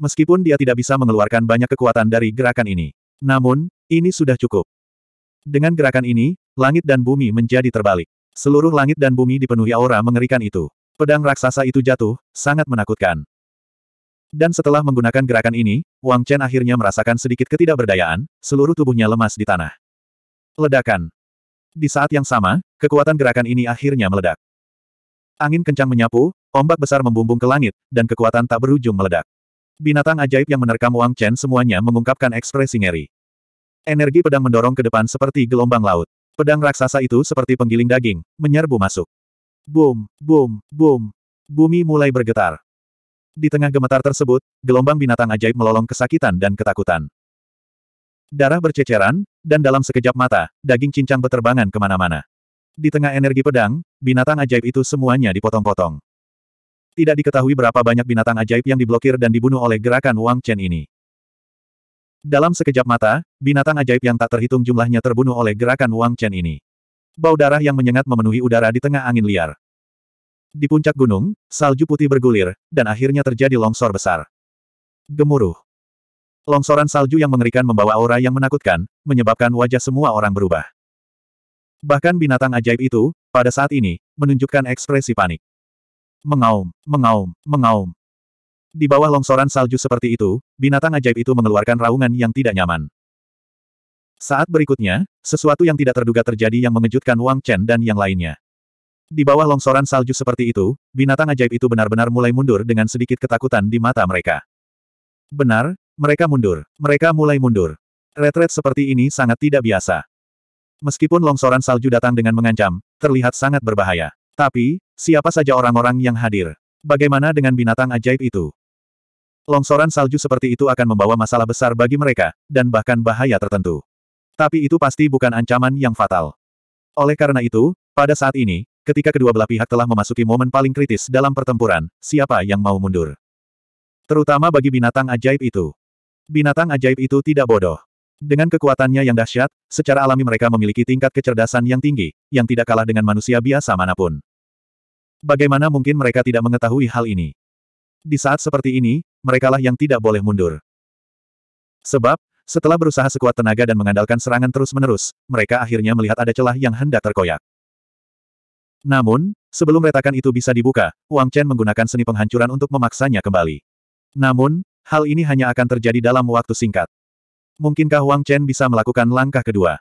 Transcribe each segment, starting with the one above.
Meskipun dia tidak bisa mengeluarkan banyak kekuatan dari gerakan ini. Namun, ini sudah cukup. Dengan gerakan ini, langit dan bumi menjadi terbalik. Seluruh langit dan bumi dipenuhi aura mengerikan itu. Pedang raksasa itu jatuh, sangat menakutkan. Dan setelah menggunakan gerakan ini, Wang Chen akhirnya merasakan sedikit ketidakberdayaan, seluruh tubuhnya lemas di tanah. Ledakan. Di saat yang sama, kekuatan gerakan ini akhirnya meledak. Angin kencang menyapu, ombak besar membumbung ke langit, dan kekuatan tak berujung meledak. Binatang ajaib yang menerkam Wang Chen semuanya mengungkapkan ekspresi ngeri. Energi pedang mendorong ke depan seperti gelombang laut. Pedang raksasa itu seperti penggiling daging, menyerbu masuk. Boom, boom, boom. Bumi mulai bergetar. Di tengah gemetar tersebut, gelombang binatang ajaib melolong kesakitan dan ketakutan. Darah berceceran, dan dalam sekejap mata, daging cincang beterbangan kemana-mana. Di tengah energi pedang, binatang ajaib itu semuanya dipotong-potong. Tidak diketahui berapa banyak binatang ajaib yang diblokir dan dibunuh oleh gerakan Wang Chen ini. Dalam sekejap mata, binatang ajaib yang tak terhitung jumlahnya terbunuh oleh gerakan Wang Chen ini. Bau darah yang menyengat memenuhi udara di tengah angin liar. Di puncak gunung, salju putih bergulir, dan akhirnya terjadi longsor besar. Gemuruh. Longsoran salju yang mengerikan membawa aura yang menakutkan, menyebabkan wajah semua orang berubah. Bahkan binatang ajaib itu, pada saat ini, menunjukkan ekspresi panik. Mengaum, mengaum, mengaum. Di bawah longsoran salju seperti itu, binatang ajaib itu mengeluarkan raungan yang tidak nyaman. Saat berikutnya, sesuatu yang tidak terduga terjadi yang mengejutkan Wang Chen dan yang lainnya. Di bawah longsoran salju seperti itu, binatang ajaib itu benar-benar mulai mundur dengan sedikit ketakutan di mata mereka. Benar, mereka mundur. Mereka mulai mundur. Retret seperti ini sangat tidak biasa. Meskipun longsoran salju datang dengan mengancam, terlihat sangat berbahaya. Tapi, siapa saja orang-orang yang hadir? Bagaimana dengan binatang ajaib itu? Longsoran salju seperti itu akan membawa masalah besar bagi mereka, dan bahkan bahaya tertentu. Tapi itu pasti bukan ancaman yang fatal. Oleh karena itu, pada saat ini, ketika kedua belah pihak telah memasuki momen paling kritis dalam pertempuran, siapa yang mau mundur? Terutama bagi binatang ajaib itu. Binatang ajaib itu tidak bodoh. Dengan kekuatannya yang dahsyat, secara alami mereka memiliki tingkat kecerdasan yang tinggi, yang tidak kalah dengan manusia biasa manapun. Bagaimana mungkin mereka tidak mengetahui hal ini? Di saat seperti ini, merekalah yang tidak boleh mundur. Sebab, setelah berusaha sekuat tenaga dan mengandalkan serangan terus-menerus, mereka akhirnya melihat ada celah yang hendak terkoyak. Namun, sebelum retakan itu bisa dibuka, Wang Chen menggunakan seni penghancuran untuk memaksanya kembali. Namun, hal ini hanya akan terjadi dalam waktu singkat mungkinkah Wang Chen bisa melakukan langkah kedua?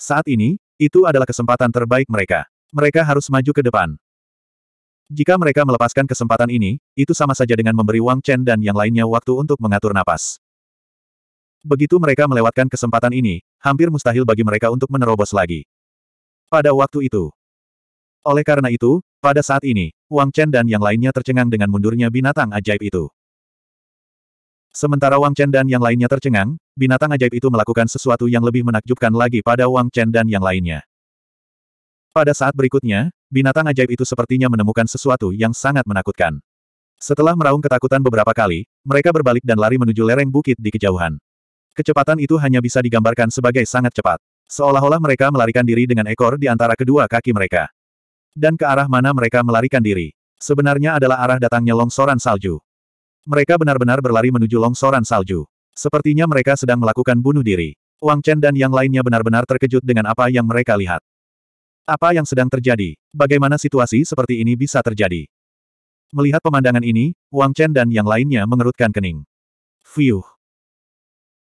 Saat ini, itu adalah kesempatan terbaik mereka. Mereka harus maju ke depan. Jika mereka melepaskan kesempatan ini, itu sama saja dengan memberi Wang Chen dan yang lainnya waktu untuk mengatur napas. Begitu mereka melewatkan kesempatan ini, hampir mustahil bagi mereka untuk menerobos lagi. Pada waktu itu. Oleh karena itu, pada saat ini, Wang Chen dan yang lainnya tercengang dengan mundurnya binatang ajaib itu. Sementara Wang Chen dan yang lainnya tercengang, binatang ajaib itu melakukan sesuatu yang lebih menakjubkan lagi pada Wang Chen dan yang lainnya. Pada saat berikutnya, binatang ajaib itu sepertinya menemukan sesuatu yang sangat menakutkan. Setelah meraung ketakutan beberapa kali, mereka berbalik dan lari menuju lereng bukit di kejauhan. Kecepatan itu hanya bisa digambarkan sebagai sangat cepat. Seolah-olah mereka melarikan diri dengan ekor di antara kedua kaki mereka. Dan ke arah mana mereka melarikan diri? Sebenarnya adalah arah datangnya longsoran salju. Mereka benar-benar berlari menuju longsoran salju. Sepertinya mereka sedang melakukan bunuh diri. Wang Chen dan yang lainnya benar-benar terkejut dengan apa yang mereka lihat. Apa yang sedang terjadi? Bagaimana situasi seperti ini bisa terjadi? Melihat pemandangan ini, Wang Chen dan yang lainnya mengerutkan kening. Fiuh.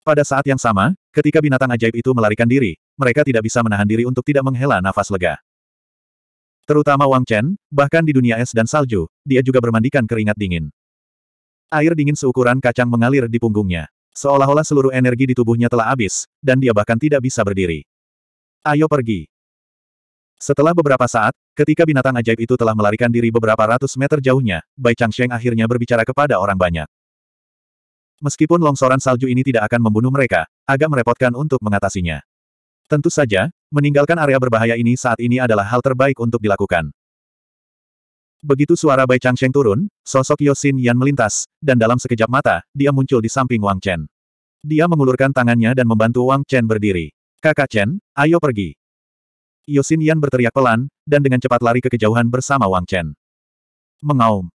Pada saat yang sama, ketika binatang ajaib itu melarikan diri, mereka tidak bisa menahan diri untuk tidak menghela nafas lega. Terutama Wang Chen, bahkan di dunia es dan salju, dia juga bermandikan keringat dingin. Air dingin seukuran kacang mengalir di punggungnya. Seolah-olah seluruh energi di tubuhnya telah habis, dan dia bahkan tidak bisa berdiri. Ayo pergi. Setelah beberapa saat, ketika binatang ajaib itu telah melarikan diri beberapa ratus meter jauhnya, Bai Changsheng akhirnya berbicara kepada orang banyak. Meskipun longsoran salju ini tidak akan membunuh mereka, agak merepotkan untuk mengatasinya. Tentu saja, meninggalkan area berbahaya ini saat ini adalah hal terbaik untuk dilakukan. Begitu suara Bai Changsheng turun, sosok Yosin Yan melintas, dan dalam sekejap mata, dia muncul di samping Wang Chen. Dia mengulurkan tangannya dan membantu Wang Chen berdiri. Kakak Chen, ayo pergi. Yosin Yan berteriak pelan, dan dengan cepat lari ke kejauhan bersama Wang Chen. Mengaum.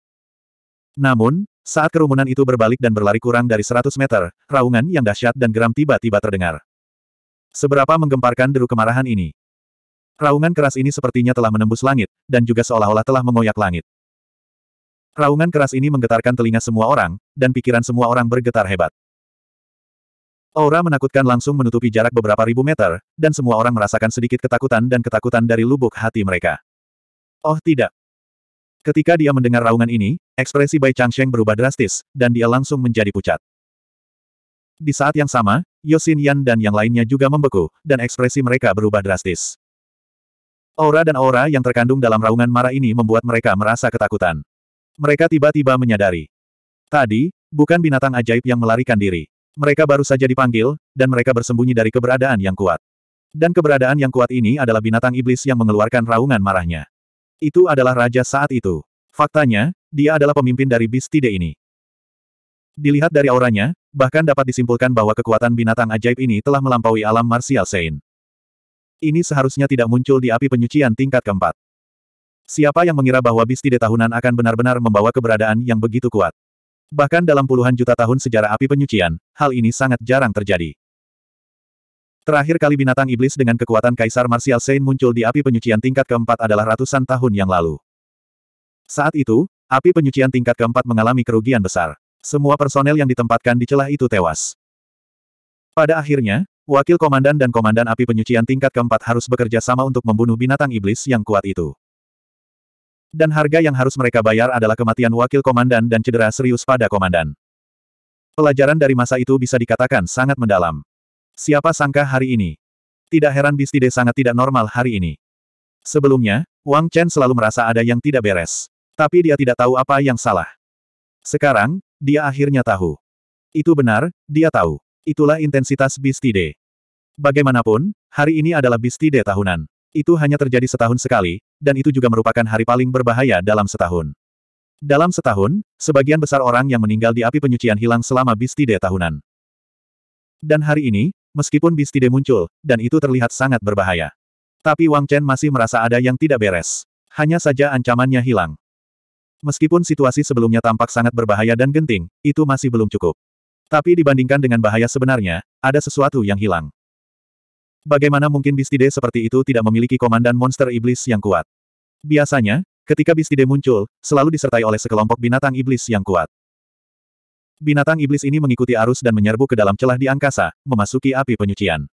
Namun, saat kerumunan itu berbalik dan berlari kurang dari 100 meter, raungan yang dahsyat dan geram tiba-tiba terdengar. Seberapa menggemparkan deru kemarahan ini. Raungan keras ini sepertinya telah menembus langit, dan juga seolah-olah telah mengoyak langit. Raungan keras ini menggetarkan telinga semua orang, dan pikiran semua orang bergetar hebat. Aura menakutkan langsung menutupi jarak beberapa ribu meter, dan semua orang merasakan sedikit ketakutan dan ketakutan dari lubuk hati mereka. Oh tidak. Ketika dia mendengar raungan ini, ekspresi Bai Changsheng berubah drastis, dan dia langsung menjadi pucat. Di saat yang sama, Yosin Yan dan yang lainnya juga membeku, dan ekspresi mereka berubah drastis. Aura dan aura yang terkandung dalam raungan marah ini membuat mereka merasa ketakutan. Mereka tiba-tiba menyadari. Tadi, bukan binatang ajaib yang melarikan diri. Mereka baru saja dipanggil, dan mereka bersembunyi dari keberadaan yang kuat. Dan keberadaan yang kuat ini adalah binatang iblis yang mengeluarkan raungan marahnya. Itu adalah raja saat itu. Faktanya, dia adalah pemimpin dari Bistide ini. Dilihat dari auranya, bahkan dapat disimpulkan bahwa kekuatan binatang ajaib ini telah melampaui alam martial Sein. Ini seharusnya tidak muncul di api penyucian tingkat keempat. Siapa yang mengira bahwa Bistide tahunan akan benar-benar membawa keberadaan yang begitu kuat? Bahkan dalam puluhan juta tahun sejarah api penyucian, hal ini sangat jarang terjadi. Terakhir kali binatang iblis dengan kekuatan Kaisar Martial Saint muncul di api penyucian tingkat keempat adalah ratusan tahun yang lalu. Saat itu, api penyucian tingkat keempat mengalami kerugian besar. Semua personel yang ditempatkan di celah itu tewas. Pada akhirnya, Wakil komandan dan komandan api penyucian tingkat keempat harus bekerja sama untuk membunuh binatang iblis yang kuat itu. Dan harga yang harus mereka bayar adalah kematian wakil komandan dan cedera serius pada komandan. Pelajaran dari masa itu bisa dikatakan sangat mendalam. Siapa sangka hari ini? Tidak heran Bistide sangat tidak normal hari ini. Sebelumnya, Wang Chen selalu merasa ada yang tidak beres. Tapi dia tidak tahu apa yang salah. Sekarang, dia akhirnya tahu. Itu benar, dia tahu. Itulah intensitas Beastie Day. Bagaimanapun, hari ini adalah Beastie Day tahunan. Itu hanya terjadi setahun sekali, dan itu juga merupakan hari paling berbahaya dalam setahun. Dalam setahun, sebagian besar orang yang meninggal di api penyucian hilang selama Beastie Day tahunan. Dan hari ini, meskipun Beastie Day muncul, dan itu terlihat sangat berbahaya. Tapi Wang Chen masih merasa ada yang tidak beres. Hanya saja ancamannya hilang. Meskipun situasi sebelumnya tampak sangat berbahaya dan genting, itu masih belum cukup. Tapi dibandingkan dengan bahaya sebenarnya, ada sesuatu yang hilang. Bagaimana mungkin Bistide seperti itu tidak memiliki komandan monster iblis yang kuat? Biasanya, ketika Bistide muncul, selalu disertai oleh sekelompok binatang iblis yang kuat. Binatang iblis ini mengikuti arus dan menyerbu ke dalam celah di angkasa, memasuki api penyucian.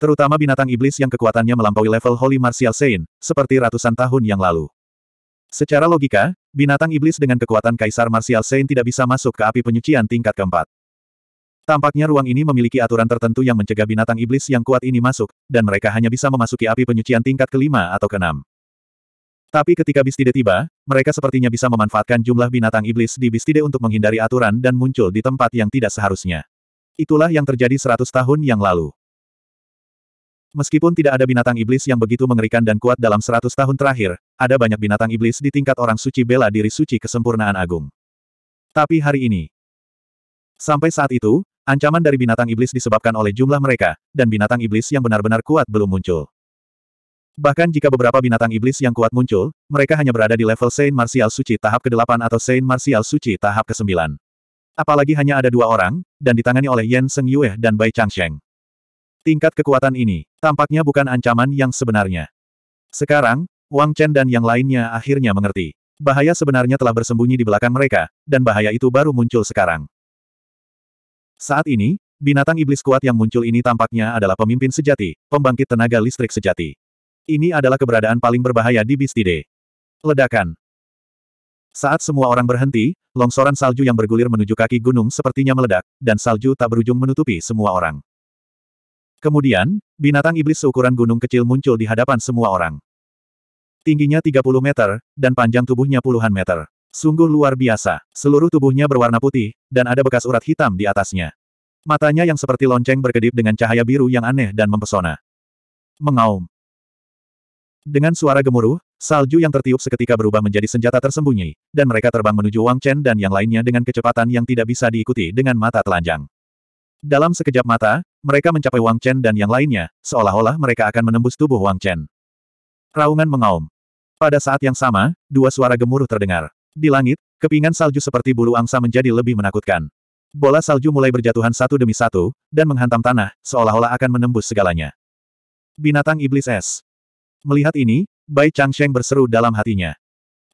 Terutama binatang iblis yang kekuatannya melampaui level Holy Martial Saint, seperti ratusan tahun yang lalu. Secara logika, binatang iblis dengan kekuatan Kaisar Martial Saint tidak bisa masuk ke api penyucian tingkat keempat. Tampaknya ruang ini memiliki aturan tertentu yang mencegah binatang iblis yang kuat ini masuk, dan mereka hanya bisa memasuki api penyucian tingkat kelima atau keenam. Tapi ketika Bistide tiba, mereka sepertinya bisa memanfaatkan jumlah binatang iblis di Bistide untuk menghindari aturan dan muncul di tempat yang tidak seharusnya. Itulah yang terjadi seratus tahun yang lalu. Meskipun tidak ada binatang iblis yang begitu mengerikan dan kuat dalam seratus tahun terakhir, ada banyak binatang iblis di tingkat orang suci bela diri suci kesempurnaan agung. Tapi hari ini, sampai saat itu, ancaman dari binatang iblis disebabkan oleh jumlah mereka, dan binatang iblis yang benar-benar kuat belum muncul. Bahkan jika beberapa binatang iblis yang kuat muncul, mereka hanya berada di level Saint Martial Suci tahap ke-8 atau Saint Martial Suci tahap ke-9. Apalagi hanya ada dua orang, dan ditangani oleh Yan Seng Yue dan Bai Changsheng. Tingkat kekuatan ini, tampaknya bukan ancaman yang sebenarnya. Sekarang, Wang Chen dan yang lainnya akhirnya mengerti. Bahaya sebenarnya telah bersembunyi di belakang mereka, dan bahaya itu baru muncul sekarang. Saat ini, binatang iblis kuat yang muncul ini tampaknya adalah pemimpin sejati, pembangkit tenaga listrik sejati. Ini adalah keberadaan paling berbahaya di Bistide. Ledakan. Saat semua orang berhenti, longsoran salju yang bergulir menuju kaki gunung sepertinya meledak, dan salju tak berujung menutupi semua orang. Kemudian, binatang iblis seukuran gunung kecil muncul di hadapan semua orang. Tingginya 30 meter, dan panjang tubuhnya puluhan meter. Sungguh luar biasa, seluruh tubuhnya berwarna putih, dan ada bekas urat hitam di atasnya. Matanya yang seperti lonceng berkedip dengan cahaya biru yang aneh dan mempesona. Mengaum. Dengan suara gemuruh, salju yang tertiup seketika berubah menjadi senjata tersembunyi, dan mereka terbang menuju Wang Chen dan yang lainnya dengan kecepatan yang tidak bisa diikuti dengan mata telanjang. Dalam sekejap mata, mereka mencapai Wang Chen dan yang lainnya, seolah-olah mereka akan menembus tubuh Wang Chen. Raungan mengaum. Pada saat yang sama, dua suara gemuruh terdengar. Di langit, kepingan salju seperti bulu angsa menjadi lebih menakutkan. Bola salju mulai berjatuhan satu demi satu, dan menghantam tanah, seolah-olah akan menembus segalanya. Binatang Iblis Es. Melihat ini, Bai Changsheng berseru dalam hatinya.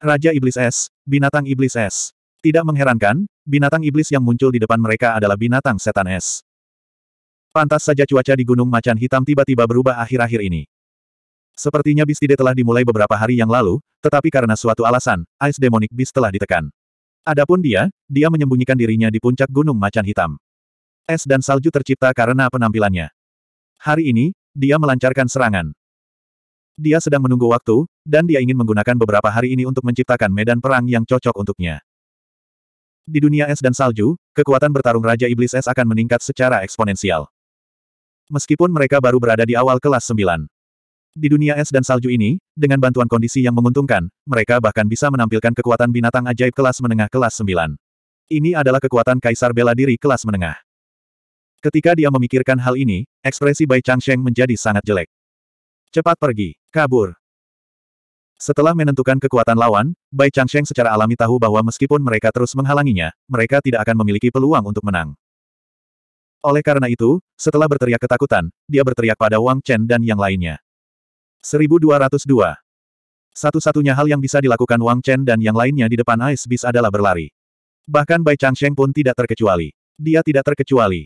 Raja Iblis Es, Binatang Iblis Es. Tidak mengherankan, binatang iblis yang muncul di depan mereka adalah binatang setan es. Pantas saja cuaca di Gunung Macan Hitam tiba-tiba berubah akhir-akhir ini. Sepertinya bis tidak telah dimulai beberapa hari yang lalu, tetapi karena suatu alasan, Ice Demonic Beast telah ditekan. Adapun dia, dia menyembunyikan dirinya di puncak Gunung Macan Hitam. Es dan salju tercipta karena penampilannya. Hari ini, dia melancarkan serangan. Dia sedang menunggu waktu, dan dia ingin menggunakan beberapa hari ini untuk menciptakan medan perang yang cocok untuknya. Di dunia es dan salju, kekuatan bertarung Raja Iblis Es akan meningkat secara eksponensial. Meskipun mereka baru berada di awal kelas 9. Di dunia es dan salju ini, dengan bantuan kondisi yang menguntungkan, mereka bahkan bisa menampilkan kekuatan binatang ajaib kelas menengah kelas 9. Ini adalah kekuatan Kaisar Bela Diri kelas menengah. Ketika dia memikirkan hal ini, ekspresi Bai Changsheng menjadi sangat jelek. Cepat pergi, kabur. Setelah menentukan kekuatan lawan, Bai Changsheng secara alami tahu bahwa meskipun mereka terus menghalanginya, mereka tidak akan memiliki peluang untuk menang. Oleh karena itu, setelah berteriak ketakutan, dia berteriak pada Wang Chen dan yang lainnya. 1202 Satu-satunya hal yang bisa dilakukan Wang Chen dan yang lainnya di depan Ice Beast adalah berlari. Bahkan Bai Changsheng pun tidak terkecuali. Dia tidak terkecuali.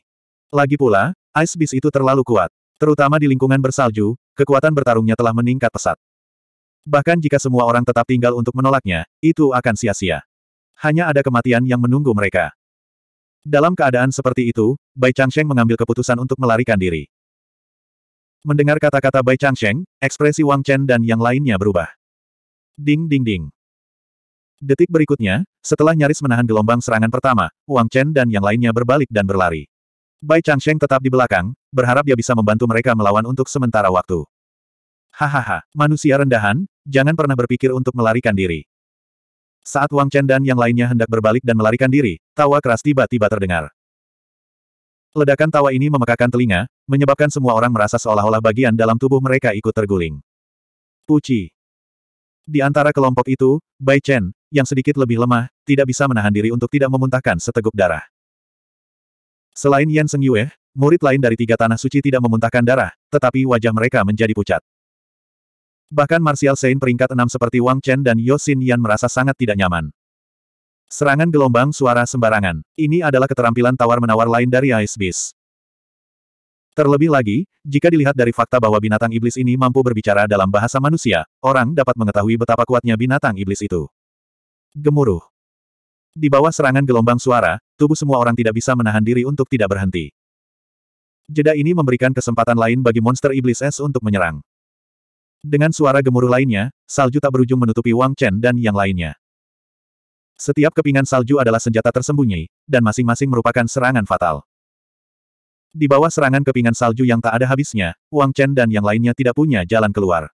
Lagi pula, Ice Beast itu terlalu kuat. Terutama di lingkungan bersalju, kekuatan bertarungnya telah meningkat pesat. Bahkan jika semua orang tetap tinggal untuk menolaknya, itu akan sia-sia. Hanya ada kematian yang menunggu mereka. Dalam keadaan seperti itu, Bai Changsheng mengambil keputusan untuk melarikan diri. Mendengar kata-kata Bai Changsheng, ekspresi Wang Chen dan yang lainnya berubah. Ding ding ding. Detik berikutnya, setelah nyaris menahan gelombang serangan pertama, Wang Chen dan yang lainnya berbalik dan berlari. Bai Changsheng tetap di belakang, berharap dia bisa membantu mereka melawan untuk sementara waktu. Hahaha, manusia rendahan, Jangan pernah berpikir untuk melarikan diri. Saat Wang Chen dan yang lainnya hendak berbalik dan melarikan diri, tawa keras tiba-tiba terdengar. Ledakan tawa ini memekakan telinga, menyebabkan semua orang merasa seolah-olah bagian dalam tubuh mereka ikut terguling. Puci. Di antara kelompok itu, Bai Chen, yang sedikit lebih lemah, tidak bisa menahan diri untuk tidak memuntahkan seteguk darah. Selain Yan Seng Yue, murid lain dari tiga tanah suci tidak memuntahkan darah, tetapi wajah mereka menjadi pucat. Bahkan Martial Saint peringkat enam seperti Wang Chen dan Yosin Yan merasa sangat tidak nyaman. Serangan gelombang suara sembarangan. Ini adalah keterampilan tawar-menawar lain dari Ice Beast. Terlebih lagi, jika dilihat dari fakta bahwa binatang iblis ini mampu berbicara dalam bahasa manusia, orang dapat mengetahui betapa kuatnya binatang iblis itu. Gemuruh. Di bawah serangan gelombang suara, tubuh semua orang tidak bisa menahan diri untuk tidak berhenti. Jeda ini memberikan kesempatan lain bagi monster iblis es untuk menyerang. Dengan suara gemuruh lainnya, salju tak berujung menutupi Wang Chen dan yang lainnya. Setiap kepingan salju adalah senjata tersembunyi, dan masing-masing merupakan serangan fatal. Di bawah serangan kepingan salju yang tak ada habisnya, Wang Chen dan yang lainnya tidak punya jalan keluar.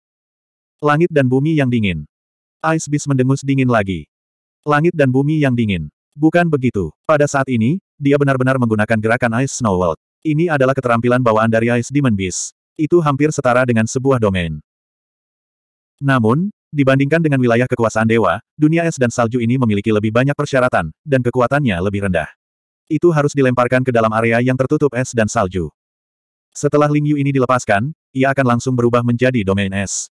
Langit dan bumi yang dingin. Ice Beast mendengus dingin lagi. Langit dan bumi yang dingin. Bukan begitu. Pada saat ini, dia benar-benar menggunakan gerakan Ice Snow World. Ini adalah keterampilan bawaan dari Ice Demon Beast. Itu hampir setara dengan sebuah domain. Namun, dibandingkan dengan wilayah kekuasaan dewa, dunia es dan salju ini memiliki lebih banyak persyaratan, dan kekuatannya lebih rendah. Itu harus dilemparkan ke dalam area yang tertutup es dan salju. Setelah Ling Yu ini dilepaskan, ia akan langsung berubah menjadi domain es.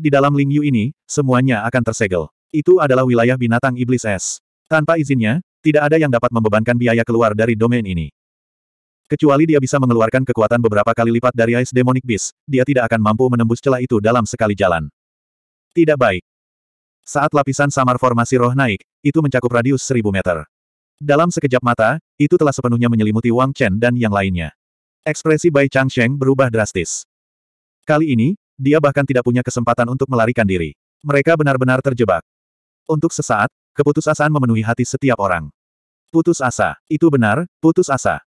Di dalam Ling Yu ini, semuanya akan tersegel. Itu adalah wilayah binatang iblis es. Tanpa izinnya, tidak ada yang dapat membebankan biaya keluar dari domain ini. Kecuali dia bisa mengeluarkan kekuatan beberapa kali lipat dari Ice Demonic Beast, dia tidak akan mampu menembus celah itu dalam sekali jalan. Tidak baik. Saat lapisan samar formasi roh naik, itu mencakup radius seribu meter. Dalam sekejap mata, itu telah sepenuhnya menyelimuti Wang Chen dan yang lainnya. Ekspresi Bai Changsheng berubah drastis. Kali ini, dia bahkan tidak punya kesempatan untuk melarikan diri. Mereka benar-benar terjebak. Untuk sesaat, keputusasaan memenuhi hati setiap orang. Putus asa. Itu benar, putus asa.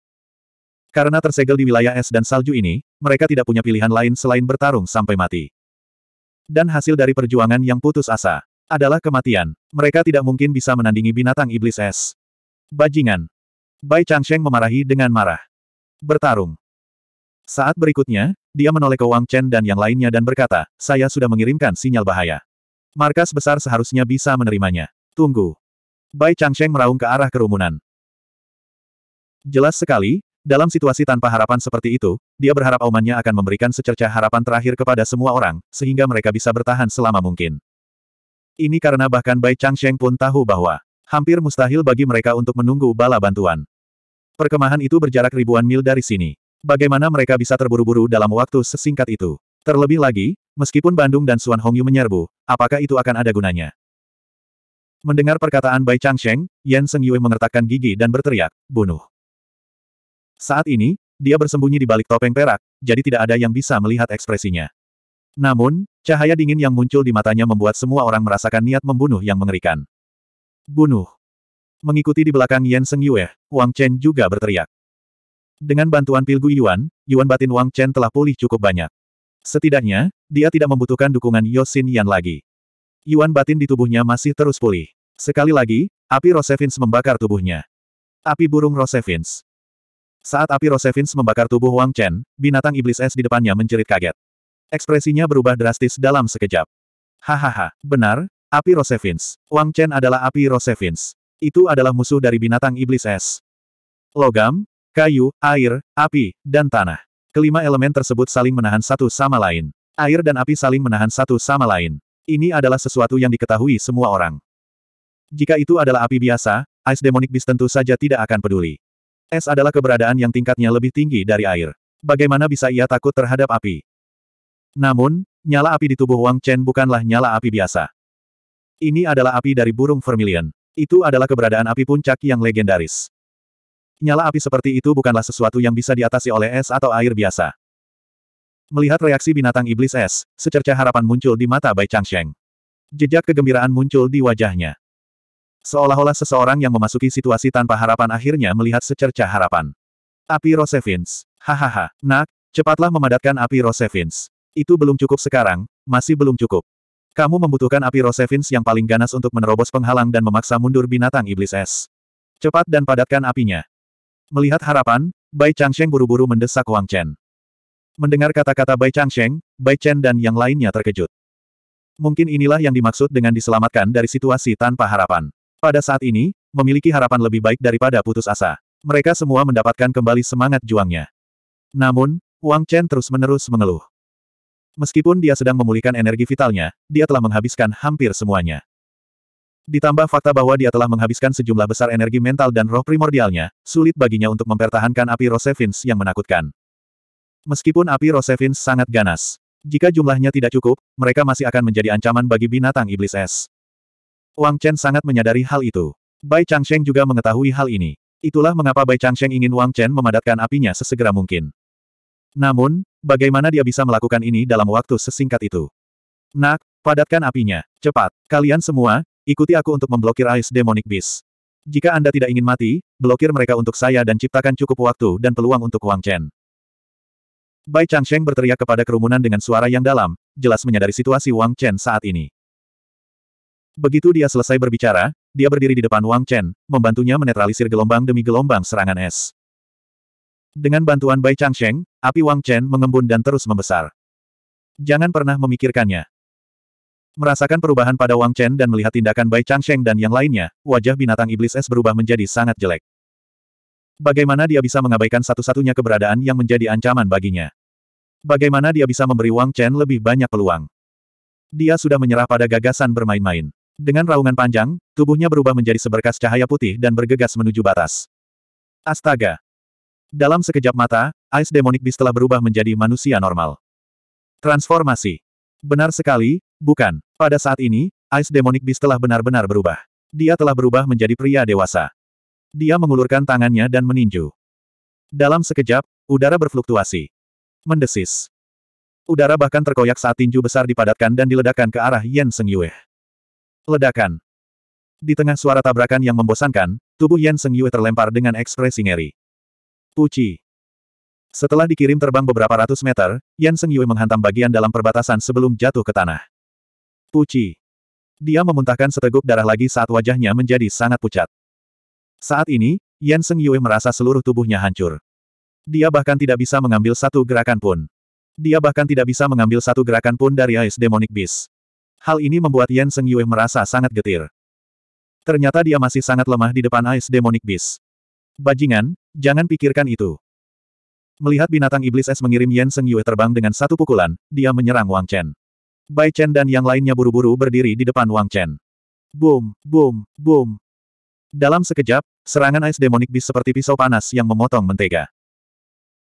Karena tersegel di wilayah es dan salju ini, mereka tidak punya pilihan lain selain bertarung sampai mati. Dan hasil dari perjuangan yang putus asa adalah kematian. Mereka tidak mungkin bisa menandingi binatang iblis es. Bajingan. Bai Changsheng memarahi dengan marah. Bertarung. Saat berikutnya, dia menoleh ke Wang Chen dan yang lainnya dan berkata, saya sudah mengirimkan sinyal bahaya. Markas besar seharusnya bisa menerimanya. Tunggu. Bai Changsheng meraung ke arah kerumunan. Jelas sekali, dalam situasi tanpa harapan seperti itu, dia berharap aumannya akan memberikan secercah harapan terakhir kepada semua orang, sehingga mereka bisa bertahan selama mungkin. Ini karena bahkan Bai Changsheng pun tahu bahwa hampir mustahil bagi mereka untuk menunggu bala bantuan. Perkemahan itu berjarak ribuan mil dari sini. Bagaimana mereka bisa terburu-buru dalam waktu sesingkat itu? Terlebih lagi, meskipun Bandung dan Suan Hongyu menyerbu, apakah itu akan ada gunanya? Mendengar perkataan Bai Changsheng, Yan Seng mengertakkan gigi dan berteriak, bunuh. Saat ini, dia bersembunyi di balik topeng perak, jadi tidak ada yang bisa melihat ekspresinya. Namun, cahaya dingin yang muncul di matanya membuat semua orang merasakan niat membunuh yang mengerikan. Bunuh. Mengikuti di belakang Yan Seng Yue, Wang Chen juga berteriak. Dengan bantuan Pilgu Yuan, Yuan batin Wang Chen telah pulih cukup banyak. Setidaknya, dia tidak membutuhkan dukungan Yosin Yan lagi. Yuan batin di tubuhnya masih terus pulih. Sekali lagi, api Rosevins membakar tubuhnya. Api burung Rosevins. Saat api Rosevins membakar tubuh Wang Chen, binatang iblis es di depannya menjerit kaget. Ekspresinya berubah drastis dalam sekejap. Hahaha, benar, api Rosevins. Wang Chen adalah api Rosevins. Itu adalah musuh dari binatang iblis es. Logam, kayu, air, api, dan tanah. Kelima elemen tersebut saling menahan satu sama lain. Air dan api saling menahan satu sama lain. Ini adalah sesuatu yang diketahui semua orang. Jika itu adalah api biasa, Ice Demonic Beast tentu saja tidak akan peduli. Es adalah keberadaan yang tingkatnya lebih tinggi dari air. Bagaimana bisa ia takut terhadap api? Namun, nyala api di tubuh Wang Chen bukanlah nyala api biasa. Ini adalah api dari burung vermilion. Itu adalah keberadaan api puncak yang legendaris. Nyala api seperti itu bukanlah sesuatu yang bisa diatasi oleh es atau air biasa. Melihat reaksi binatang iblis es, secerca harapan muncul di mata Bai Changsheng. Jejak kegembiraan muncul di wajahnya. Seolah-olah seseorang yang memasuki situasi tanpa harapan akhirnya melihat secerca harapan. Api Rosevins. Hahaha, nak, cepatlah memadatkan api Rosevins. Itu belum cukup sekarang, masih belum cukup. Kamu membutuhkan api Rosevins yang paling ganas untuk menerobos penghalang dan memaksa mundur binatang iblis es. Cepat dan padatkan apinya. Melihat harapan, Bai Changsheng buru-buru mendesak Wang Chen. Mendengar kata-kata Bai Changsheng, Bai Chen dan yang lainnya terkejut. Mungkin inilah yang dimaksud dengan diselamatkan dari situasi tanpa harapan. Pada saat ini, memiliki harapan lebih baik daripada putus asa. Mereka semua mendapatkan kembali semangat juangnya. Namun, Wang Chen terus-menerus mengeluh. Meskipun dia sedang memulihkan energi vitalnya, dia telah menghabiskan hampir semuanya. Ditambah fakta bahwa dia telah menghabiskan sejumlah besar energi mental dan roh primordialnya, sulit baginya untuk mempertahankan api Rosevins yang menakutkan. Meskipun api Rosevins sangat ganas, jika jumlahnya tidak cukup, mereka masih akan menjadi ancaman bagi binatang iblis es. Wang Chen sangat menyadari hal itu. Bai Changsheng juga mengetahui hal ini. Itulah mengapa Bai Changsheng ingin Wang Chen memadatkan apinya sesegera mungkin. Namun, bagaimana dia bisa melakukan ini dalam waktu sesingkat itu? Nak, padatkan apinya, cepat. Kalian semua, ikuti aku untuk memblokir Ice Demonic Beast. Jika Anda tidak ingin mati, blokir mereka untuk saya dan ciptakan cukup waktu dan peluang untuk Wang Chen. Bai Changsheng berteriak kepada kerumunan dengan suara yang dalam, jelas menyadari situasi Wang Chen saat ini. Begitu dia selesai berbicara, dia berdiri di depan Wang Chen, membantunya menetralisir gelombang demi gelombang serangan es. Dengan bantuan Bai Changsheng, api Wang Chen mengembun dan terus membesar. Jangan pernah memikirkannya. Merasakan perubahan pada Wang Chen dan melihat tindakan Bai Changsheng dan yang lainnya, wajah binatang iblis es berubah menjadi sangat jelek. Bagaimana dia bisa mengabaikan satu-satunya keberadaan yang menjadi ancaman baginya? Bagaimana dia bisa memberi Wang Chen lebih banyak peluang? Dia sudah menyerah pada gagasan bermain-main. Dengan raungan panjang, tubuhnya berubah menjadi seberkas cahaya putih dan bergegas menuju batas. Astaga! Dalam sekejap mata, Ice Demonic Beast telah berubah menjadi manusia normal. Transformasi. Benar sekali, bukan. Pada saat ini, Ice Demonic Beast telah benar-benar berubah. Dia telah berubah menjadi pria dewasa. Dia mengulurkan tangannya dan meninju. Dalam sekejap, udara berfluktuasi. Mendesis. Udara bahkan terkoyak saat tinju besar dipadatkan dan diledakkan ke arah Yen Seng Yue. Ledakan. Di tengah suara tabrakan yang membosankan, tubuh Yan Seng Yue terlempar dengan ekspresi ngeri. Puci. Setelah dikirim terbang beberapa ratus meter, Yan Seng Yue menghantam bagian dalam perbatasan sebelum jatuh ke tanah. Puci. Dia memuntahkan seteguk darah lagi saat wajahnya menjadi sangat pucat. Saat ini, Yan Seng Yue merasa seluruh tubuhnya hancur. Dia bahkan tidak bisa mengambil satu gerakan pun. Dia bahkan tidak bisa mengambil satu gerakan pun dari Ice Demonic Beast. Hal ini membuat Yan Seng Yue merasa sangat getir. Ternyata dia masih sangat lemah di depan Ice Demonic Beast. Bajingan, jangan pikirkan itu. Melihat binatang iblis es mengirim Yan Seng Yue terbang dengan satu pukulan, dia menyerang Wang Chen. Bai Chen dan yang lainnya buru-buru berdiri di depan Wang Chen. Boom, boom, boom. Dalam sekejap, serangan Ice Demonic Beast seperti pisau panas yang memotong mentega.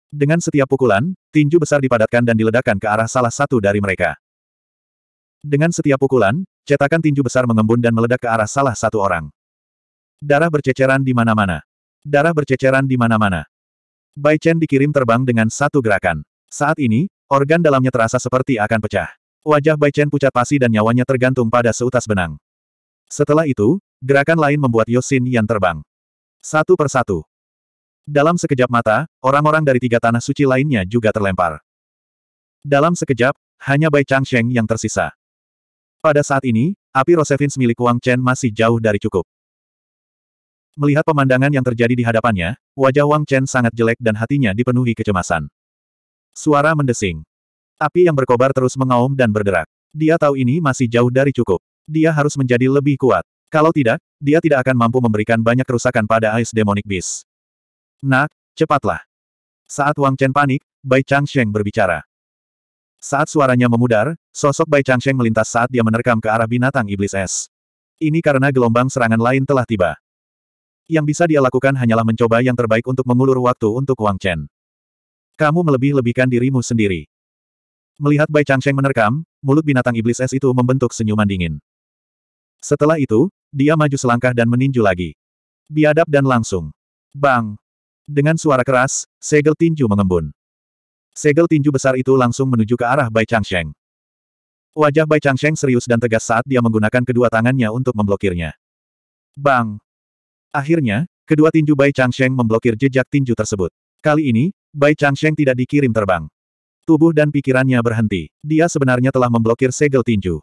Dengan setiap pukulan, tinju besar dipadatkan dan diledakkan ke arah salah satu dari mereka. Dengan setiap pukulan, cetakan tinju besar mengembun dan meledak ke arah salah satu orang. Darah berceceran di mana-mana. Darah berceceran di mana-mana. Bai Chen dikirim terbang dengan satu gerakan. Saat ini, organ dalamnya terasa seperti akan pecah. Wajah Bai Chen pucat pasi dan nyawanya tergantung pada seutas benang. Setelah itu, gerakan lain membuat Yosin yang terbang. Satu persatu. Dalam sekejap mata, orang-orang dari tiga tanah suci lainnya juga terlempar. Dalam sekejap, hanya Bai Changsheng yang tersisa. Pada saat ini, api Rosevins milik Wang Chen masih jauh dari cukup. Melihat pemandangan yang terjadi di hadapannya, wajah Wang Chen sangat jelek dan hatinya dipenuhi kecemasan. Suara mendesing. Api yang berkobar terus mengaum dan berderak. Dia tahu ini masih jauh dari cukup. Dia harus menjadi lebih kuat. Kalau tidak, dia tidak akan mampu memberikan banyak kerusakan pada Ice Demonic Beast. Nak, cepatlah. Saat Wang Chen panik, Bai Changsheng berbicara. Saat suaranya memudar, sosok Bai Changsheng melintas saat dia menerkam ke arah binatang iblis es. Ini karena gelombang serangan lain telah tiba. Yang bisa dia lakukan hanyalah mencoba yang terbaik untuk mengulur waktu untuk Wang Chen. Kamu melebih-lebihkan dirimu sendiri. Melihat Bai Changsheng menerkam, mulut binatang iblis es itu membentuk senyuman dingin. Setelah itu, dia maju selangkah dan meninju lagi. Biadab dan langsung. Bang! Dengan suara keras, segel tinju mengembun. Segel tinju besar itu langsung menuju ke arah Bai Changsheng. Wajah Bai Changsheng serius dan tegas saat dia menggunakan kedua tangannya untuk memblokirnya. Bang! Akhirnya, kedua tinju Bai Changsheng memblokir jejak tinju tersebut. Kali ini, Bai Changsheng tidak dikirim terbang. Tubuh dan pikirannya berhenti. Dia sebenarnya telah memblokir segel tinju.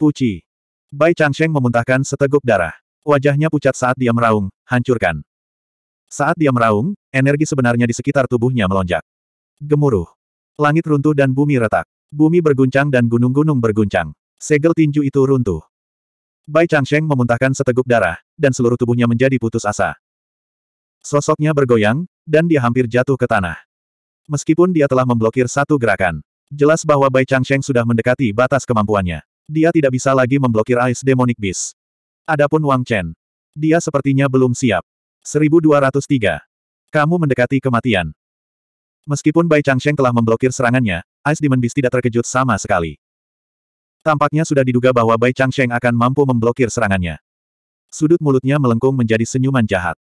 Puci! Bai Changsheng memuntahkan seteguk darah. Wajahnya pucat saat dia meraung, hancurkan. Saat dia meraung, energi sebenarnya di sekitar tubuhnya melonjak. Gemuruh. Langit runtuh dan bumi retak. Bumi berguncang dan gunung-gunung berguncang. Segel tinju itu runtuh. Bai Changsheng memuntahkan seteguk darah, dan seluruh tubuhnya menjadi putus asa. Sosoknya bergoyang, dan dia hampir jatuh ke tanah. Meskipun dia telah memblokir satu gerakan, jelas bahwa Bai Changsheng sudah mendekati batas kemampuannya. Dia tidak bisa lagi memblokir Ice Demonic Beast. Adapun Wang Chen, dia sepertinya belum siap. 1203. Kamu mendekati kematian. Meskipun Bai Changsheng telah memblokir serangannya, Ice Demon Beast tidak terkejut sama sekali. Tampaknya sudah diduga bahwa Bai Changsheng akan mampu memblokir serangannya. Sudut mulutnya melengkung menjadi senyuman jahat.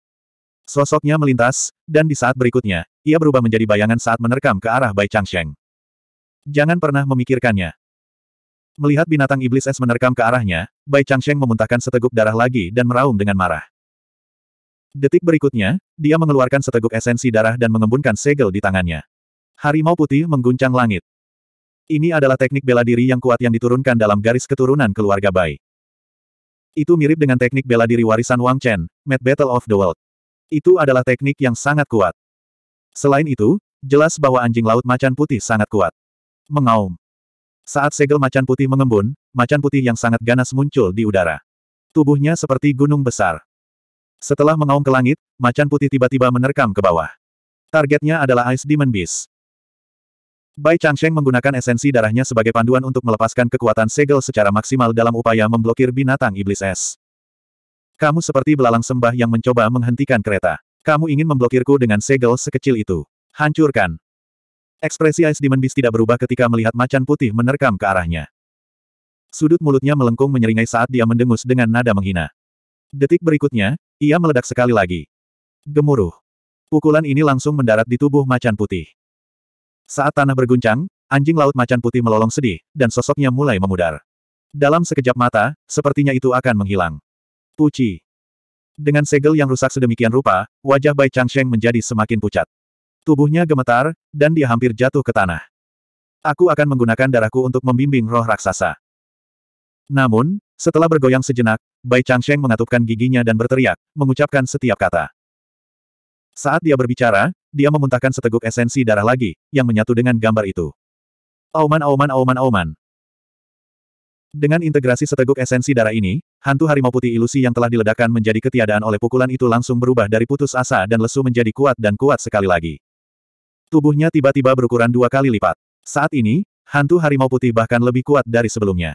Sosoknya melintas, dan di saat berikutnya, ia berubah menjadi bayangan saat menerkam ke arah Bai Changsheng. Jangan pernah memikirkannya. Melihat binatang iblis es menerkam ke arahnya, Bai Changsheng memuntahkan seteguk darah lagi dan meraung dengan marah. Detik berikutnya, dia mengeluarkan seteguk esensi darah dan mengembunkan segel di tangannya. Harimau putih mengguncang langit. Ini adalah teknik bela diri yang kuat yang diturunkan dalam garis keturunan keluarga Bai. Itu mirip dengan teknik bela diri warisan Wang Chen, Mad Battle of the World. Itu adalah teknik yang sangat kuat. Selain itu, jelas bahwa anjing laut macan putih sangat kuat. Mengaum. Saat segel macan putih mengembun, macan putih yang sangat ganas muncul di udara. Tubuhnya seperti gunung besar. Setelah mengaum ke langit, macan putih tiba-tiba menerkam ke bawah. Targetnya adalah Ice Demon Beast. Bai Changsheng menggunakan esensi darahnya sebagai panduan untuk melepaskan kekuatan segel secara maksimal dalam upaya memblokir binatang iblis es. Kamu seperti belalang sembah yang mencoba menghentikan kereta. Kamu ingin memblokirku dengan segel sekecil itu. Hancurkan. Ekspresi Ice Demon Beast tidak berubah ketika melihat macan putih menerkam ke arahnya. Sudut mulutnya melengkung menyeringai saat dia mendengus dengan nada menghina. Detik berikutnya, ia meledak sekali lagi. Gemuruh. Pukulan ini langsung mendarat di tubuh macan putih. Saat tanah berguncang, anjing laut macan putih melolong sedih, dan sosoknya mulai memudar. Dalam sekejap mata, sepertinya itu akan menghilang. Puci. Dengan segel yang rusak sedemikian rupa, wajah Bai Changsheng menjadi semakin pucat. Tubuhnya gemetar, dan dia hampir jatuh ke tanah. Aku akan menggunakan darahku untuk membimbing roh raksasa. Namun, setelah bergoyang sejenak, Bai Changsheng mengatupkan giginya dan berteriak, mengucapkan setiap kata. Saat dia berbicara, dia memuntahkan seteguk esensi darah lagi, yang menyatu dengan gambar itu. Auman auman auman auman. Dengan integrasi seteguk esensi darah ini, hantu harimau putih ilusi yang telah diledakkan menjadi ketiadaan oleh pukulan itu langsung berubah dari putus asa dan lesu menjadi kuat dan kuat sekali lagi. Tubuhnya tiba-tiba berukuran dua kali lipat. Saat ini, hantu harimau putih bahkan lebih kuat dari sebelumnya.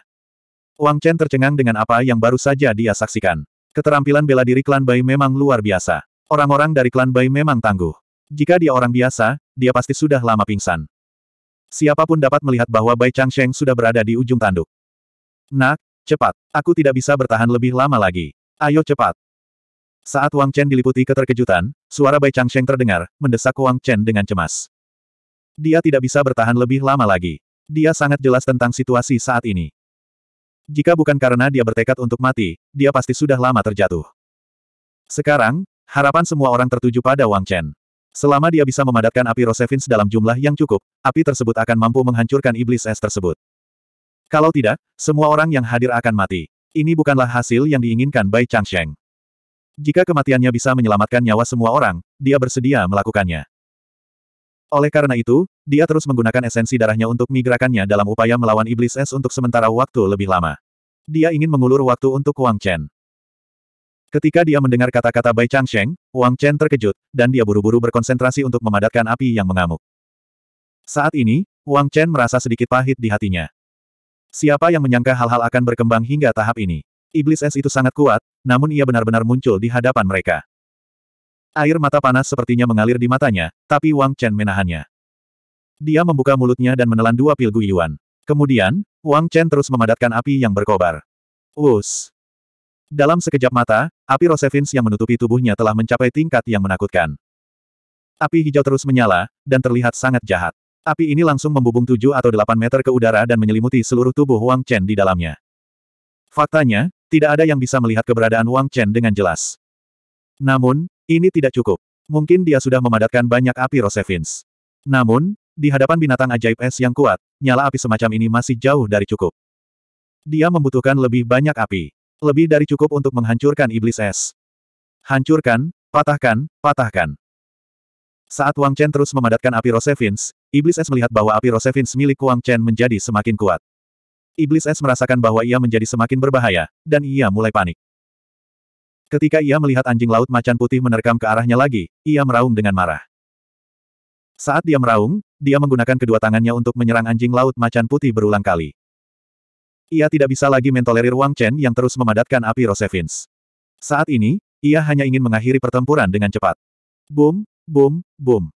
Wang Chen tercengang dengan apa yang baru saja dia saksikan. Keterampilan bela diri klan Bai memang luar biasa. Orang-orang dari klan Bai memang tangguh. Jika dia orang biasa, dia pasti sudah lama pingsan. Siapapun dapat melihat bahwa Bai Changsheng sudah berada di ujung tanduk. Nak, cepat. Aku tidak bisa bertahan lebih lama lagi. Ayo cepat. Saat Wang Chen diliputi keterkejutan, suara Bai Changsheng terdengar, mendesak Wang Chen dengan cemas. Dia tidak bisa bertahan lebih lama lagi. Dia sangat jelas tentang situasi saat ini. Jika bukan karena dia bertekad untuk mati, dia pasti sudah lama terjatuh. Sekarang, harapan semua orang tertuju pada Wang Chen. Selama dia bisa memadatkan api Rosevins dalam jumlah yang cukup, api tersebut akan mampu menghancurkan iblis es tersebut. Kalau tidak, semua orang yang hadir akan mati. Ini bukanlah hasil yang diinginkan Bai Changsheng. Jika kematiannya bisa menyelamatkan nyawa semua orang, dia bersedia melakukannya. Oleh karena itu, dia terus menggunakan esensi darahnya untuk migrakannya dalam upaya melawan iblis es untuk sementara waktu lebih lama. Dia ingin mengulur waktu untuk Wang Chen. Ketika dia mendengar kata-kata Bai Changsheng, Wang Chen terkejut, dan dia buru-buru berkonsentrasi untuk memadatkan api yang mengamuk. Saat ini, Wang Chen merasa sedikit pahit di hatinya. Siapa yang menyangka hal-hal akan berkembang hingga tahap ini? Iblis es itu sangat kuat, namun ia benar-benar muncul di hadapan mereka. Air mata panas sepertinya mengalir di matanya, tapi Wang Chen menahannya. Dia membuka mulutnya dan menelan dua pil guyuan. Kemudian, Wang Chen terus memadatkan api yang berkobar. Us. Dalam sekejap mata, api Rosevins yang menutupi tubuhnya telah mencapai tingkat yang menakutkan. Api hijau terus menyala, dan terlihat sangat jahat. Api ini langsung membubung tujuh atau delapan meter ke udara dan menyelimuti seluruh tubuh Wang Chen di dalamnya. Faktanya, tidak ada yang bisa melihat keberadaan Wang Chen dengan jelas. Namun, ini tidak cukup. Mungkin dia sudah memadatkan banyak api Rosevins. Namun, di hadapan binatang ajaib es yang kuat, nyala api semacam ini masih jauh dari cukup. Dia membutuhkan lebih banyak api. Lebih dari cukup untuk menghancurkan iblis es. Hancurkan, patahkan, patahkan. Saat Wang Chen terus memadatkan api Rosevins, iblis es melihat bahwa api Rosevins milik Wang Chen menjadi semakin kuat. Iblis es merasakan bahwa ia menjadi semakin berbahaya, dan ia mulai panik. Ketika ia melihat anjing laut macan putih menerkam ke arahnya lagi, ia meraung dengan marah. Saat dia meraung, dia menggunakan kedua tangannya untuk menyerang anjing laut macan putih berulang kali. Ia tidak bisa lagi mentolerir Wang Chen yang terus memadatkan api Rosevins. Saat ini, ia hanya ingin mengakhiri pertempuran dengan cepat. Boom, boom, boom.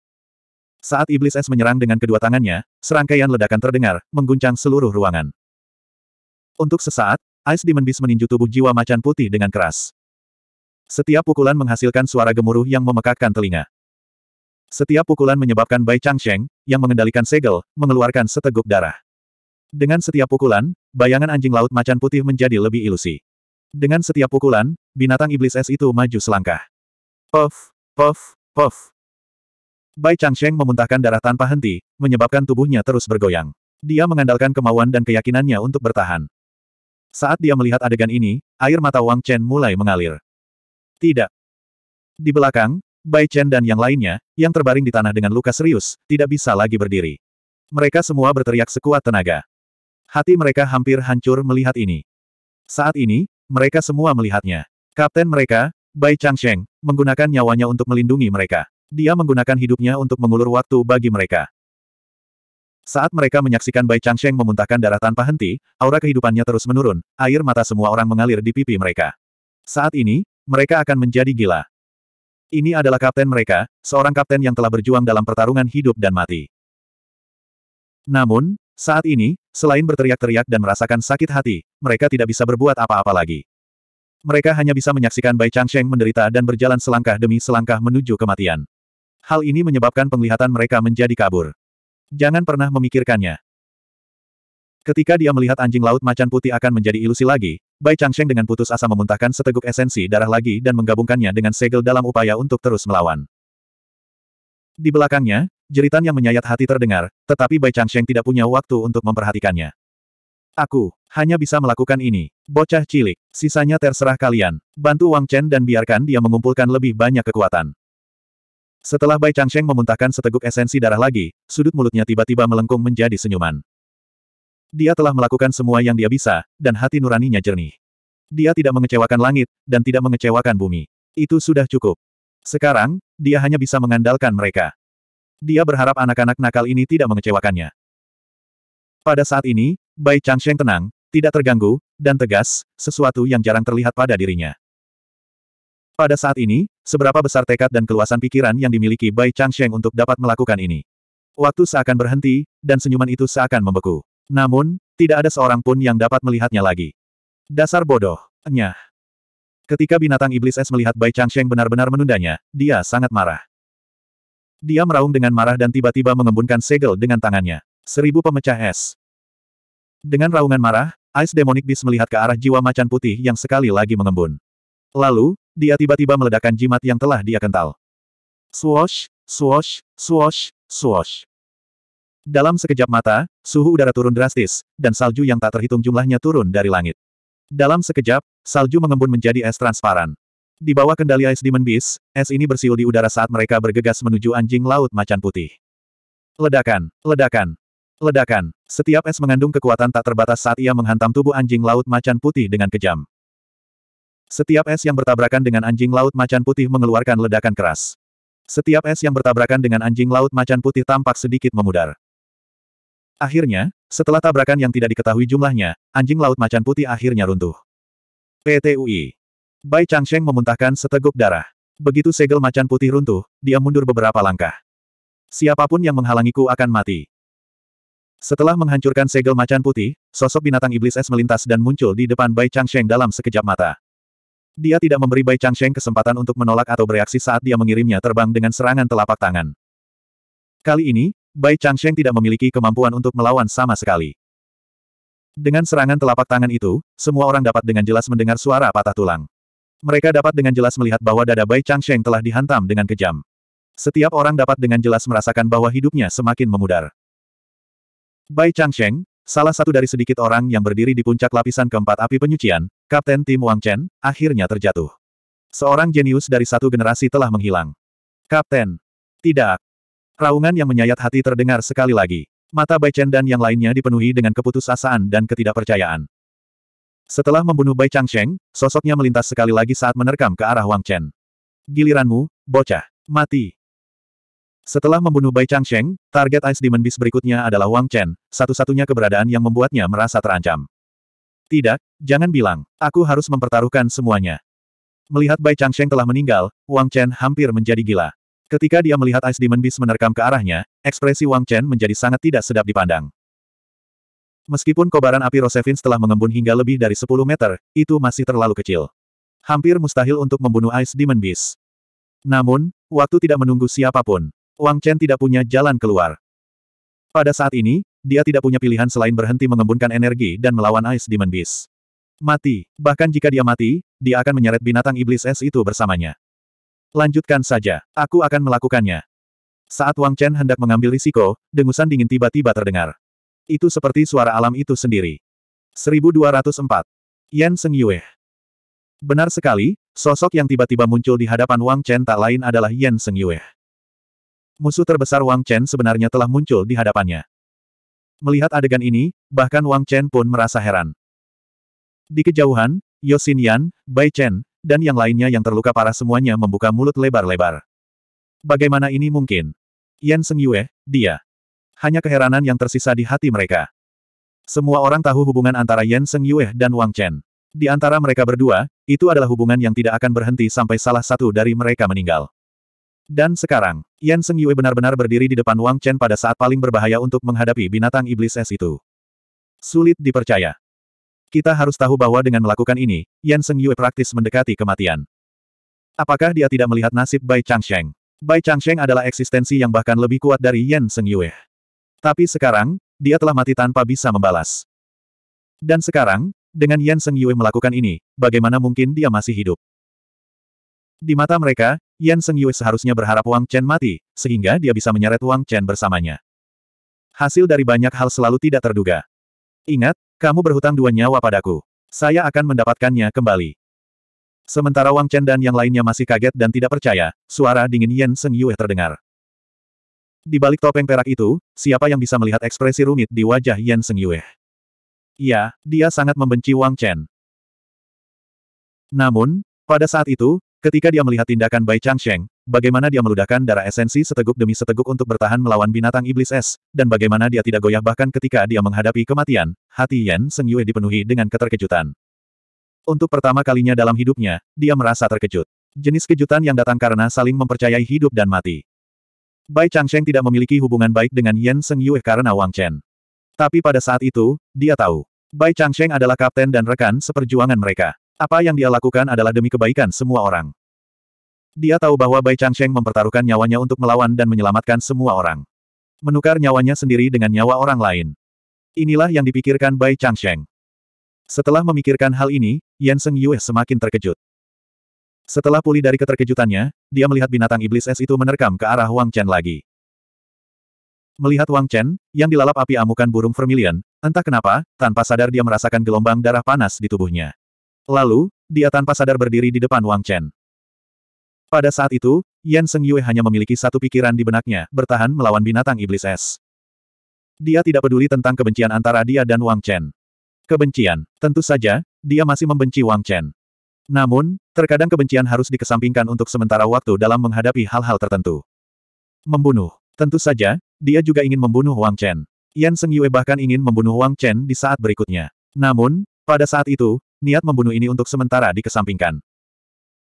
Saat iblis es menyerang dengan kedua tangannya, serangkaian ledakan terdengar, mengguncang seluruh ruangan. Untuk sesaat, Ice Demon Beast meninju tubuh jiwa macan putih dengan keras. Setiap pukulan menghasilkan suara gemuruh yang memekakkan telinga. Setiap pukulan menyebabkan Bai Changsheng, yang mengendalikan segel, mengeluarkan seteguk darah. Dengan setiap pukulan, bayangan anjing laut macan putih menjadi lebih ilusi. Dengan setiap pukulan, binatang iblis es itu maju selangkah. Puff, puff, puff. Bai Changsheng memuntahkan darah tanpa henti, menyebabkan tubuhnya terus bergoyang. Dia mengandalkan kemauan dan keyakinannya untuk bertahan. Saat dia melihat adegan ini, air mata Wang Chen mulai mengalir. Tidak. Di belakang, Bai Chen dan yang lainnya, yang terbaring di tanah dengan luka serius, tidak bisa lagi berdiri. Mereka semua berteriak sekuat tenaga. Hati mereka hampir hancur melihat ini. Saat ini, mereka semua melihatnya. Kapten mereka, Bai Changsheng, menggunakan nyawanya untuk melindungi mereka. Dia menggunakan hidupnya untuk mengulur waktu bagi mereka. Saat mereka menyaksikan Bai Changsheng memuntahkan darah tanpa henti, aura kehidupannya terus menurun, air mata semua orang mengalir di pipi mereka. Saat ini, mereka akan menjadi gila. Ini adalah kapten mereka, seorang kapten yang telah berjuang dalam pertarungan hidup dan mati. Namun, saat ini, selain berteriak-teriak dan merasakan sakit hati, mereka tidak bisa berbuat apa-apa lagi. Mereka hanya bisa menyaksikan Bai Changsheng menderita dan berjalan selangkah demi selangkah menuju kematian. Hal ini menyebabkan penglihatan mereka menjadi kabur. Jangan pernah memikirkannya. Ketika dia melihat anjing laut macan putih akan menjadi ilusi lagi, Bai Changsheng dengan putus asa memuntahkan seteguk esensi darah lagi dan menggabungkannya dengan segel dalam upaya untuk terus melawan. Di belakangnya, jeritan yang menyayat hati terdengar, tetapi Bai Changsheng tidak punya waktu untuk memperhatikannya. Aku hanya bisa melakukan ini. Bocah cilik, sisanya terserah kalian. Bantu Wang Chen dan biarkan dia mengumpulkan lebih banyak kekuatan. Setelah Bai Changsheng memuntahkan seteguk esensi darah lagi, sudut mulutnya tiba-tiba melengkung menjadi senyuman. Dia telah melakukan semua yang dia bisa, dan hati nuraninya jernih. Dia tidak mengecewakan langit, dan tidak mengecewakan bumi. Itu sudah cukup. Sekarang, dia hanya bisa mengandalkan mereka. Dia berharap anak-anak nakal ini tidak mengecewakannya. Pada saat ini, Bai Changsheng tenang, tidak terganggu, dan tegas, sesuatu yang jarang terlihat pada dirinya. Pada saat ini, seberapa besar tekad dan keluasan pikiran yang dimiliki Bai Changsheng untuk dapat melakukan ini. Waktu seakan berhenti, dan senyuman itu seakan membeku. Namun, tidak ada seorang pun yang dapat melihatnya lagi. Dasar bodoh. Nyah. Ketika binatang iblis es melihat Bai Changsheng benar-benar menundanya, dia sangat marah. Dia meraung dengan marah dan tiba-tiba mengembunkan segel dengan tangannya. Seribu pemecah es. Dengan raungan marah, Ice Demonic Beast melihat ke arah jiwa macan putih yang sekali lagi mengembun. Lalu, dia tiba-tiba meledakkan jimat yang telah dia kental. swosh swosh swosh swosh dalam sekejap mata, suhu udara turun drastis, dan salju yang tak terhitung jumlahnya turun dari langit. Dalam sekejap, salju mengembun menjadi es transparan. Di bawah kendali Ice Demon Beast, es ini bersiul di udara saat mereka bergegas menuju anjing laut macan putih. Ledakan, ledakan, ledakan. Setiap es mengandung kekuatan tak terbatas saat ia menghantam tubuh anjing laut macan putih dengan kejam. Setiap es yang bertabrakan dengan anjing laut macan putih mengeluarkan ledakan keras. Setiap es yang bertabrakan dengan anjing laut macan putih tampak sedikit memudar. Akhirnya, setelah tabrakan yang tidak diketahui jumlahnya, anjing laut macan putih akhirnya runtuh. PTUI. Bai Changsheng memuntahkan seteguk darah. Begitu segel macan putih runtuh, dia mundur beberapa langkah. Siapapun yang menghalangiku akan mati. Setelah menghancurkan segel macan putih, sosok binatang iblis es melintas dan muncul di depan Bai Changsheng dalam sekejap mata. Dia tidak memberi Bai Changsheng kesempatan untuk menolak atau bereaksi saat dia mengirimnya terbang dengan serangan telapak tangan. Kali ini, Bai Changsheng tidak memiliki kemampuan untuk melawan sama sekali. Dengan serangan telapak tangan itu, semua orang dapat dengan jelas mendengar suara patah tulang. Mereka dapat dengan jelas melihat bahwa dada Bai Changsheng telah dihantam dengan kejam. Setiap orang dapat dengan jelas merasakan bahwa hidupnya semakin memudar. Bai Changsheng, salah satu dari sedikit orang yang berdiri di puncak lapisan keempat api penyucian, Kapten Tim Wang Chen, akhirnya terjatuh. Seorang jenius dari satu generasi telah menghilang. Kapten, tidak, Raungan yang menyayat hati terdengar sekali lagi. Mata Bai Chen dan yang lainnya dipenuhi dengan keputusasaan dan ketidakpercayaan. Setelah membunuh Bai Changsheng, sosoknya melintas sekali lagi saat menerkam ke arah Wang Chen. Giliranmu, bocah. Mati. Setelah membunuh Bai Changsheng, target Ice Demon Beast berikutnya adalah Wang Chen, satu-satunya keberadaan yang membuatnya merasa terancam. Tidak, jangan bilang, aku harus mempertaruhkan semuanya. Melihat Bai Changsheng telah meninggal, Wang Chen hampir menjadi gila. Ketika dia melihat Ice Demon Beast menerkam ke arahnya, ekspresi Wang Chen menjadi sangat tidak sedap dipandang. Meskipun kobaran api Rosevin telah mengembun hingga lebih dari 10 meter, itu masih terlalu kecil. Hampir mustahil untuk membunuh Ice Demon Beast. Namun, waktu tidak menunggu siapapun. Wang Chen tidak punya jalan keluar. Pada saat ini, dia tidak punya pilihan selain berhenti mengembunkan energi dan melawan Ice Demon Beast. Mati. Bahkan jika dia mati, dia akan menyeret binatang iblis es itu bersamanya. Lanjutkan saja, aku akan melakukannya. Saat Wang Chen hendak mengambil risiko, dengusan dingin tiba-tiba terdengar. Itu seperti suara alam itu sendiri. 1204. Yan Seng Yue. Benar sekali, sosok yang tiba-tiba muncul di hadapan Wang Chen tak lain adalah Yan Seng Yue. Musuh terbesar Wang Chen sebenarnya telah muncul di hadapannya. Melihat adegan ini, bahkan Wang Chen pun merasa heran. Di kejauhan, Yosin Yan, Bai Chen, dan yang lainnya yang terluka parah semuanya membuka mulut lebar-lebar. Bagaimana ini mungkin? Yan Seng Yue, dia. Hanya keheranan yang tersisa di hati mereka. Semua orang tahu hubungan antara Yan Seng Yue dan Wang Chen. Di antara mereka berdua, itu adalah hubungan yang tidak akan berhenti sampai salah satu dari mereka meninggal. Dan sekarang, Yan Seng Yue benar-benar berdiri di depan Wang Chen pada saat paling berbahaya untuk menghadapi binatang iblis es itu. Sulit dipercaya. Kita harus tahu bahwa dengan melakukan ini, Yan Seng Yue praktis mendekati kematian. Apakah dia tidak melihat nasib Bai Changsheng? Bai Changsheng adalah eksistensi yang bahkan lebih kuat dari Yan Seng Yue. Tapi sekarang, dia telah mati tanpa bisa membalas. Dan sekarang, dengan Yan Seng Yue melakukan ini, bagaimana mungkin dia masih hidup? Di mata mereka, Yan Seng Yue seharusnya berharap Wang Chen mati, sehingga dia bisa menyeret Wang Chen bersamanya. Hasil dari banyak hal selalu tidak terduga. Ingat, kamu berhutang dua nyawa padaku. Saya akan mendapatkannya kembali. Sementara Wang Chen dan yang lainnya masih kaget dan tidak percaya, suara dingin Yen Seng Yue terdengar. Di balik topeng perak itu, siapa yang bisa melihat ekspresi rumit di wajah Yen Seng Yue? Ya, dia sangat membenci Wang Chen. Namun, pada saat itu, ketika dia melihat tindakan Bai Changsheng, bagaimana dia meludahkan darah esensi seteguk demi seteguk untuk bertahan melawan binatang iblis es, dan bagaimana dia tidak goyah bahkan ketika dia menghadapi kematian, hati Yan Seng Yue dipenuhi dengan keterkejutan. Untuk pertama kalinya dalam hidupnya, dia merasa terkejut. Jenis kejutan yang datang karena saling mempercayai hidup dan mati. Bai Changsheng tidak memiliki hubungan baik dengan Yan Seng Yue karena Wang Chen. Tapi pada saat itu, dia tahu. Bai Changsheng adalah kapten dan rekan seperjuangan mereka. Apa yang dia lakukan adalah demi kebaikan semua orang. Dia tahu bahwa Bai Changsheng mempertaruhkan nyawanya untuk melawan dan menyelamatkan semua orang. Menukar nyawanya sendiri dengan nyawa orang lain. Inilah yang dipikirkan Bai Changsheng. Setelah memikirkan hal ini, Yan Seng Yue semakin terkejut. Setelah pulih dari keterkejutannya, dia melihat binatang iblis es itu menerkam ke arah Wang Chen lagi. Melihat Wang Chen, yang dilalap api amukan burung vermilion, entah kenapa, tanpa sadar dia merasakan gelombang darah panas di tubuhnya. Lalu, dia tanpa sadar berdiri di depan Wang Chen. Pada saat itu, Yan Seng Yue hanya memiliki satu pikiran di benaknya, bertahan melawan binatang iblis es. Dia tidak peduli tentang kebencian antara dia dan Wang Chen. Kebencian, tentu saja, dia masih membenci Wang Chen. Namun, terkadang kebencian harus dikesampingkan untuk sementara waktu dalam menghadapi hal-hal tertentu. Membunuh. Tentu saja, dia juga ingin membunuh Wang Chen. Yan Seng Yue bahkan ingin membunuh Wang Chen di saat berikutnya. Namun, pada saat itu, niat membunuh ini untuk sementara dikesampingkan.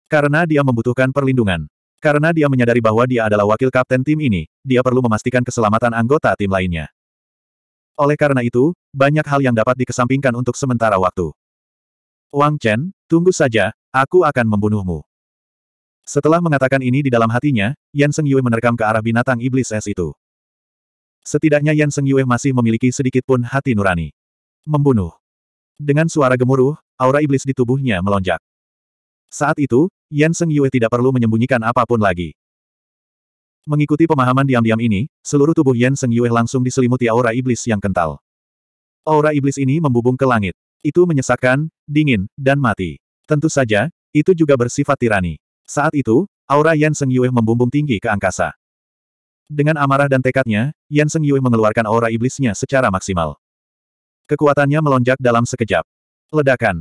Karena dia membutuhkan perlindungan. Karena dia menyadari bahwa dia adalah wakil kapten tim ini, dia perlu memastikan keselamatan anggota tim lainnya. Oleh karena itu, banyak hal yang dapat dikesampingkan untuk sementara waktu. Wang Chen, tunggu saja, aku akan membunuhmu. Setelah mengatakan ini di dalam hatinya, Yan Seng Yue menerkam ke arah binatang iblis es itu. Setidaknya Yan Seng Yue masih memiliki sedikit pun hati nurani. Membunuh. Dengan suara gemuruh, aura iblis di tubuhnya melonjak. Saat itu, Yan Seng Yue tidak perlu menyembunyikan apapun lagi. Mengikuti pemahaman diam-diam ini, seluruh tubuh Yan Seng Yue langsung diselimuti aura iblis yang kental. Aura iblis ini membubung ke langit. Itu menyesakkan, dingin, dan mati. Tentu saja, itu juga bersifat tirani. Saat itu, aura Yan Seng Yue membumbung tinggi ke angkasa. Dengan amarah dan tekadnya, Yan Seng Yue mengeluarkan aura iblisnya secara maksimal. Kekuatannya melonjak dalam sekejap. Ledakan.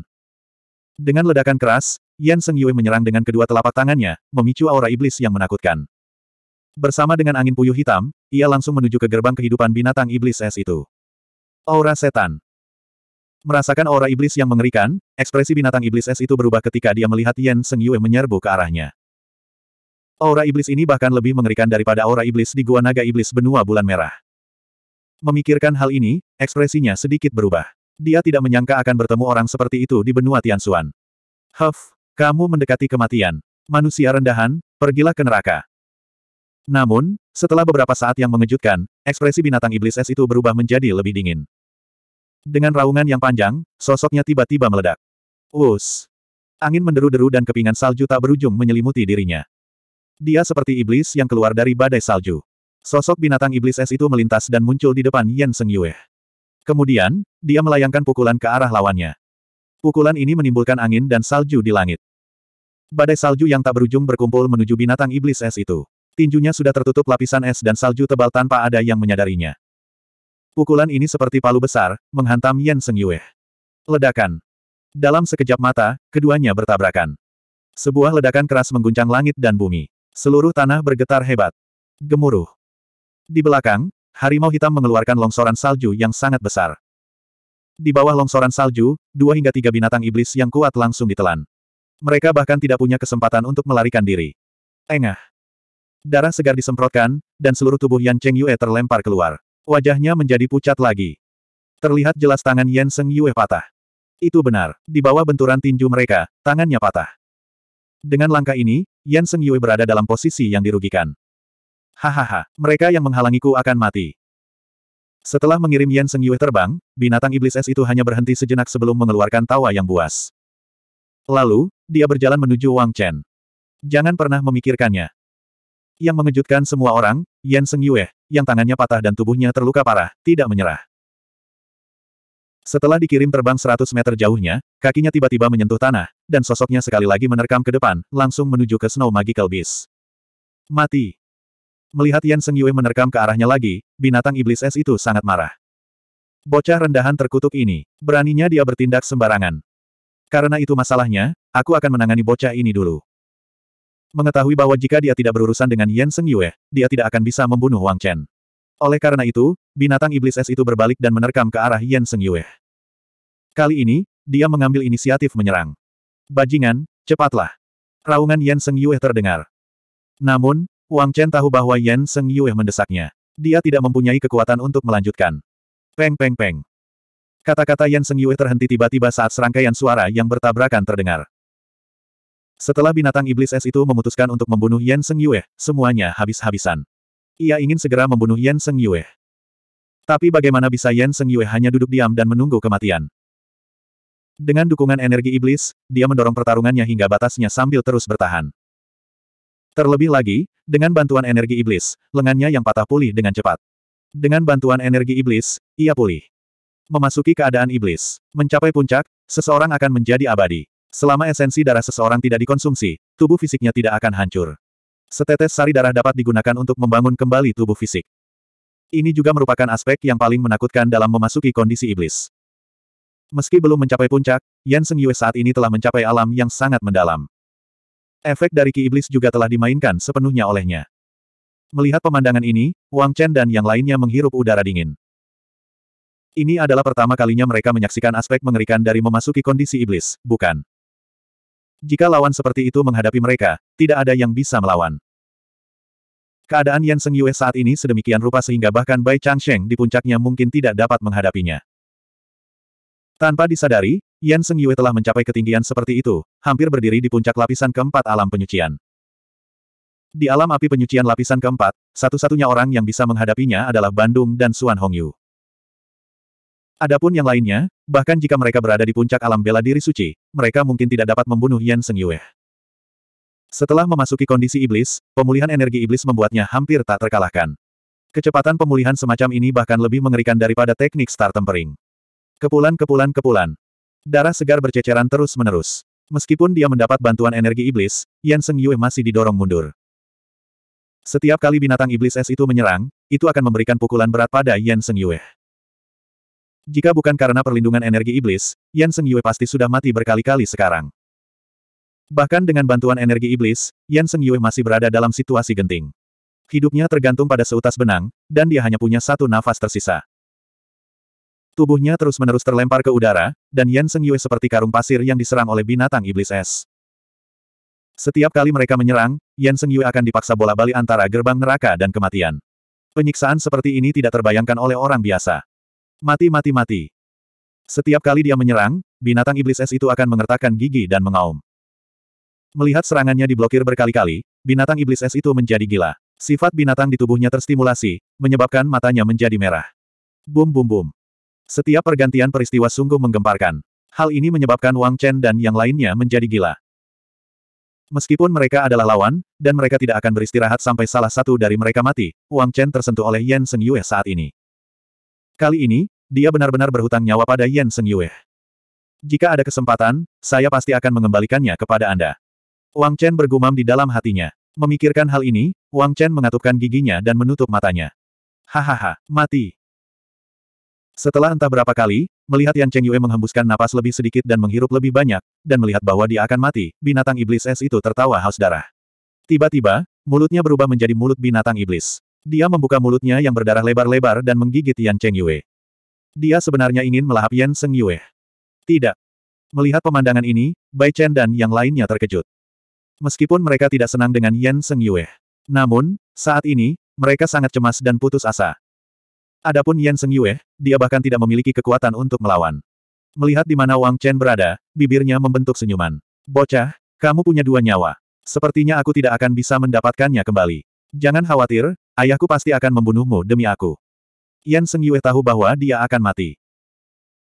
Dengan ledakan keras, Yan Seng Yue menyerang dengan kedua telapak tangannya, memicu aura iblis yang menakutkan. Bersama dengan angin puyuh hitam, ia langsung menuju ke gerbang kehidupan binatang iblis es itu. Aura setan. Merasakan aura iblis yang mengerikan, ekspresi binatang iblis es itu berubah ketika dia melihat Yan Seng Yue menyerbu ke arahnya. Aura iblis ini bahkan lebih mengerikan daripada aura iblis di Gua Naga Iblis Benua Bulan Merah. Memikirkan hal ini, ekspresinya sedikit berubah. Dia tidak menyangka akan bertemu orang seperti itu di benua Tian Xuan. Huff, kamu mendekati kematian. Manusia rendahan, pergilah ke neraka. Namun, setelah beberapa saat yang mengejutkan, ekspresi binatang iblis es itu berubah menjadi lebih dingin. Dengan raungan yang panjang, sosoknya tiba-tiba meledak. Us. Angin menderu-deru dan kepingan salju tak berujung menyelimuti dirinya. Dia seperti iblis yang keluar dari badai salju. Sosok binatang iblis es itu melintas dan muncul di depan Yan Seng Yue. Kemudian, dia melayangkan pukulan ke arah lawannya. Pukulan ini menimbulkan angin dan salju di langit. Badai salju yang tak berujung berkumpul menuju binatang iblis es itu. Tinjunya sudah tertutup lapisan es dan salju tebal tanpa ada yang menyadarinya. Pukulan ini seperti palu besar, menghantam Yan Seng Yue. Ledakan. Dalam sekejap mata, keduanya bertabrakan. Sebuah ledakan keras mengguncang langit dan bumi. Seluruh tanah bergetar hebat. Gemuruh. Di belakang, harimau hitam mengeluarkan longsoran salju yang sangat besar. Di bawah longsoran salju, dua hingga tiga binatang iblis yang kuat langsung ditelan. Mereka bahkan tidak punya kesempatan untuk melarikan diri. Engah. Darah segar disemprotkan, dan seluruh tubuh Yan Cheng Yue terlempar keluar. Wajahnya menjadi pucat lagi. Terlihat jelas tangan Yan Seng Yue patah. Itu benar, di bawah benturan tinju mereka, tangannya patah. Dengan langkah ini, Yan Seng Yue berada dalam posisi yang dirugikan. Hahaha, mereka yang menghalangiku akan mati. Setelah mengirim Yan Seng Yue terbang, binatang iblis es itu hanya berhenti sejenak sebelum mengeluarkan tawa yang buas. Lalu, dia berjalan menuju Wang Chen. Jangan pernah memikirkannya. Yang mengejutkan semua orang, Yan Seng Yue, yang tangannya patah dan tubuhnya terluka parah, tidak menyerah. Setelah dikirim terbang 100 meter jauhnya, kakinya tiba-tiba menyentuh tanah, dan sosoknya sekali lagi menerkam ke depan, langsung menuju ke Snow Magical Beast. Mati. Melihat Yan Seng Yue menerkam ke arahnya lagi, binatang iblis es itu sangat marah. Bocah rendahan terkutuk ini, beraninya dia bertindak sembarangan. Karena itu masalahnya, aku akan menangani bocah ini dulu. Mengetahui bahwa jika dia tidak berurusan dengan Yen Seng Yue, dia tidak akan bisa membunuh Wang Chen. Oleh karena itu, binatang iblis es itu berbalik dan menerkam ke arah Yen Seng Yue. Kali ini, dia mengambil inisiatif menyerang. Bajingan, cepatlah. Raungan Yen Seng Yue terdengar. Namun, Wang Chen tahu bahwa Yen Seng Yue mendesaknya. Dia tidak mempunyai kekuatan untuk melanjutkan. Peng peng peng. Kata-kata Yan Seng Yue terhenti tiba-tiba saat serangkaian suara yang bertabrakan terdengar. Setelah binatang iblis es itu memutuskan untuk membunuh Yan Seng Yue, semuanya habis-habisan. Ia ingin segera membunuh Yan Seng Yue. Tapi bagaimana bisa Yan Seng Yue hanya duduk diam dan menunggu kematian? Dengan dukungan energi iblis, dia mendorong pertarungannya hingga batasnya sambil terus bertahan. Terlebih lagi, dengan bantuan energi iblis, lengannya yang patah pulih dengan cepat. Dengan bantuan energi iblis, ia pulih. Memasuki keadaan iblis. Mencapai puncak, seseorang akan menjadi abadi. Selama esensi darah seseorang tidak dikonsumsi, tubuh fisiknya tidak akan hancur. Setetes sari darah dapat digunakan untuk membangun kembali tubuh fisik. Ini juga merupakan aspek yang paling menakutkan dalam memasuki kondisi iblis. Meski belum mencapai puncak, Yan Seng Yue saat ini telah mencapai alam yang sangat mendalam. Efek dari Ki Iblis juga telah dimainkan sepenuhnya olehnya. Melihat pemandangan ini, Wang Chen dan yang lainnya menghirup udara dingin. Ini adalah pertama kalinya mereka menyaksikan aspek mengerikan dari memasuki kondisi iblis, bukan? Jika lawan seperti itu menghadapi mereka, tidak ada yang bisa melawan. Keadaan Yan Seng Yue saat ini sedemikian rupa sehingga bahkan Bai Changsheng di puncaknya mungkin tidak dapat menghadapinya. Tanpa disadari, Yan Seng Yue telah mencapai ketinggian seperti itu, hampir berdiri di puncak lapisan keempat alam penyucian. Di alam api penyucian lapisan keempat, satu-satunya orang yang bisa menghadapinya adalah Bandung dan Suan Hongyu. Adapun yang lainnya, bahkan jika mereka berada di puncak alam bela diri suci, mereka mungkin tidak dapat membunuh Yan Seng Yue. Setelah memasuki kondisi iblis, pemulihan energi iblis membuatnya hampir tak terkalahkan. Kecepatan pemulihan semacam ini bahkan lebih mengerikan daripada teknik star tempering. Kepulan-kepulan-kepulan. Darah segar berceceran terus-menerus. Meskipun dia mendapat bantuan energi iblis, Yan Seng Yue masih didorong mundur. Setiap kali binatang iblis es itu menyerang, itu akan memberikan pukulan berat pada Yan Seng Yue. Jika bukan karena perlindungan energi iblis, Yan Seng Yue pasti sudah mati berkali-kali sekarang. Bahkan dengan bantuan energi iblis, Yan Seng Yue masih berada dalam situasi genting. Hidupnya tergantung pada seutas benang, dan dia hanya punya satu nafas tersisa. Tubuhnya terus-menerus terlempar ke udara, dan Yan Seng Yue seperti karung pasir yang diserang oleh binatang iblis es. Setiap kali mereka menyerang, Yan Seng Yue akan dipaksa bola-balik antara gerbang neraka dan kematian. Penyiksaan seperti ini tidak terbayangkan oleh orang biasa. Mati-mati-mati. Setiap kali dia menyerang, binatang iblis es itu akan mengertakkan gigi dan mengaum. Melihat serangannya diblokir berkali-kali, binatang iblis es itu menjadi gila. Sifat binatang di tubuhnya terstimulasi, menyebabkan matanya menjadi merah. Bum bum bum. Setiap pergantian peristiwa sungguh menggemparkan. Hal ini menyebabkan Wang Chen dan yang lainnya menjadi gila. Meskipun mereka adalah lawan, dan mereka tidak akan beristirahat sampai salah satu dari mereka mati, Wang Chen tersentuh oleh Yan Seng Yue saat ini. Kali ini, dia benar-benar berhutang nyawa pada Yan Seng Yue. Jika ada kesempatan, saya pasti akan mengembalikannya kepada Anda. Wang Chen bergumam di dalam hatinya. Memikirkan hal ini, Wang Chen mengatupkan giginya dan menutup matanya. Hahaha, mati. Setelah entah berapa kali, melihat Yan Cheng Yue menghembuskan napas lebih sedikit dan menghirup lebih banyak, dan melihat bahwa dia akan mati, binatang iblis es itu tertawa haus darah. Tiba-tiba, mulutnya berubah menjadi mulut binatang iblis. Dia membuka mulutnya yang berdarah lebar-lebar dan menggigit Yan Cheng Yue. Dia sebenarnya ingin melahap Yan Seng Yue. Tidak. Melihat pemandangan ini, Bai Chen dan yang lainnya terkejut. Meskipun mereka tidak senang dengan Yan Seng Yue. Namun, saat ini, mereka sangat cemas dan putus asa. Adapun Yan Seng Yue, dia bahkan tidak memiliki kekuatan untuk melawan. Melihat di mana Wang Chen berada, bibirnya membentuk senyuman. Bocah, kamu punya dua nyawa. Sepertinya aku tidak akan bisa mendapatkannya kembali. Jangan khawatir, Ayahku pasti akan membunuhmu demi aku. Yan Seng Yue tahu bahwa dia akan mati.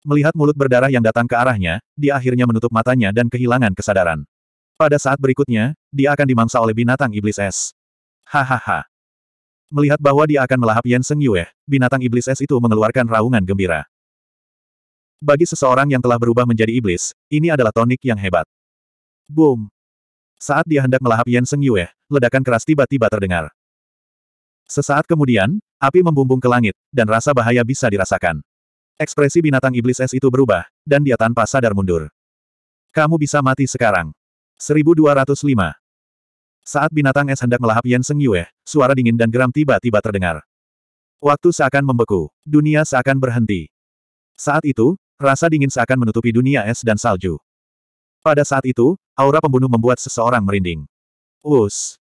Melihat mulut berdarah yang datang ke arahnya, dia akhirnya menutup matanya dan kehilangan kesadaran. Pada saat berikutnya, dia akan dimangsa oleh binatang iblis es. Hahaha. Melihat bahwa dia akan melahap Yan Seng Yue, binatang iblis es itu mengeluarkan raungan gembira. Bagi seseorang yang telah berubah menjadi iblis, ini adalah tonik yang hebat. Boom. Saat dia hendak melahap Yan Seng Yue, ledakan keras tiba-tiba terdengar. Sesaat kemudian, api membumbung ke langit, dan rasa bahaya bisa dirasakan. Ekspresi binatang iblis es itu berubah, dan dia tanpa sadar mundur. Kamu bisa mati sekarang. 1205. Saat binatang es hendak melahap Yen Seng Yue, suara dingin dan geram tiba-tiba terdengar. Waktu seakan membeku, dunia seakan berhenti. Saat itu, rasa dingin seakan menutupi dunia es dan salju. Pada saat itu, aura pembunuh membuat seseorang merinding. Us!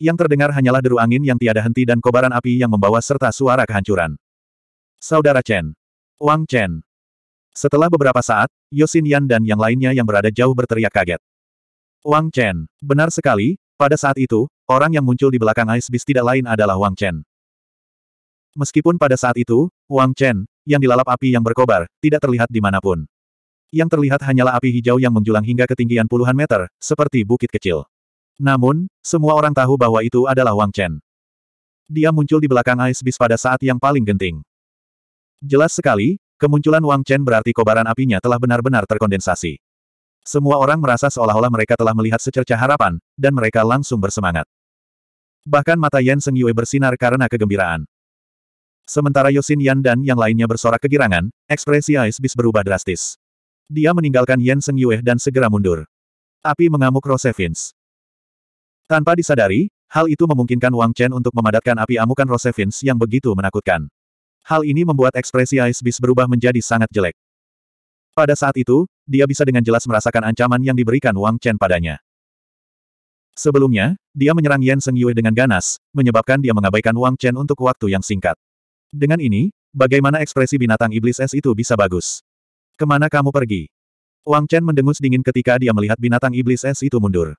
Yang terdengar hanyalah deru angin yang tiada henti dan kobaran api yang membawa serta suara kehancuran. Saudara Chen. Wang Chen. Setelah beberapa saat, Yosin Yan dan yang lainnya yang berada jauh berteriak kaget. Wang Chen. Benar sekali, pada saat itu, orang yang muncul di belakang Ice Beast tidak lain adalah Wang Chen. Meskipun pada saat itu, Wang Chen, yang dilalap api yang berkobar, tidak terlihat di dimanapun. Yang terlihat hanyalah api hijau yang menjulang hingga ketinggian puluhan meter, seperti bukit kecil. Namun, semua orang tahu bahwa itu adalah Wang Chen. Dia muncul di belakang Ice Beast pada saat yang paling genting. Jelas sekali, kemunculan Wang Chen berarti kobaran apinya telah benar-benar terkondensasi. Semua orang merasa seolah-olah mereka telah melihat secerca harapan, dan mereka langsung bersemangat. Bahkan mata Yan Seng Yue bersinar karena kegembiraan. Sementara Yosin Yan dan yang lainnya bersorak kegirangan, ekspresi Ice Beast berubah drastis. Dia meninggalkan Yan Seng Yue dan segera mundur. Api mengamuk Rosevins. Tanpa disadari, hal itu memungkinkan Wang Chen untuk memadatkan api amukan Rosevins yang begitu menakutkan. Hal ini membuat ekspresi Ice Beast berubah menjadi sangat jelek. Pada saat itu, dia bisa dengan jelas merasakan ancaman yang diberikan Wang Chen padanya. Sebelumnya, dia menyerang Yan Seng Yue dengan ganas, menyebabkan dia mengabaikan Wang Chen untuk waktu yang singkat. Dengan ini, bagaimana ekspresi binatang iblis es itu bisa bagus? Kemana kamu pergi? Wang Chen mendengus dingin ketika dia melihat binatang iblis es itu mundur.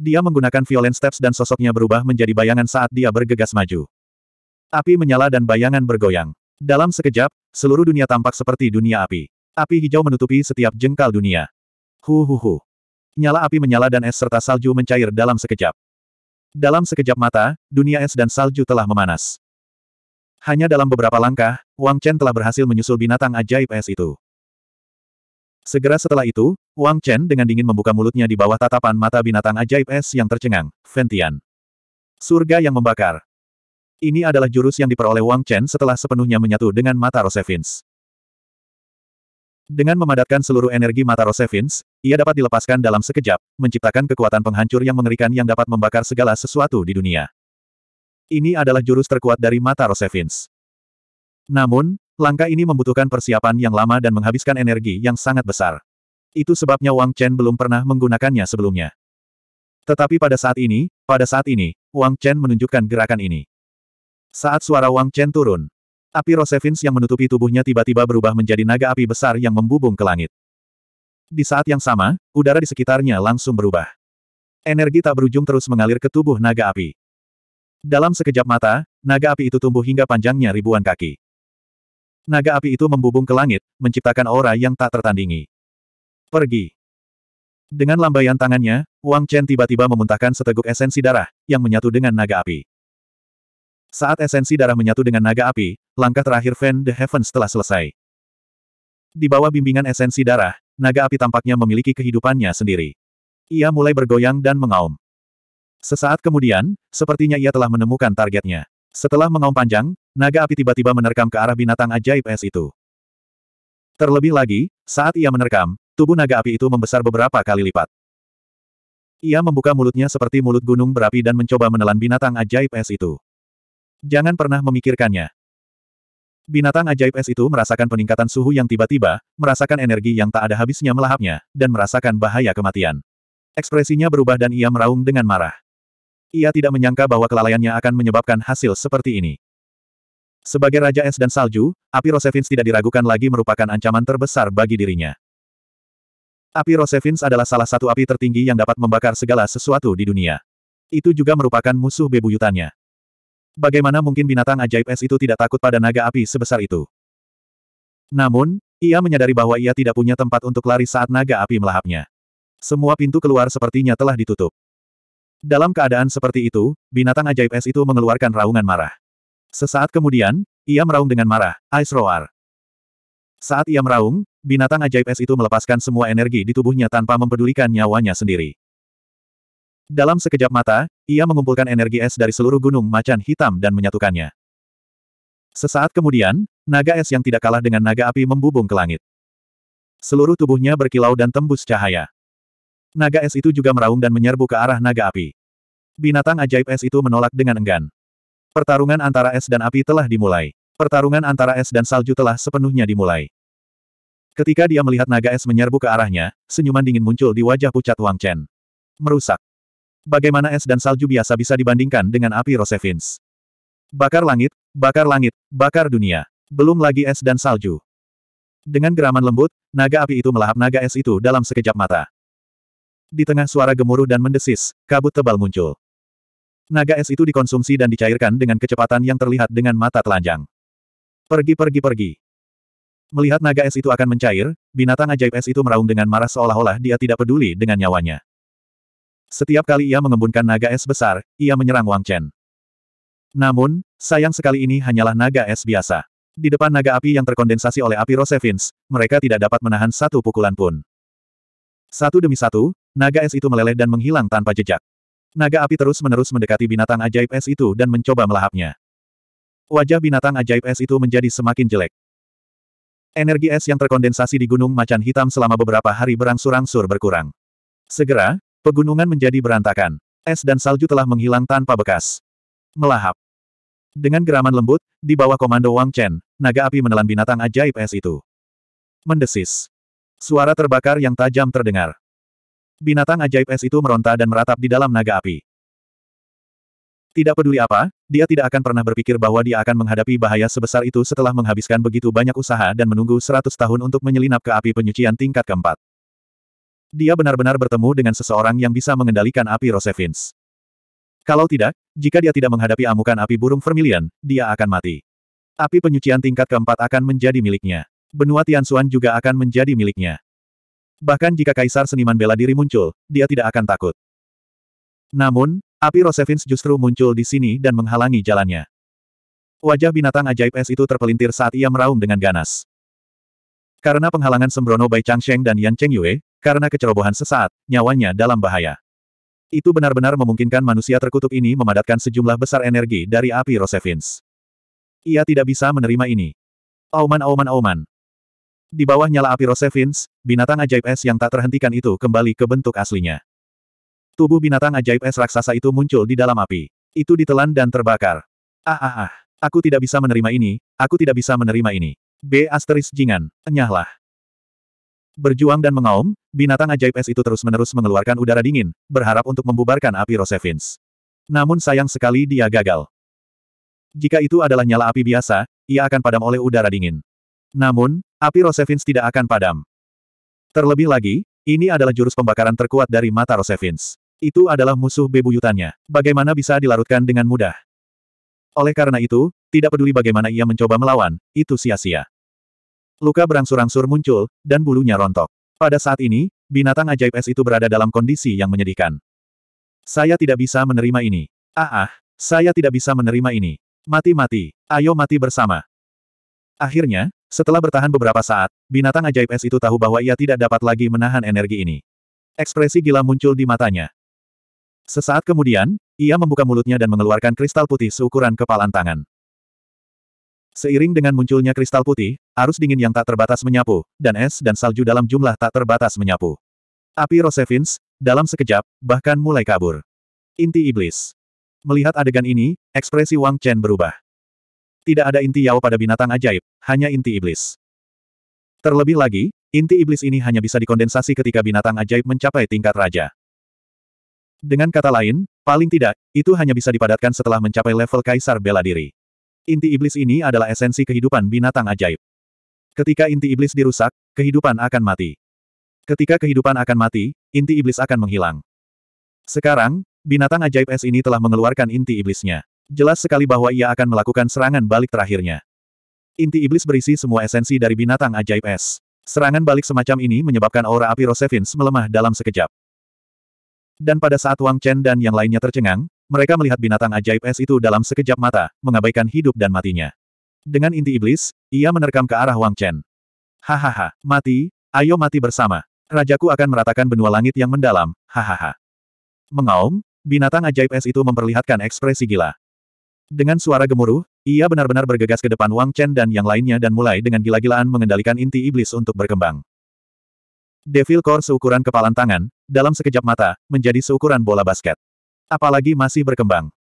Dia menggunakan violent steps dan sosoknya berubah menjadi bayangan saat dia bergegas maju. Api menyala dan bayangan bergoyang. Dalam sekejap, seluruh dunia tampak seperti dunia api. Api hijau menutupi setiap jengkal dunia. Hu hu hu. Nyala api menyala dan es serta salju mencair dalam sekejap. Dalam sekejap mata, dunia es dan salju telah memanas. Hanya dalam beberapa langkah, Wang Chen telah berhasil menyusul binatang ajaib es itu. Segera setelah itu, Wang Chen dengan dingin membuka mulutnya di bawah tatapan mata binatang ajaib es yang tercengang, Ventian. Surga yang membakar. Ini adalah jurus yang diperoleh Wang Chen setelah sepenuhnya menyatu dengan mata Rosevins. Dengan memadatkan seluruh energi mata Rosevins, ia dapat dilepaskan dalam sekejap, menciptakan kekuatan penghancur yang mengerikan yang dapat membakar segala sesuatu di dunia. Ini adalah jurus terkuat dari mata Rosevins. Namun, Langkah ini membutuhkan persiapan yang lama dan menghabiskan energi yang sangat besar. Itu sebabnya Wang Chen belum pernah menggunakannya sebelumnya. Tetapi pada saat ini, pada saat ini, Wang Chen menunjukkan gerakan ini. Saat suara Wang Chen turun, api Rosevins yang menutupi tubuhnya tiba-tiba berubah menjadi naga api besar yang membubung ke langit. Di saat yang sama, udara di sekitarnya langsung berubah. Energi tak berujung terus mengalir ke tubuh naga api. Dalam sekejap mata, naga api itu tumbuh hingga panjangnya ribuan kaki. Naga api itu membubung ke langit, menciptakan aura yang tak tertandingi. Pergi. Dengan lambaian tangannya, Wang Chen tiba-tiba memuntahkan seteguk esensi darah, yang menyatu dengan naga api. Saat esensi darah menyatu dengan naga api, langkah terakhir Fan the Heavens telah selesai. Di bawah bimbingan esensi darah, naga api tampaknya memiliki kehidupannya sendiri. Ia mulai bergoyang dan mengaum. Sesaat kemudian, sepertinya ia telah menemukan targetnya. Setelah mengaum panjang, Naga api tiba-tiba menerkam ke arah binatang ajaib es itu. Terlebih lagi, saat ia menerkam, tubuh naga api itu membesar beberapa kali lipat. Ia membuka mulutnya seperti mulut gunung berapi dan mencoba menelan binatang ajaib es itu. Jangan pernah memikirkannya. Binatang ajaib es itu merasakan peningkatan suhu yang tiba-tiba, merasakan energi yang tak ada habisnya melahapnya, dan merasakan bahaya kematian. Ekspresinya berubah dan ia meraung dengan marah. Ia tidak menyangka bahwa kelalaiannya akan menyebabkan hasil seperti ini. Sebagai Raja Es dan Salju, api Rosevins tidak diragukan lagi merupakan ancaman terbesar bagi dirinya. Api Rosevins adalah salah satu api tertinggi yang dapat membakar segala sesuatu di dunia. Itu juga merupakan musuh bebuyutannya. Bagaimana mungkin binatang ajaib es itu tidak takut pada naga api sebesar itu? Namun, ia menyadari bahwa ia tidak punya tempat untuk lari saat naga api melahapnya. Semua pintu keluar sepertinya telah ditutup. Dalam keadaan seperti itu, binatang ajaib es itu mengeluarkan raungan marah. Sesaat kemudian, ia meraung dengan marah, Ice Roar. Saat ia meraung, binatang ajaib es itu melepaskan semua energi di tubuhnya tanpa mempedulikan nyawanya sendiri. Dalam sekejap mata, ia mengumpulkan energi es dari seluruh gunung macan hitam dan menyatukannya. Sesaat kemudian, naga es yang tidak kalah dengan naga api membubung ke langit. Seluruh tubuhnya berkilau dan tembus cahaya. Naga es itu juga meraung dan menyerbu ke arah naga api. Binatang ajaib es itu menolak dengan enggan. Pertarungan antara es dan api telah dimulai. Pertarungan antara es dan salju telah sepenuhnya dimulai. Ketika dia melihat naga es menyerbu ke arahnya, senyuman dingin muncul di wajah pucat Wang Chen. Merusak. Bagaimana es dan salju biasa bisa dibandingkan dengan api Rosevins? Bakar langit, bakar langit, bakar dunia. Belum lagi es dan salju. Dengan geraman lembut, naga api itu melahap naga es itu dalam sekejap mata. Di tengah suara gemuruh dan mendesis, kabut tebal muncul. Naga es itu dikonsumsi dan dicairkan dengan kecepatan yang terlihat dengan mata telanjang. Pergi pergi pergi. Melihat naga es itu akan mencair, binatang ajaib es itu meraung dengan marah seolah-olah dia tidak peduli dengan nyawanya. Setiap kali ia mengembunkan naga es besar, ia menyerang Wang Chen. Namun, sayang sekali ini hanyalah naga es biasa. Di depan naga api yang terkondensasi oleh api Rosevins, mereka tidak dapat menahan satu pukulan pun. Satu demi satu, naga es itu meleleh dan menghilang tanpa jejak. Naga api terus-menerus mendekati binatang ajaib es itu dan mencoba melahapnya. Wajah binatang ajaib es itu menjadi semakin jelek. Energi es yang terkondensasi di Gunung Macan Hitam selama beberapa hari berangsur-angsur berkurang. Segera, pegunungan menjadi berantakan. Es dan salju telah menghilang tanpa bekas. Melahap. Dengan geraman lembut, di bawah komando Wang Chen, naga api menelan binatang ajaib es itu. Mendesis. Suara terbakar yang tajam terdengar. Binatang ajaib es itu meronta dan meratap di dalam naga api. Tidak peduli apa, dia tidak akan pernah berpikir bahwa dia akan menghadapi bahaya sebesar itu setelah menghabiskan begitu banyak usaha dan menunggu seratus tahun untuk menyelinap ke api penyucian tingkat keempat. Dia benar-benar bertemu dengan seseorang yang bisa mengendalikan api Rosevins. Kalau tidak, jika dia tidak menghadapi amukan api burung vermilion, dia akan mati. Api penyucian tingkat keempat akan menjadi miliknya. Benua Tianxuan juga akan menjadi miliknya. Bahkan jika kaisar seniman bela diri muncul, dia tidak akan takut. Namun, api Rosevins justru muncul di sini dan menghalangi jalannya. Wajah binatang ajaib es itu terpelintir saat ia meraung dengan ganas. Karena penghalangan sembrono Bai Changsheng dan Yan Cheng Yue, karena kecerobohan sesaat, nyawanya dalam bahaya. Itu benar-benar memungkinkan manusia terkutuk ini memadatkan sejumlah besar energi dari api Rosevins. Ia tidak bisa menerima ini. Auman auman auman, di bawah nyala api Rosevins, binatang ajaib es yang tak terhentikan itu kembali ke bentuk aslinya. Tubuh binatang ajaib es raksasa itu muncul di dalam api. Itu ditelan dan terbakar. Ah ah ah, aku tidak bisa menerima ini, aku tidak bisa menerima ini. B asteris jingan, enyahlah. Berjuang dan mengaum, binatang ajaib es itu terus-menerus mengeluarkan udara dingin, berharap untuk membubarkan api Rosevins. Namun sayang sekali dia gagal. Jika itu adalah nyala api biasa, ia akan padam oleh udara dingin. Namun, api Rosevins tidak akan padam. Terlebih lagi, ini adalah jurus pembakaran terkuat dari mata Rosevins. Itu adalah musuh bebuyutannya. Bagaimana bisa dilarutkan dengan mudah? Oleh karena itu, tidak peduli bagaimana ia mencoba melawan, itu sia-sia. Luka berangsur-angsur muncul, dan bulunya rontok. Pada saat ini, binatang ajaib es itu berada dalam kondisi yang menyedihkan. Saya tidak bisa menerima ini. Ah ah, saya tidak bisa menerima ini. Mati-mati, ayo mati bersama. Akhirnya, setelah bertahan beberapa saat, binatang ajaib es itu tahu bahwa ia tidak dapat lagi menahan energi ini. Ekspresi gila muncul di matanya. Sesaat kemudian, ia membuka mulutnya dan mengeluarkan kristal putih seukuran kepalan tangan. Seiring dengan munculnya kristal putih, arus dingin yang tak terbatas menyapu, dan es dan salju dalam jumlah tak terbatas menyapu. Api Rosevins, dalam sekejap, bahkan mulai kabur. Inti Iblis. Melihat adegan ini, ekspresi Wang Chen berubah. Tidak ada inti Yao pada binatang ajaib, hanya inti iblis. Terlebih lagi, inti iblis ini hanya bisa dikondensasi ketika binatang ajaib mencapai tingkat raja. Dengan kata lain, paling tidak, itu hanya bisa dipadatkan setelah mencapai level kaisar bela diri. Inti iblis ini adalah esensi kehidupan binatang ajaib. Ketika inti iblis dirusak, kehidupan akan mati. Ketika kehidupan akan mati, inti iblis akan menghilang. Sekarang, binatang ajaib es ini telah mengeluarkan inti iblisnya jelas sekali bahwa ia akan melakukan serangan balik terakhirnya. Inti iblis berisi semua esensi dari binatang ajaib es. Serangan balik semacam ini menyebabkan aura api Rosevins melemah dalam sekejap. Dan pada saat Wang Chen dan yang lainnya tercengang, mereka melihat binatang ajaib es itu dalam sekejap mata, mengabaikan hidup dan matinya. Dengan inti iblis, ia menerkam ke arah Wang Chen. Hahaha, mati, ayo mati bersama. Rajaku akan meratakan benua langit yang mendalam, hahaha. Mengaum, binatang ajaib es itu memperlihatkan ekspresi gila. Dengan suara gemuruh, ia benar-benar bergegas ke depan Wang Chen dan yang lainnya dan mulai dengan gila-gilaan mengendalikan inti iblis untuk berkembang. Devil Core seukuran kepalan tangan, dalam sekejap mata, menjadi seukuran bola basket. Apalagi masih berkembang.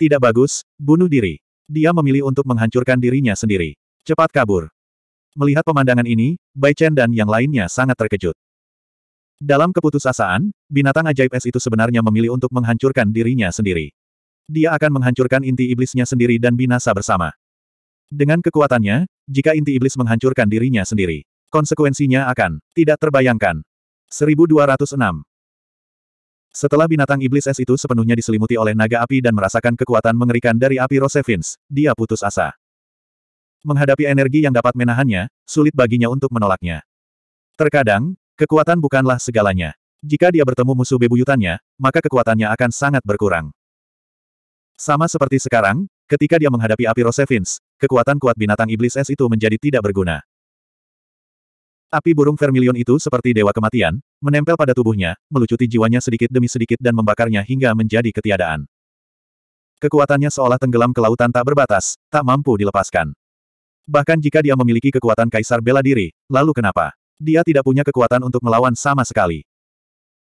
Tidak bagus, bunuh diri. Dia memilih untuk menghancurkan dirinya sendiri. Cepat kabur. Melihat pemandangan ini, Bai Chen dan yang lainnya sangat terkejut. Dalam keputusasaan, binatang ajaib es itu sebenarnya memilih untuk menghancurkan dirinya sendiri. Dia akan menghancurkan inti iblisnya sendiri dan binasa bersama. Dengan kekuatannya, jika inti iblis menghancurkan dirinya sendiri, konsekuensinya akan tidak terbayangkan. 1206 setelah binatang iblis es itu sepenuhnya diselimuti oleh naga api dan merasakan kekuatan mengerikan dari api Rosevins, dia putus asa. Menghadapi energi yang dapat menahannya, sulit baginya untuk menolaknya. Terkadang, kekuatan bukanlah segalanya. Jika dia bertemu musuh bebuyutannya, maka kekuatannya akan sangat berkurang. Sama seperti sekarang, ketika dia menghadapi api Rosevins, kekuatan kuat binatang iblis es itu menjadi tidak berguna. Api burung vermilion itu seperti dewa kematian, menempel pada tubuhnya, melucuti jiwanya sedikit demi sedikit dan membakarnya hingga menjadi ketiadaan. Kekuatannya seolah tenggelam ke lautan tak berbatas, tak mampu dilepaskan. Bahkan jika dia memiliki kekuatan kaisar bela diri, lalu kenapa? Dia tidak punya kekuatan untuk melawan sama sekali.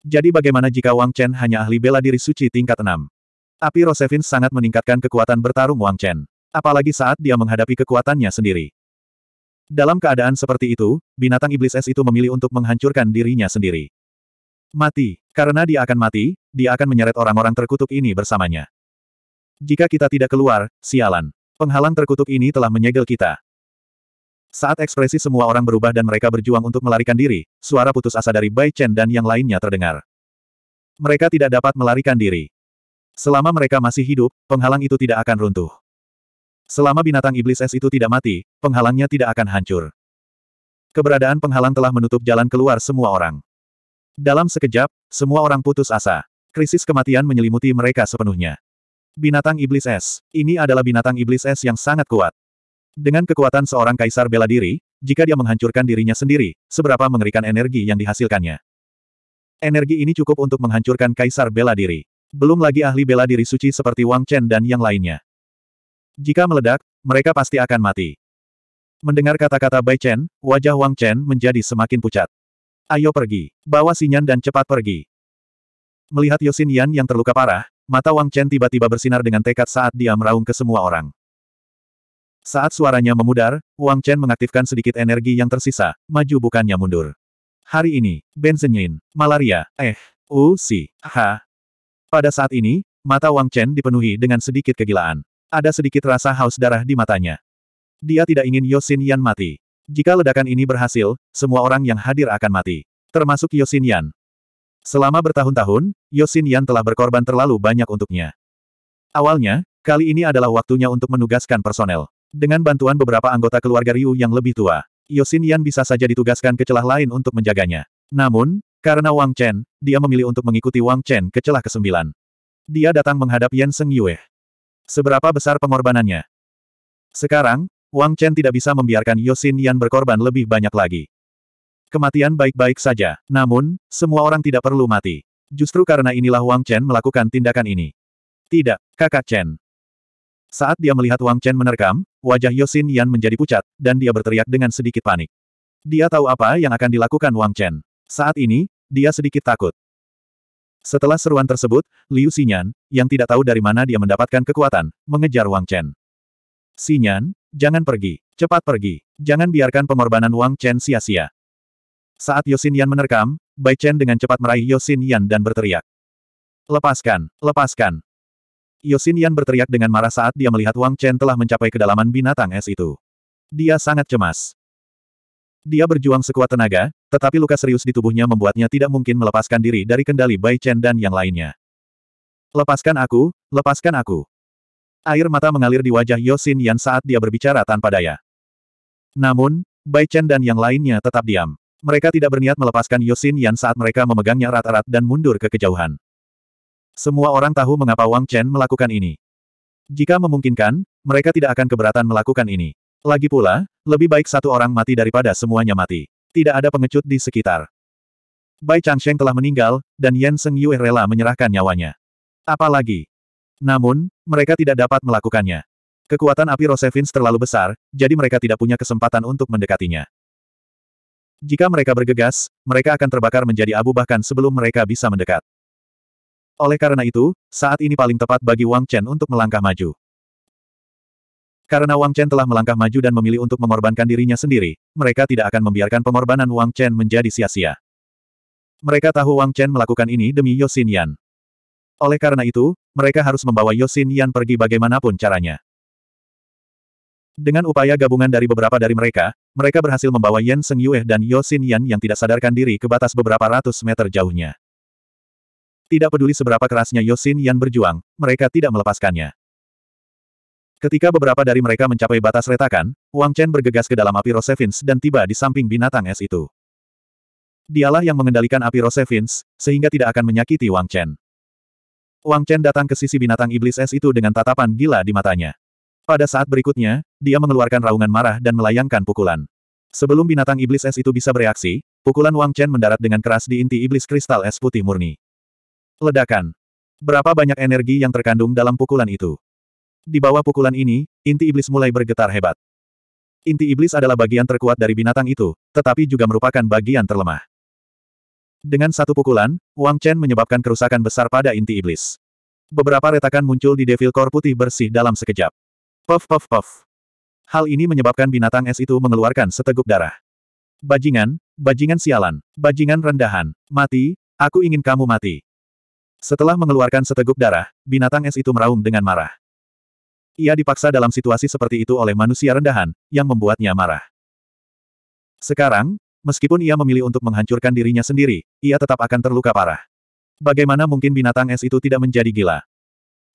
Jadi bagaimana jika Wang Chen hanya ahli bela diri suci tingkat 6? Api Rosevin sangat meningkatkan kekuatan bertarung Wang Chen. Apalagi saat dia menghadapi kekuatannya sendiri. Dalam keadaan seperti itu, binatang iblis es itu memilih untuk menghancurkan dirinya sendiri. Mati. Karena dia akan mati, dia akan menyeret orang-orang terkutuk ini bersamanya. Jika kita tidak keluar, sialan. Penghalang terkutuk ini telah menyegel kita. Saat ekspresi semua orang berubah dan mereka berjuang untuk melarikan diri, suara putus asa dari Bai Chen dan yang lainnya terdengar. Mereka tidak dapat melarikan diri. Selama mereka masih hidup, penghalang itu tidak akan runtuh. Selama binatang iblis es itu tidak mati, penghalangnya tidak akan hancur. Keberadaan penghalang telah menutup jalan keluar semua orang. Dalam sekejap, semua orang putus asa. Krisis kematian menyelimuti mereka sepenuhnya. Binatang iblis es. Ini adalah binatang iblis es yang sangat kuat. Dengan kekuatan seorang kaisar bela diri, jika dia menghancurkan dirinya sendiri, seberapa mengerikan energi yang dihasilkannya. Energi ini cukup untuk menghancurkan kaisar bela diri. Belum lagi ahli bela diri suci seperti Wang Chen dan yang lainnya. Jika meledak, mereka pasti akan mati. Mendengar kata-kata Bai Chen, wajah Wang Chen menjadi semakin pucat. Ayo pergi. Bawa Sinyan dan cepat pergi. Melihat Yosin Yan yang terluka parah, mata Wang Chen tiba-tiba bersinar dengan tekad saat dia meraung ke semua orang. Saat suaranya memudar, Wang Chen mengaktifkan sedikit energi yang tersisa, maju bukannya mundur. Hari ini, Benzenyin, malaria, eh, u, si, ha, pada saat ini, mata Wang Chen dipenuhi dengan sedikit kegilaan. Ada sedikit rasa haus darah di matanya. Dia tidak ingin Yosin Yan mati. Jika ledakan ini berhasil, semua orang yang hadir akan mati. Termasuk Yosin Yan. Selama bertahun-tahun, Yosin Yan telah berkorban terlalu banyak untuknya. Awalnya, kali ini adalah waktunya untuk menugaskan personel. Dengan bantuan beberapa anggota keluarga Ryu yang lebih tua, Yosin Yan bisa saja ditugaskan ke celah lain untuk menjaganya. Namun, karena Wang Chen, dia memilih untuk mengikuti Wang Chen ke celah kesembilan. Dia datang menghadap Yan Seng Yue. Seberapa besar pengorbanannya? Sekarang, Wang Chen tidak bisa membiarkan Yosin Yan berkorban lebih banyak lagi. Kematian baik-baik saja, namun, semua orang tidak perlu mati. Justru karena inilah Wang Chen melakukan tindakan ini. Tidak, kakak Chen. Saat dia melihat Wang Chen menerkam, wajah Yosin Yan menjadi pucat, dan dia berteriak dengan sedikit panik. Dia tahu apa yang akan dilakukan Wang Chen. Saat ini, dia sedikit takut. Setelah seruan tersebut, Liu Xinyan, yang tidak tahu dari mana dia mendapatkan kekuatan, mengejar Wang Chen. Xinyan, jangan pergi, cepat pergi, jangan biarkan pengorbanan Wang Chen sia-sia. Saat Yosin Yan menerkam, Bai Chen dengan cepat meraih Yosin Yan dan berteriak. Lepaskan, lepaskan. Yosin Yan berteriak dengan marah saat dia melihat Wang Chen telah mencapai kedalaman binatang es itu. Dia sangat cemas. Dia berjuang sekuat tenaga, tetapi luka serius di tubuhnya membuatnya tidak mungkin melepaskan diri dari kendali Bai Chen dan yang lainnya. Lepaskan aku, lepaskan aku. Air mata mengalir di wajah Yosin Yan saat dia berbicara tanpa daya. Namun, Bai Chen dan yang lainnya tetap diam. Mereka tidak berniat melepaskan Yosin Yan saat mereka memegangnya erat-erat dan mundur ke kejauhan. Semua orang tahu mengapa Wang Chen melakukan ini. Jika memungkinkan, mereka tidak akan keberatan melakukan ini. Lagi pula, lebih baik satu orang mati daripada semuanya mati. Tidak ada pengecut di sekitar. Bai Changsheng telah meninggal, dan Yan Seng Yue rela menyerahkan nyawanya. Apalagi. Namun, mereka tidak dapat melakukannya. Kekuatan api Rosevins terlalu besar, jadi mereka tidak punya kesempatan untuk mendekatinya. Jika mereka bergegas, mereka akan terbakar menjadi abu bahkan sebelum mereka bisa mendekat. Oleh karena itu, saat ini paling tepat bagi Wang Chen untuk melangkah maju. Karena Wang Chen telah melangkah maju dan memilih untuk mengorbankan dirinya sendiri, mereka tidak akan membiarkan pengorbanan Wang Chen menjadi sia-sia. Mereka tahu Wang Chen melakukan ini demi Yosin Yan. Oleh karena itu, mereka harus membawa Yosin Yan pergi bagaimanapun caranya. Dengan upaya gabungan dari beberapa dari mereka, mereka berhasil membawa Yan Seng Yue dan Yosin Yan yang tidak sadarkan diri ke batas beberapa ratus meter jauhnya. Tidak peduli seberapa kerasnya Yosin Yan berjuang, mereka tidak melepaskannya. Ketika beberapa dari mereka mencapai batas retakan, Wang Chen bergegas ke dalam api Rosevins dan tiba di samping binatang es itu. Dialah yang mengendalikan api Rosevins, sehingga tidak akan menyakiti Wang Chen. Wang Chen datang ke sisi binatang iblis es itu dengan tatapan gila di matanya. Pada saat berikutnya, dia mengeluarkan raungan marah dan melayangkan pukulan. Sebelum binatang iblis es itu bisa bereaksi, pukulan Wang Chen mendarat dengan keras di inti iblis kristal es putih murni. Ledakan. Berapa banyak energi yang terkandung dalam pukulan itu? Di bawah pukulan ini, inti iblis mulai bergetar hebat. Inti iblis adalah bagian terkuat dari binatang itu, tetapi juga merupakan bagian terlemah. Dengan satu pukulan, Wang Chen menyebabkan kerusakan besar pada inti iblis. Beberapa retakan muncul di devil core putih bersih dalam sekejap. Puff puff puff. Hal ini menyebabkan binatang es itu mengeluarkan seteguk darah. Bajingan, bajingan sialan, bajingan rendahan, mati, aku ingin kamu mati. Setelah mengeluarkan seteguk darah, binatang es itu meraung dengan marah. Ia dipaksa dalam situasi seperti itu oleh manusia rendahan, yang membuatnya marah. Sekarang, meskipun ia memilih untuk menghancurkan dirinya sendiri, ia tetap akan terluka parah. Bagaimana mungkin binatang es itu tidak menjadi gila?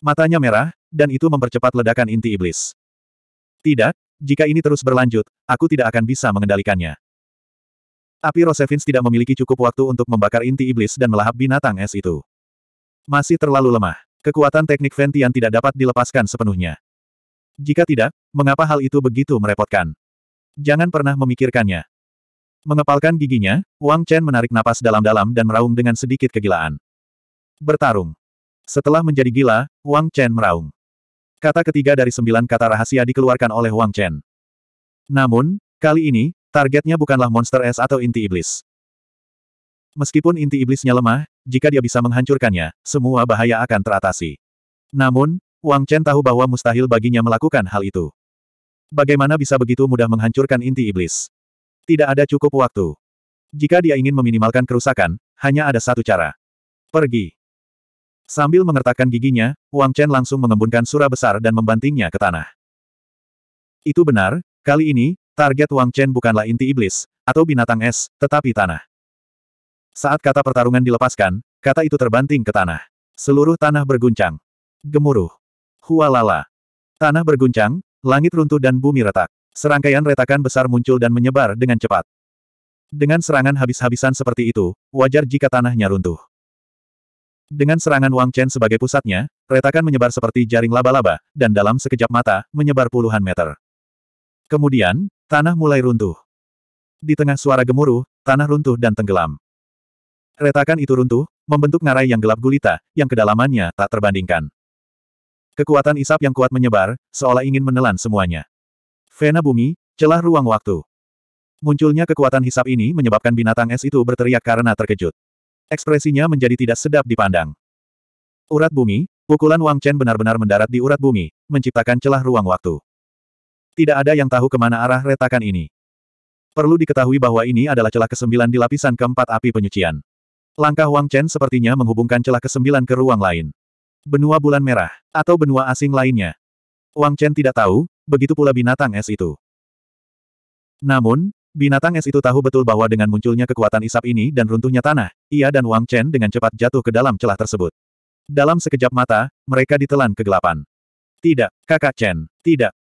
Matanya merah, dan itu mempercepat ledakan inti iblis. Tidak, jika ini terus berlanjut, aku tidak akan bisa mengendalikannya. Api Rosevins tidak memiliki cukup waktu untuk membakar inti iblis dan melahap binatang es itu. Masih terlalu lemah. Kekuatan teknik Ventian tidak dapat dilepaskan sepenuhnya. Jika tidak, mengapa hal itu begitu merepotkan? Jangan pernah memikirkannya. Mengepalkan giginya, Wang Chen menarik napas dalam-dalam dan meraung dengan sedikit kegilaan. Bertarung. Setelah menjadi gila, Wang Chen meraung. Kata ketiga dari sembilan kata rahasia dikeluarkan oleh Wang Chen. Namun, kali ini, targetnya bukanlah monster es atau inti iblis. Meskipun inti iblisnya lemah, jika dia bisa menghancurkannya, semua bahaya akan teratasi. Namun, Wang Chen tahu bahwa mustahil baginya melakukan hal itu. Bagaimana bisa begitu mudah menghancurkan inti iblis? Tidak ada cukup waktu. Jika dia ingin meminimalkan kerusakan, hanya ada satu cara. Pergi. Sambil mengertakkan giginya, Wang Chen langsung mengembunkan sura besar dan membantingnya ke tanah. Itu benar, kali ini, target Wang Chen bukanlah inti iblis, atau binatang es, tetapi tanah. Saat kata pertarungan dilepaskan, kata itu terbanting ke tanah. Seluruh tanah berguncang. Gemuruh. Hualala. Tanah berguncang, langit runtuh dan bumi retak. Serangkaian retakan besar muncul dan menyebar dengan cepat. Dengan serangan habis-habisan seperti itu, wajar jika tanahnya runtuh. Dengan serangan Wang Chen sebagai pusatnya, retakan menyebar seperti jaring laba-laba, dan dalam sekejap mata, menyebar puluhan meter. Kemudian, tanah mulai runtuh. Di tengah suara gemuruh, tanah runtuh dan tenggelam. Retakan itu runtuh, membentuk ngarai yang gelap gulita, yang kedalamannya tak terbandingkan. Kekuatan isap yang kuat menyebar, seolah ingin menelan semuanya. Vena bumi, celah ruang waktu. Munculnya kekuatan hisap ini menyebabkan binatang es itu berteriak karena terkejut. Ekspresinya menjadi tidak sedap dipandang. Urat bumi, pukulan Wang Chen benar-benar mendarat di urat bumi, menciptakan celah ruang waktu. Tidak ada yang tahu kemana arah retakan ini. Perlu diketahui bahwa ini adalah celah kesembilan di lapisan keempat api penyucian. Langkah Wang Chen sepertinya menghubungkan celah kesembilan ke ruang lain. Benua bulan merah, atau benua asing lainnya. Wang Chen tidak tahu, begitu pula binatang es itu. Namun, binatang es itu tahu betul bahwa dengan munculnya kekuatan isap ini dan runtuhnya tanah, ia dan Wang Chen dengan cepat jatuh ke dalam celah tersebut. Dalam sekejap mata, mereka ditelan kegelapan. Tidak, kakak Chen, tidak.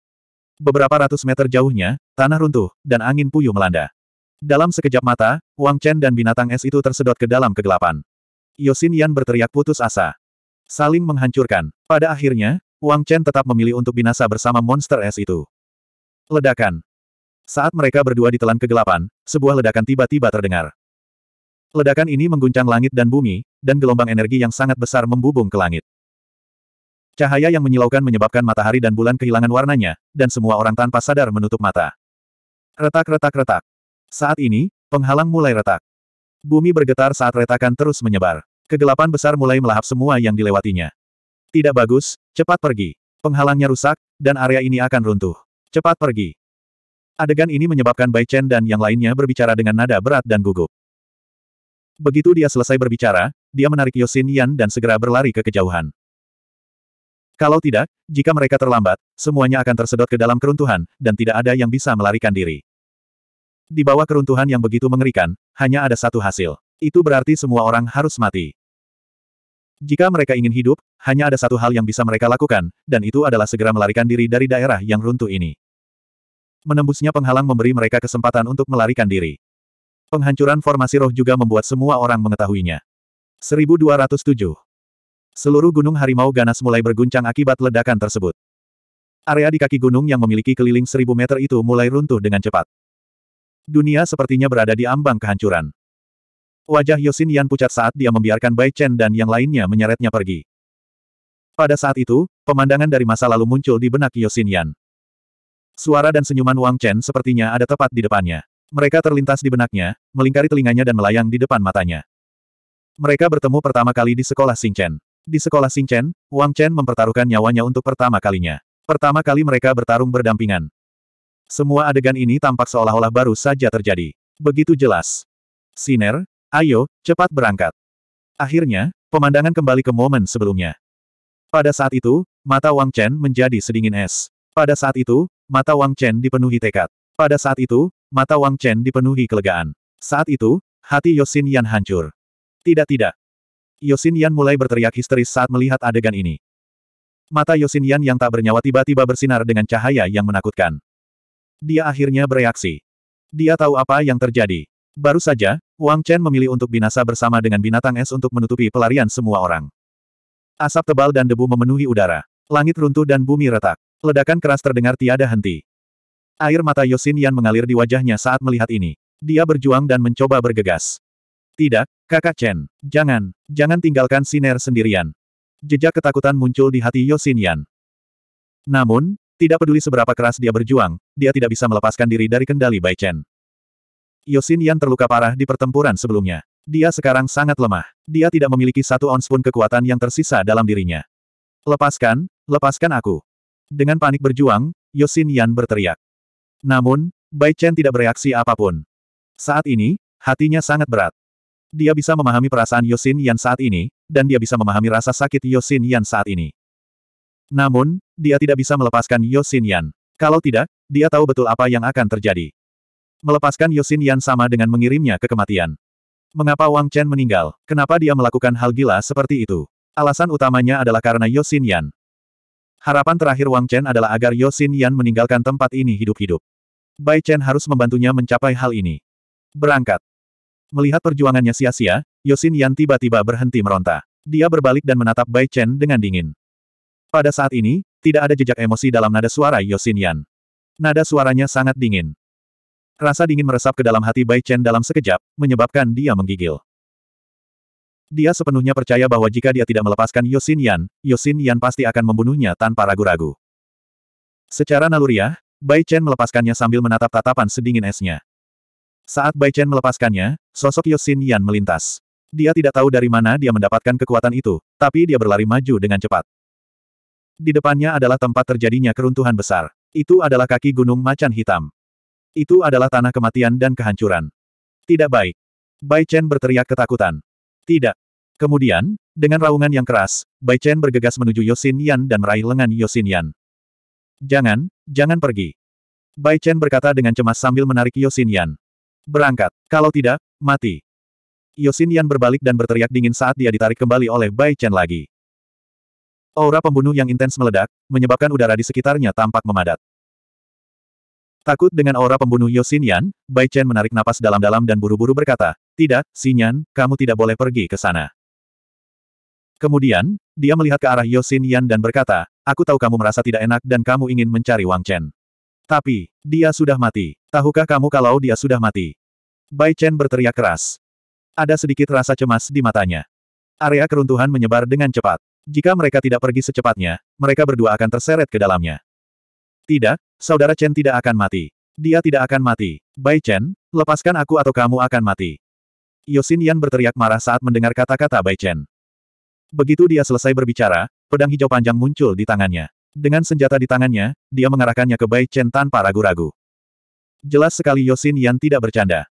Beberapa ratus meter jauhnya, tanah runtuh, dan angin puyuh melanda. Dalam sekejap mata, Wang Chen dan binatang es itu tersedot ke dalam kegelapan. Yosin Yan berteriak putus asa. Saling menghancurkan. Pada akhirnya, Wang Chen tetap memilih untuk binasa bersama monster es itu. Ledakan. Saat mereka berdua ditelan kegelapan, sebuah ledakan tiba-tiba terdengar. Ledakan ini mengguncang langit dan bumi, dan gelombang energi yang sangat besar membubung ke langit. Cahaya yang menyilaukan menyebabkan matahari dan bulan kehilangan warnanya, dan semua orang tanpa sadar menutup mata. Retak-retak-retak. Saat ini, penghalang mulai retak. Bumi bergetar saat retakan terus menyebar. Kegelapan besar mulai melahap semua yang dilewatinya. Tidak bagus, cepat pergi. Penghalangnya rusak, dan area ini akan runtuh. Cepat pergi. Adegan ini menyebabkan Bai Chen dan yang lainnya berbicara dengan nada berat dan gugup. Begitu dia selesai berbicara, dia menarik Yosin Yan dan segera berlari ke kejauhan. Kalau tidak, jika mereka terlambat, semuanya akan tersedot ke dalam keruntuhan, dan tidak ada yang bisa melarikan diri. Di bawah keruntuhan yang begitu mengerikan, hanya ada satu hasil. Itu berarti semua orang harus mati. Jika mereka ingin hidup, hanya ada satu hal yang bisa mereka lakukan, dan itu adalah segera melarikan diri dari daerah yang runtuh ini. Menembusnya penghalang memberi mereka kesempatan untuk melarikan diri. Penghancuran formasi roh juga membuat semua orang mengetahuinya. 1207. Seluruh gunung harimau ganas mulai berguncang akibat ledakan tersebut. Area di kaki gunung yang memiliki keliling 1000 meter itu mulai runtuh dengan cepat. Dunia sepertinya berada di ambang kehancuran. Wajah Yosin Yan pucat saat dia membiarkan Bai Chen dan yang lainnya menyeretnya pergi. Pada saat itu, pemandangan dari masa lalu muncul di benak Yosin Yan. Suara dan senyuman Wang Chen sepertinya ada tepat di depannya. Mereka terlintas di benaknya, melingkari telinganya dan melayang di depan matanya. Mereka bertemu pertama kali di sekolah Chen. Di sekolah Chen, Wang Chen mempertaruhkan nyawanya untuk pertama kalinya. Pertama kali mereka bertarung berdampingan. Semua adegan ini tampak seolah-olah baru saja terjadi. Begitu jelas. Siner, Ayo, cepat berangkat. Akhirnya, pemandangan kembali ke momen sebelumnya. Pada saat itu, mata Wang Chen menjadi sedingin es. Pada saat itu, mata Wang Chen dipenuhi tekad. Pada saat itu, mata Wang Chen dipenuhi kelegaan. Saat itu, hati Yosin Yan hancur. Tidak tidak. Yosin Yan mulai berteriak histeris saat melihat adegan ini. Mata Yosin Yan yang tak bernyawa tiba-tiba bersinar dengan cahaya yang menakutkan. Dia akhirnya bereaksi. Dia tahu apa yang terjadi. Baru saja, Wang Chen memilih untuk binasa bersama dengan binatang es untuk menutupi pelarian semua orang. Asap tebal dan debu memenuhi udara. Langit runtuh dan bumi retak. Ledakan keras terdengar tiada henti. Air mata Yosin Yan mengalir di wajahnya saat melihat ini. Dia berjuang dan mencoba bergegas. Tidak, kakak Chen. Jangan, jangan tinggalkan Siner sendirian. Jejak ketakutan muncul di hati Yosin Yan. Namun, tidak peduli seberapa keras dia berjuang, dia tidak bisa melepaskan diri dari kendali Bai Chen. Yosin Yan terluka parah di pertempuran sebelumnya. Dia sekarang sangat lemah. Dia tidak memiliki satu ons pun kekuatan yang tersisa dalam dirinya. Lepaskan, lepaskan aku. Dengan panik berjuang, Yosin Yan berteriak. Namun, Bai Chen tidak bereaksi apapun. Saat ini, hatinya sangat berat. Dia bisa memahami perasaan Yosin Yan saat ini, dan dia bisa memahami rasa sakit Yosin Yan saat ini. Namun, dia tidak bisa melepaskan Yosin Yan. Kalau tidak, dia tahu betul apa yang akan terjadi. Melepaskan Yosin Yan sama dengan mengirimnya ke kematian. Mengapa Wang Chen meninggal? Kenapa dia melakukan hal gila seperti itu? Alasan utamanya adalah karena Yosin Yan. Harapan terakhir Wang Chen adalah agar Yosin Yan meninggalkan tempat ini hidup-hidup. Bai Chen harus membantunya mencapai hal ini. Berangkat. Melihat perjuangannya sia-sia, Yosin Yan tiba-tiba berhenti meronta. Dia berbalik dan menatap Bai Chen dengan dingin. Pada saat ini, tidak ada jejak emosi dalam nada suara Yosin Yan. Nada suaranya sangat dingin. Rasa dingin meresap ke dalam hati Bai Chen dalam sekejap, menyebabkan dia menggigil. Dia sepenuhnya percaya bahwa jika dia tidak melepaskan Yosin Yan, Yosin Yan pasti akan membunuhnya tanpa ragu-ragu. Secara naluriah, Bai Chen melepaskannya sambil menatap tatapan sedingin esnya. Saat Bai Chen melepaskannya, sosok Yosin Yan melintas. Dia tidak tahu dari mana dia mendapatkan kekuatan itu, tapi dia berlari maju dengan cepat. Di depannya adalah tempat terjadinya keruntuhan besar. Itu adalah kaki gunung macan hitam. Itu adalah tanah kematian dan kehancuran. Tidak baik. Bai Chen berteriak ketakutan. Tidak. Kemudian, dengan raungan yang keras, Bai Chen bergegas menuju Yosin Yan dan meraih lengan Yosin Yan. Jangan, jangan pergi. Bai Chen berkata dengan cemas sambil menarik Yosin Yan. Berangkat. Kalau tidak, mati. Yosin Yan berbalik dan berteriak dingin saat dia ditarik kembali oleh Bai Chen lagi. Aura pembunuh yang intens meledak, menyebabkan udara di sekitarnya tampak memadat. Takut dengan aura pembunuh Yosin Yan, Bai Chen menarik napas dalam-dalam dan buru-buru berkata, Tidak, Xinyan, kamu tidak boleh pergi ke sana. Kemudian, dia melihat ke arah Yosin Yan dan berkata, Aku tahu kamu merasa tidak enak dan kamu ingin mencari Wang Chen. Tapi, dia sudah mati. Tahukah kamu kalau dia sudah mati? Bai Chen berteriak keras. Ada sedikit rasa cemas di matanya. Area keruntuhan menyebar dengan cepat. Jika mereka tidak pergi secepatnya, mereka berdua akan terseret ke dalamnya. Tidak, saudara Chen tidak akan mati. Dia tidak akan mati. Bai Chen, lepaskan aku atau kamu akan mati. Yosin Yan berteriak marah saat mendengar kata-kata Bai Chen. Begitu dia selesai berbicara, pedang hijau panjang muncul di tangannya. Dengan senjata di tangannya, dia mengarahkannya ke Bai Chen tanpa ragu-ragu. Jelas sekali Yosin Yan tidak bercanda.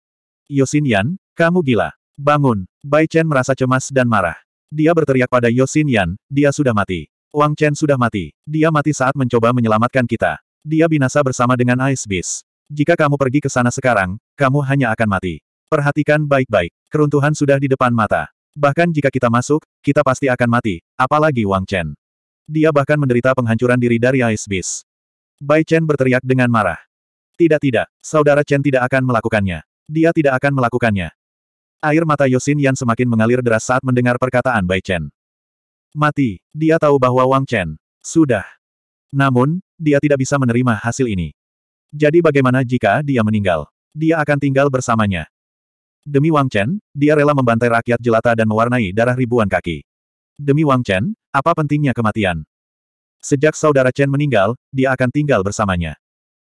Yosin Yan, kamu gila. Bangun. Bai Chen merasa cemas dan marah. Dia berteriak pada Yosin Yan, dia sudah mati. Wang Chen sudah mati. Dia mati saat mencoba menyelamatkan kita. Dia binasa bersama dengan Ice Beast. Jika kamu pergi ke sana sekarang, kamu hanya akan mati. Perhatikan baik-baik. Keruntuhan sudah di depan mata. Bahkan jika kita masuk, kita pasti akan mati, apalagi Wang Chen. Dia bahkan menderita penghancuran diri dari Ice Beast. Bai Chen berteriak dengan marah. Tidak-tidak, saudara Chen tidak akan melakukannya. Dia tidak akan melakukannya. Air mata Yosin yang semakin mengalir deras saat mendengar perkataan Bai Chen. Mati. Dia tahu bahwa Wang Chen sudah. Namun, dia tidak bisa menerima hasil ini. Jadi bagaimana jika dia meninggal? Dia akan tinggal bersamanya. Demi Wang Chen, dia rela membantai rakyat jelata dan mewarnai darah ribuan kaki. Demi Wang Chen, apa pentingnya kematian? Sejak saudara Chen meninggal, dia akan tinggal bersamanya.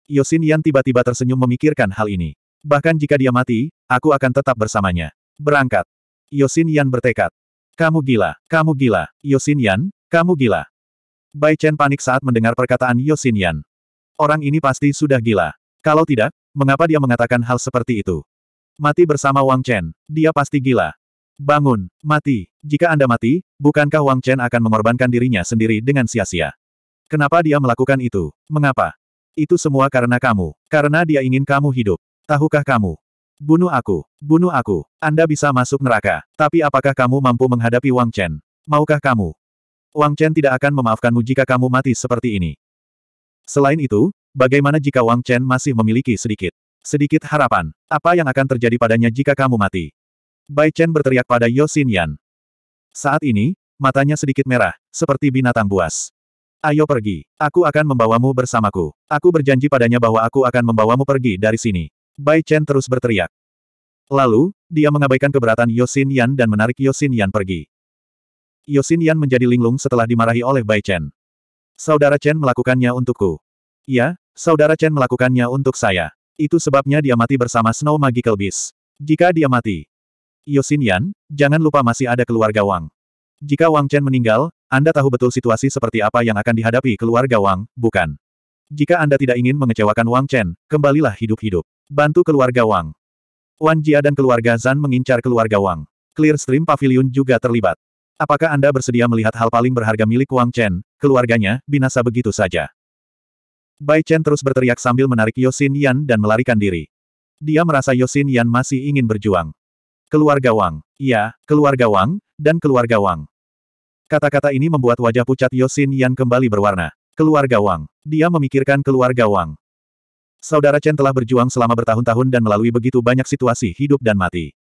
Yosin Yan tiba-tiba tersenyum memikirkan hal ini. Bahkan jika dia mati, aku akan tetap bersamanya. Berangkat. Yosin Yan bertekad. Kamu gila, kamu gila, Yosin Yan, kamu gila. Bai Chen panik saat mendengar perkataan Yosin Yan. Orang ini pasti sudah gila. Kalau tidak, mengapa dia mengatakan hal seperti itu? Mati bersama Wang Chen, dia pasti gila. Bangun, mati. Jika Anda mati, bukankah Wang Chen akan mengorbankan dirinya sendiri dengan sia-sia? Kenapa dia melakukan itu? Mengapa? Itu semua karena kamu. Karena dia ingin kamu hidup. Tahukah kamu, Bunuh aku! Bunuh aku! Anda bisa masuk neraka. Tapi apakah kamu mampu menghadapi Wang Chen? Maukah kamu? Wang Chen tidak akan memaafkanmu jika kamu mati seperti ini. Selain itu, bagaimana jika Wang Chen masih memiliki sedikit? Sedikit harapan. Apa yang akan terjadi padanya jika kamu mati? Bai Chen berteriak pada Yosin Yan. Saat ini, matanya sedikit merah, seperti binatang buas. Ayo pergi. Aku akan membawamu bersamaku. Aku berjanji padanya bahwa aku akan membawamu pergi dari sini. Bai Chen terus berteriak. Lalu, dia mengabaikan keberatan Yosin Yan dan menarik Yosin Yan pergi. Yosin Yan menjadi linglung setelah dimarahi oleh Bai Chen. Saudara Chen melakukannya untukku. Ya, saudara Chen melakukannya untuk saya. Itu sebabnya dia mati bersama Snow Magical Beast. Jika dia mati, Yosin Yan, jangan lupa masih ada keluarga Wang. Jika Wang Chen meninggal, Anda tahu betul situasi seperti apa yang akan dihadapi keluarga Wang, bukan? Jika Anda tidak ingin mengecewakan Wang Chen, kembalilah hidup-hidup. Bantu keluarga Wang. Wan Jia dan keluarga Zan mengincar keluarga Wang. Clearstream Pavilion juga terlibat. Apakah Anda bersedia melihat hal paling berharga milik Wang Chen, keluarganya, binasa begitu saja? Bai Chen terus berteriak sambil menarik Yosin Yan dan melarikan diri. Dia merasa Yosin Yan masih ingin berjuang. Keluarga Wang. ya, keluarga Wang, dan keluarga Wang. Kata-kata ini membuat wajah pucat Yosin Yan kembali berwarna. Keluarga Wang. Dia memikirkan keluarga Wang. Saudara Chen telah berjuang selama bertahun-tahun dan melalui begitu banyak situasi hidup dan mati.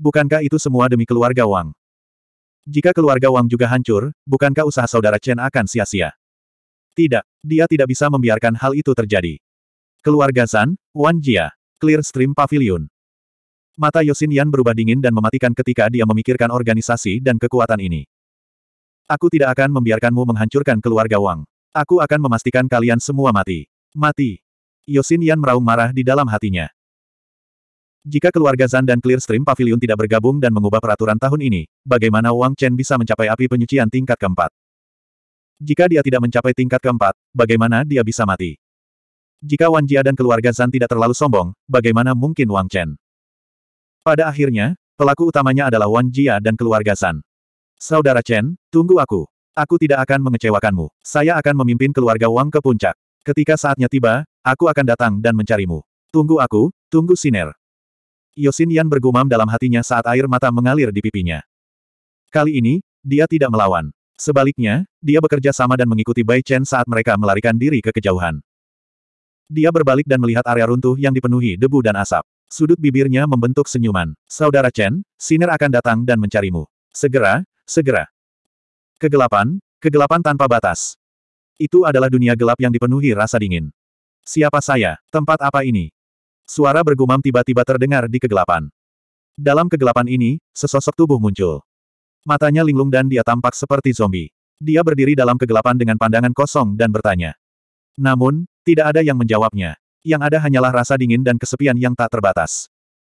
Bukankah itu semua demi keluarga Wang? Jika keluarga Wang juga hancur, bukankah usaha saudara Chen akan sia-sia? Tidak, dia tidak bisa membiarkan hal itu terjadi. Keluarga Zan, Wan Jia, Clear Stream Pavilion. Mata Yosin Yan berubah dingin dan mematikan ketika dia memikirkan organisasi dan kekuatan ini. Aku tidak akan membiarkanmu menghancurkan keluarga Wang. Aku akan memastikan kalian semua mati. Mati. Yosin Yan meraung marah di dalam hatinya. Jika keluarga Zan dan Clearstream Pavilion tidak bergabung dan mengubah peraturan tahun ini, bagaimana Wang Chen bisa mencapai api penyucian tingkat keempat? Jika dia tidak mencapai tingkat keempat, bagaimana dia bisa mati? Jika Wan Jia dan keluarga Zan tidak terlalu sombong, bagaimana mungkin Wang Chen? Pada akhirnya, pelaku utamanya adalah Wan Jia dan keluarga Zan. Saudara Chen, tunggu aku. Aku tidak akan mengecewakanmu. Saya akan memimpin keluarga Wang ke puncak. Ketika saatnya tiba, aku akan datang dan mencarimu. Tunggu aku, tunggu Siner. Yosin Yan bergumam dalam hatinya saat air mata mengalir di pipinya. Kali ini, dia tidak melawan. Sebaliknya, dia bekerja sama dan mengikuti Bai Chen saat mereka melarikan diri ke kejauhan. Dia berbalik dan melihat area runtuh yang dipenuhi debu dan asap. Sudut bibirnya membentuk senyuman. Saudara Chen, Siner akan datang dan mencarimu. Segera, segera. Kegelapan, kegelapan tanpa batas. Itu adalah dunia gelap yang dipenuhi rasa dingin. Siapa saya? Tempat apa ini? Suara bergumam tiba-tiba terdengar di kegelapan. Dalam kegelapan ini, sesosok tubuh muncul. Matanya linglung dan dia tampak seperti zombie. Dia berdiri dalam kegelapan dengan pandangan kosong dan bertanya. Namun, tidak ada yang menjawabnya. Yang ada hanyalah rasa dingin dan kesepian yang tak terbatas.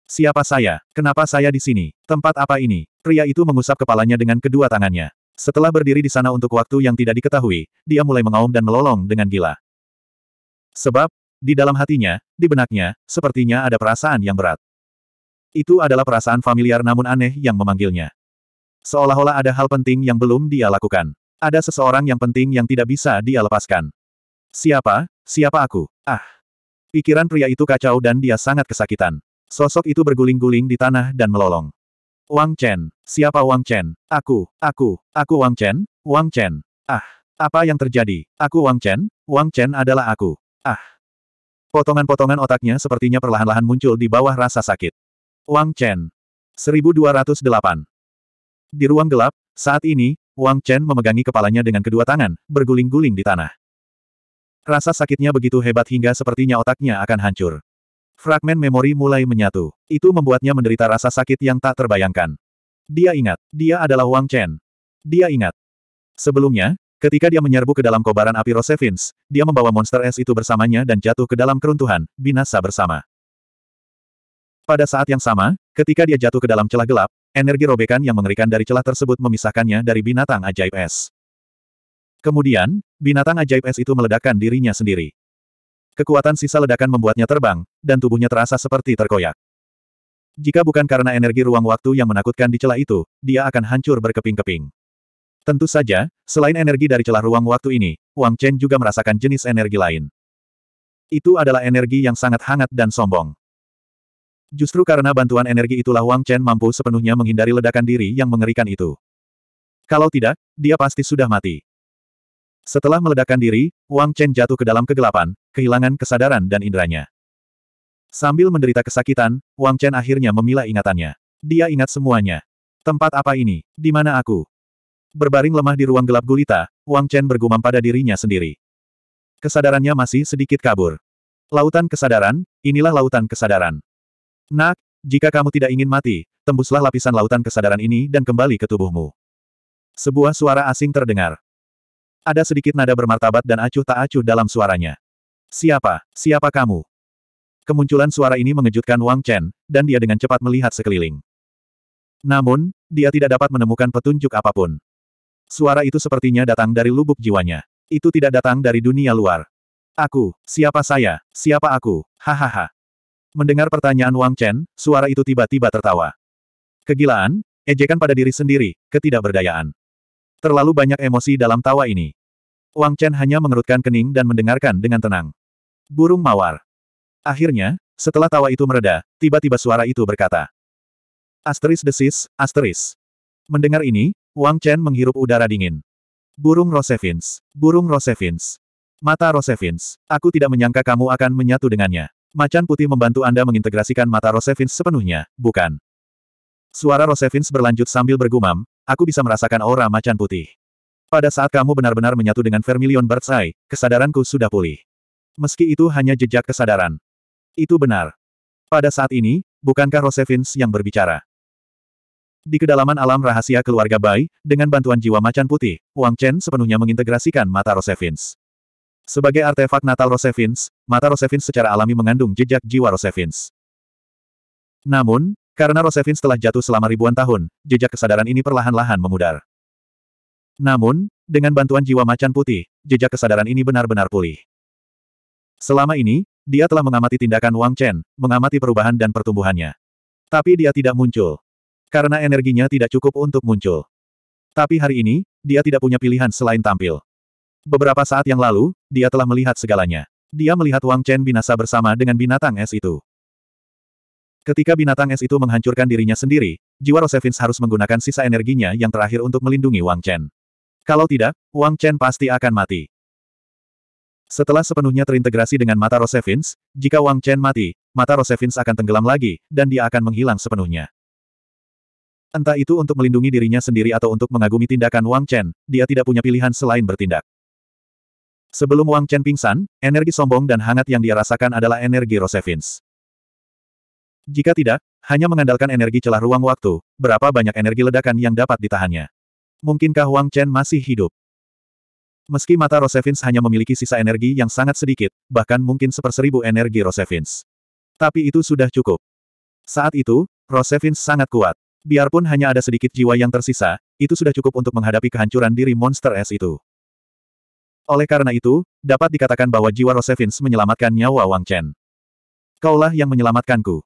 Siapa saya? Kenapa saya di sini? Tempat apa ini? Pria itu mengusap kepalanya dengan kedua tangannya. Setelah berdiri di sana untuk waktu yang tidak diketahui, dia mulai mengaum dan melolong dengan gila. Sebab, di dalam hatinya, di benaknya, sepertinya ada perasaan yang berat. Itu adalah perasaan familiar namun aneh yang memanggilnya. Seolah-olah ada hal penting yang belum dia lakukan. Ada seseorang yang penting yang tidak bisa dia lepaskan. Siapa? Siapa aku? Ah! Pikiran pria itu kacau dan dia sangat kesakitan. Sosok itu berguling-guling di tanah dan melolong. Wang Chen. Siapa Wang Chen? Aku, aku, aku Wang Chen, Wang Chen. Ah, apa yang terjadi? Aku Wang Chen, Wang Chen adalah aku. Ah. Potongan-potongan otaknya sepertinya perlahan-lahan muncul di bawah rasa sakit. Wang Chen. 1208. Di ruang gelap, saat ini, Wang Chen memegangi kepalanya dengan kedua tangan, berguling-guling di tanah. Rasa sakitnya begitu hebat hingga sepertinya otaknya akan hancur. Fragmen memori mulai menyatu. Itu membuatnya menderita rasa sakit yang tak terbayangkan. Dia ingat, dia adalah Wang Chen. Dia ingat. Sebelumnya, ketika dia menyerbu ke dalam kobaran api Rosevins, dia membawa monster es itu bersamanya dan jatuh ke dalam keruntuhan, binasa bersama. Pada saat yang sama, ketika dia jatuh ke dalam celah gelap, energi robekan yang mengerikan dari celah tersebut memisahkannya dari binatang ajaib es. Kemudian, binatang ajaib es itu meledakkan dirinya sendiri. Kekuatan sisa ledakan membuatnya terbang, dan tubuhnya terasa seperti terkoyak. Jika bukan karena energi ruang waktu yang menakutkan di celah itu, dia akan hancur berkeping-keping. Tentu saja, selain energi dari celah ruang waktu ini, Wang Chen juga merasakan jenis energi lain. Itu adalah energi yang sangat hangat dan sombong. Justru karena bantuan energi itulah Wang Chen mampu sepenuhnya menghindari ledakan diri yang mengerikan itu. Kalau tidak, dia pasti sudah mati. Setelah meledakkan diri, Wang Chen jatuh ke dalam kegelapan, kehilangan kesadaran dan inderanya. Sambil menderita kesakitan, Wang Chen akhirnya memilah ingatannya. Dia ingat semuanya. Tempat apa ini? Di mana aku? Berbaring lemah di ruang gelap gulita, Wang Chen bergumam pada dirinya sendiri. Kesadarannya masih sedikit kabur. Lautan kesadaran, inilah lautan kesadaran. Nak, jika kamu tidak ingin mati, tembuslah lapisan lautan kesadaran ini dan kembali ke tubuhmu. Sebuah suara asing terdengar. Ada sedikit nada bermartabat dan acuh tak acuh dalam suaranya. Siapa? Siapa kamu? Kemunculan suara ini mengejutkan Wang Chen, dan dia dengan cepat melihat sekeliling. Namun, dia tidak dapat menemukan petunjuk apapun. Suara itu sepertinya datang dari lubuk jiwanya. Itu tidak datang dari dunia luar. Aku, siapa saya, siapa aku, hahaha. Mendengar pertanyaan Wang Chen, suara itu tiba-tiba tertawa. Kegilaan, ejekan pada diri sendiri, ketidakberdayaan. Terlalu banyak emosi dalam tawa ini. Wang Chen hanya mengerutkan kening dan mendengarkan dengan tenang. Burung mawar. Akhirnya, setelah tawa itu mereda, tiba-tiba suara itu berkata. Asteris desis, asteris. Mendengar ini, Wang Chen menghirup udara dingin. Burung Rosevins. Burung Rosevins. Mata Rosevins. Aku tidak menyangka kamu akan menyatu dengannya. Macan putih membantu Anda mengintegrasikan mata Rosevins sepenuhnya, bukan? Suara Rosevins berlanjut sambil bergumam, Aku bisa merasakan aura macan putih. Pada saat kamu benar-benar menyatu dengan Vermilion Birdseye, kesadaranku sudah pulih. Meski itu hanya jejak kesadaran. Itu benar. Pada saat ini, bukankah Rosevins yang berbicara? Di kedalaman alam rahasia keluarga Bai, dengan bantuan jiwa macan putih, Wang Chen sepenuhnya mengintegrasikan mata Rosevins. Sebagai artefak natal Rosevins, mata Rosevins secara alami mengandung jejak jiwa Rosevins. Namun, karena Rosevin telah jatuh selama ribuan tahun, jejak kesadaran ini perlahan-lahan memudar. Namun, dengan bantuan jiwa macan putih, jejak kesadaran ini benar-benar pulih. Selama ini, dia telah mengamati tindakan Wang Chen, mengamati perubahan dan pertumbuhannya. Tapi dia tidak muncul. Karena energinya tidak cukup untuk muncul. Tapi hari ini, dia tidak punya pilihan selain tampil. Beberapa saat yang lalu, dia telah melihat segalanya. Dia melihat Wang Chen binasa bersama dengan binatang es itu. Ketika binatang es itu menghancurkan dirinya sendiri, jiwa Rosevins harus menggunakan sisa energinya yang terakhir untuk melindungi Wang Chen. Kalau tidak, Wang Chen pasti akan mati. Setelah sepenuhnya terintegrasi dengan mata Rosevins, jika Wang Chen mati, mata Rosevins akan tenggelam lagi, dan dia akan menghilang sepenuhnya. Entah itu untuk melindungi dirinya sendiri atau untuk mengagumi tindakan Wang Chen, dia tidak punya pilihan selain bertindak. Sebelum Wang Chen pingsan, energi sombong dan hangat yang dia rasakan adalah energi Rosevins. Jika tidak, hanya mengandalkan energi celah ruang waktu, berapa banyak energi ledakan yang dapat ditahannya. Mungkinkah Wang Chen masih hidup? Meski mata Rosevins hanya memiliki sisa energi yang sangat sedikit, bahkan mungkin seperseribu energi Rosevins. Tapi itu sudah cukup. Saat itu, Rosevins sangat kuat. Biarpun hanya ada sedikit jiwa yang tersisa, itu sudah cukup untuk menghadapi kehancuran diri monster es itu. Oleh karena itu, dapat dikatakan bahwa jiwa Rosevins menyelamatkan nyawa Wang Chen. Kaulah yang menyelamatkanku.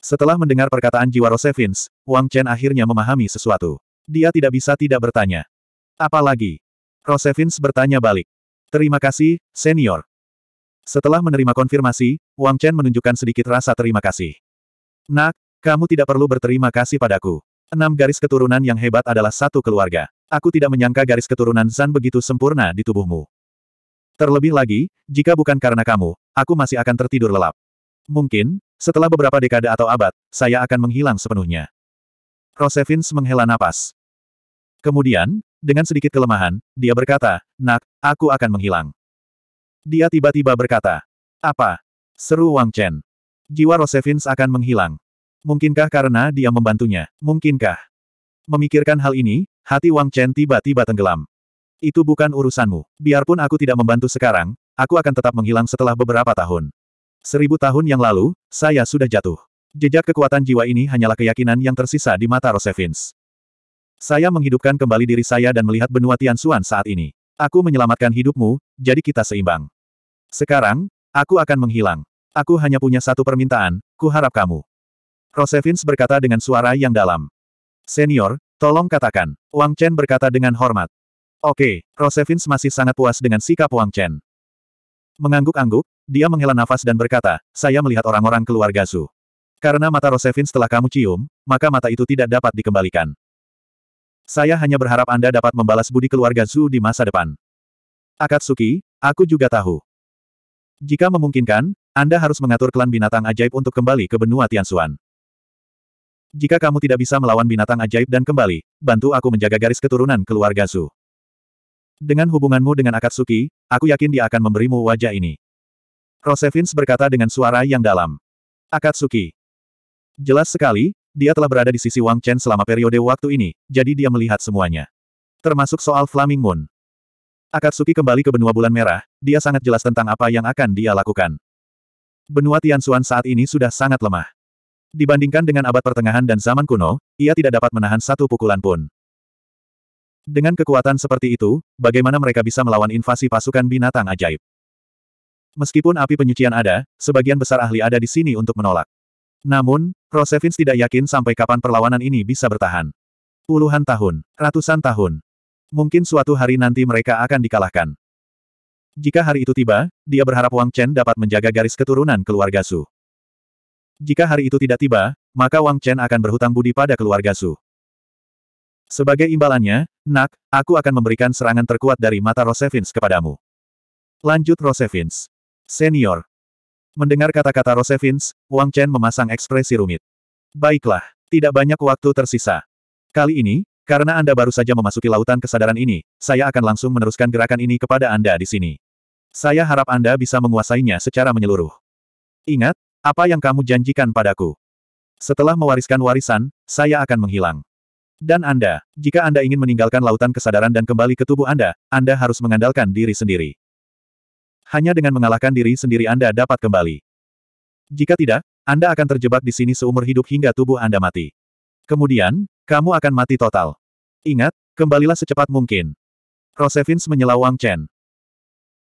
Setelah mendengar perkataan jiwa Rosevins, Wang Chen akhirnya memahami sesuatu. Dia tidak bisa tidak bertanya. Apalagi? Rosevins bertanya balik. Terima kasih, senior. Setelah menerima konfirmasi, Wang Chen menunjukkan sedikit rasa terima kasih. Nak, kamu tidak perlu berterima kasih padaku. Enam garis keturunan yang hebat adalah satu keluarga. Aku tidak menyangka garis keturunan Zan begitu sempurna di tubuhmu. Terlebih lagi, jika bukan karena kamu, aku masih akan tertidur lelap. Mungkin, setelah beberapa dekade atau abad, saya akan menghilang sepenuhnya. Rosevins menghela napas. Kemudian, dengan sedikit kelemahan, dia berkata, Nak, aku akan menghilang. Dia tiba-tiba berkata, Apa? Seru Wang Chen. Jiwa Rosevins akan menghilang. Mungkinkah karena dia membantunya? Mungkinkah? Memikirkan hal ini, hati Wang Chen tiba-tiba tenggelam. Itu bukan urusanmu. Biarpun aku tidak membantu sekarang, aku akan tetap menghilang setelah beberapa tahun. Seribu tahun yang lalu, saya sudah jatuh. Jejak kekuatan jiwa ini hanyalah keyakinan yang tersisa di mata Rosevins. Saya menghidupkan kembali diri saya dan melihat benua Tian Tianxuan saat ini. Aku menyelamatkan hidupmu, jadi kita seimbang. Sekarang, aku akan menghilang. Aku hanya punya satu permintaan, Kuharap kamu. Rosevins berkata dengan suara yang dalam. Senior, tolong katakan. Wang Chen berkata dengan hormat. Oke, Rosevins masih sangat puas dengan sikap Wang Chen. Mengangguk-angguk, dia menghela nafas dan berkata, saya melihat orang-orang keluarga gasu. Karena mata Rosevin setelah kamu cium, maka mata itu tidak dapat dikembalikan. Saya hanya berharap Anda dapat membalas budi keluarga Zhu di masa depan. Akatsuki, aku juga tahu. Jika memungkinkan, Anda harus mengatur klan binatang ajaib untuk kembali ke benua Tianxuan. Jika kamu tidak bisa melawan binatang ajaib dan kembali, bantu aku menjaga garis keturunan keluarga Zhu. Dengan hubunganmu dengan Akatsuki, aku yakin dia akan memberimu wajah ini. Rosevins berkata dengan suara yang dalam. Akatsuki. Jelas sekali, dia telah berada di sisi Wang Chen selama periode waktu ini, jadi dia melihat semuanya. Termasuk soal Flaming Moon. Akatsuki kembali ke benua bulan merah, dia sangat jelas tentang apa yang akan dia lakukan. Benua Tianxuan saat ini sudah sangat lemah. Dibandingkan dengan abad pertengahan dan zaman kuno, ia tidak dapat menahan satu pukulan pun. Dengan kekuatan seperti itu, bagaimana mereka bisa melawan invasi pasukan binatang ajaib? Meskipun api penyucian ada, sebagian besar ahli ada di sini untuk menolak. Namun, Rosevins tidak yakin sampai kapan perlawanan ini bisa bertahan. Puluhan tahun, ratusan tahun. Mungkin suatu hari nanti mereka akan dikalahkan. Jika hari itu tiba, dia berharap Wang Chen dapat menjaga garis keturunan keluarga Su. Jika hari itu tidak tiba, maka Wang Chen akan berhutang budi pada keluarga Su. Sebagai imbalannya, Nak, aku akan memberikan serangan terkuat dari mata Rosevins kepadamu. Lanjut Rosevins. Senior. Mendengar kata-kata Rosevins, Wang Chen memasang ekspresi rumit. Baiklah, tidak banyak waktu tersisa. Kali ini, karena Anda baru saja memasuki lautan kesadaran ini, saya akan langsung meneruskan gerakan ini kepada Anda di sini. Saya harap Anda bisa menguasainya secara menyeluruh. Ingat, apa yang kamu janjikan padaku. Setelah mewariskan warisan, saya akan menghilang. Dan Anda, jika Anda ingin meninggalkan lautan kesadaran dan kembali ke tubuh Anda, Anda harus mengandalkan diri sendiri hanya dengan mengalahkan diri sendiri Anda dapat kembali. Jika tidak, Anda akan terjebak di sini seumur hidup hingga tubuh Anda mati. Kemudian, kamu akan mati total. Ingat, kembalilah secepat mungkin. Rosevins menyela Wang Chen.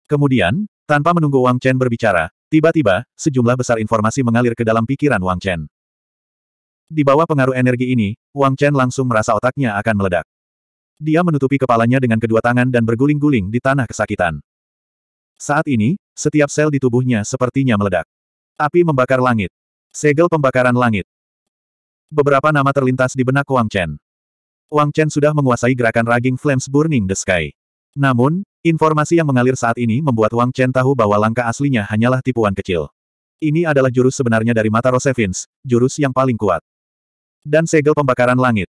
Kemudian, tanpa menunggu Wang Chen berbicara, tiba-tiba, sejumlah besar informasi mengalir ke dalam pikiran Wang Chen. Di bawah pengaruh energi ini, Wang Chen langsung merasa otaknya akan meledak. Dia menutupi kepalanya dengan kedua tangan dan berguling-guling di tanah kesakitan. Saat ini, setiap sel di tubuhnya sepertinya meledak. Api membakar langit. Segel pembakaran langit. Beberapa nama terlintas di benak Wang Chen. Wang Chen sudah menguasai gerakan Raging Flames Burning the Sky. Namun, informasi yang mengalir saat ini membuat Wang Chen tahu bahwa langkah aslinya hanyalah tipuan kecil. Ini adalah jurus sebenarnya dari mata Rosevins, jurus yang paling kuat. Dan segel pembakaran langit.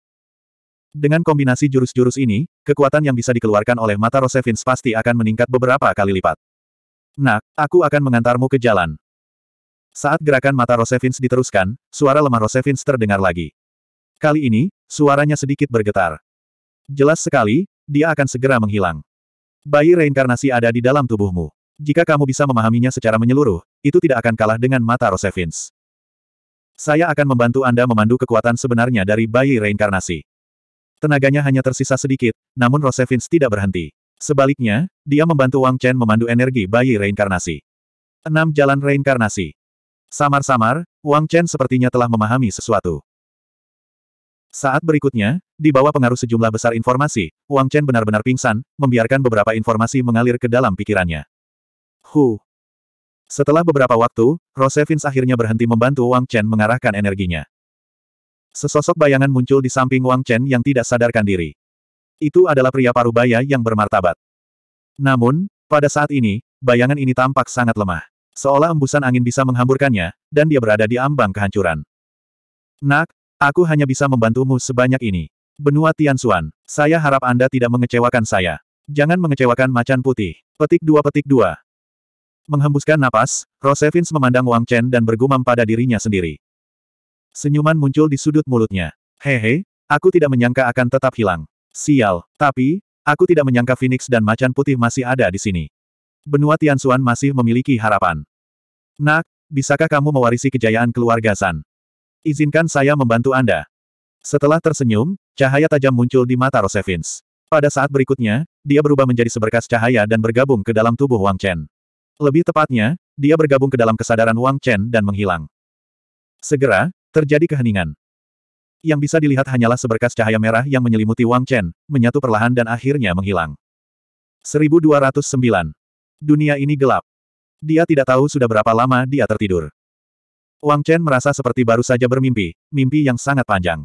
Dengan kombinasi jurus-jurus ini, kekuatan yang bisa dikeluarkan oleh mata Rosevins pasti akan meningkat beberapa kali lipat. Nak, aku akan mengantarmu ke jalan. Saat gerakan mata Rosevins diteruskan, suara lemah Rosevins terdengar lagi. Kali ini, suaranya sedikit bergetar. Jelas sekali, dia akan segera menghilang. Bayi reinkarnasi ada di dalam tubuhmu. Jika kamu bisa memahaminya secara menyeluruh, itu tidak akan kalah dengan mata Rosevins. Saya akan membantu Anda memandu kekuatan sebenarnya dari bayi reinkarnasi. Tenaganya hanya tersisa sedikit, namun Rosevins tidak berhenti. Sebaliknya, dia membantu Wang Chen memandu energi bayi reinkarnasi. Enam jalan reinkarnasi. Samar-samar, Wang Chen sepertinya telah memahami sesuatu. Saat berikutnya, di bawah pengaruh sejumlah besar informasi, Wang Chen benar-benar pingsan, membiarkan beberapa informasi mengalir ke dalam pikirannya. Hu. Setelah beberapa waktu, Rosevins akhirnya berhenti membantu Wang Chen mengarahkan energinya. Sesosok bayangan muncul di samping Wang Chen yang tidak sadarkan diri. Itu adalah pria parubaya yang bermartabat. Namun, pada saat ini, bayangan ini tampak sangat lemah. Seolah embusan angin bisa menghamburkannya, dan dia berada di ambang kehancuran. Nak, aku hanya bisa membantumu sebanyak ini. Benua Tianxuan, saya harap Anda tidak mengecewakan saya. Jangan mengecewakan macan putih. Petik dua petik dua. Menghembuskan napas, Rosevins memandang Wang Chen dan bergumam pada dirinya sendiri. Senyuman muncul di sudut mulutnya. Hehe, aku tidak menyangka akan tetap hilang. Sial, tapi, aku tidak menyangka Phoenix dan Macan Putih masih ada di sini. Benua Tianxuan masih memiliki harapan. Nak, bisakah kamu mewarisi kejayaan keluarga San? Izinkan saya membantu Anda. Setelah tersenyum, cahaya tajam muncul di mata Rosevins. Pada saat berikutnya, dia berubah menjadi seberkas cahaya dan bergabung ke dalam tubuh Wang Chen. Lebih tepatnya, dia bergabung ke dalam kesadaran Wang Chen dan menghilang. Segera, terjadi keheningan. Yang bisa dilihat hanyalah seberkas cahaya merah yang menyelimuti Wang Chen, menyatu perlahan dan akhirnya menghilang. 1209. Dunia ini gelap. Dia tidak tahu sudah berapa lama dia tertidur. Wang Chen merasa seperti baru saja bermimpi, mimpi yang sangat panjang.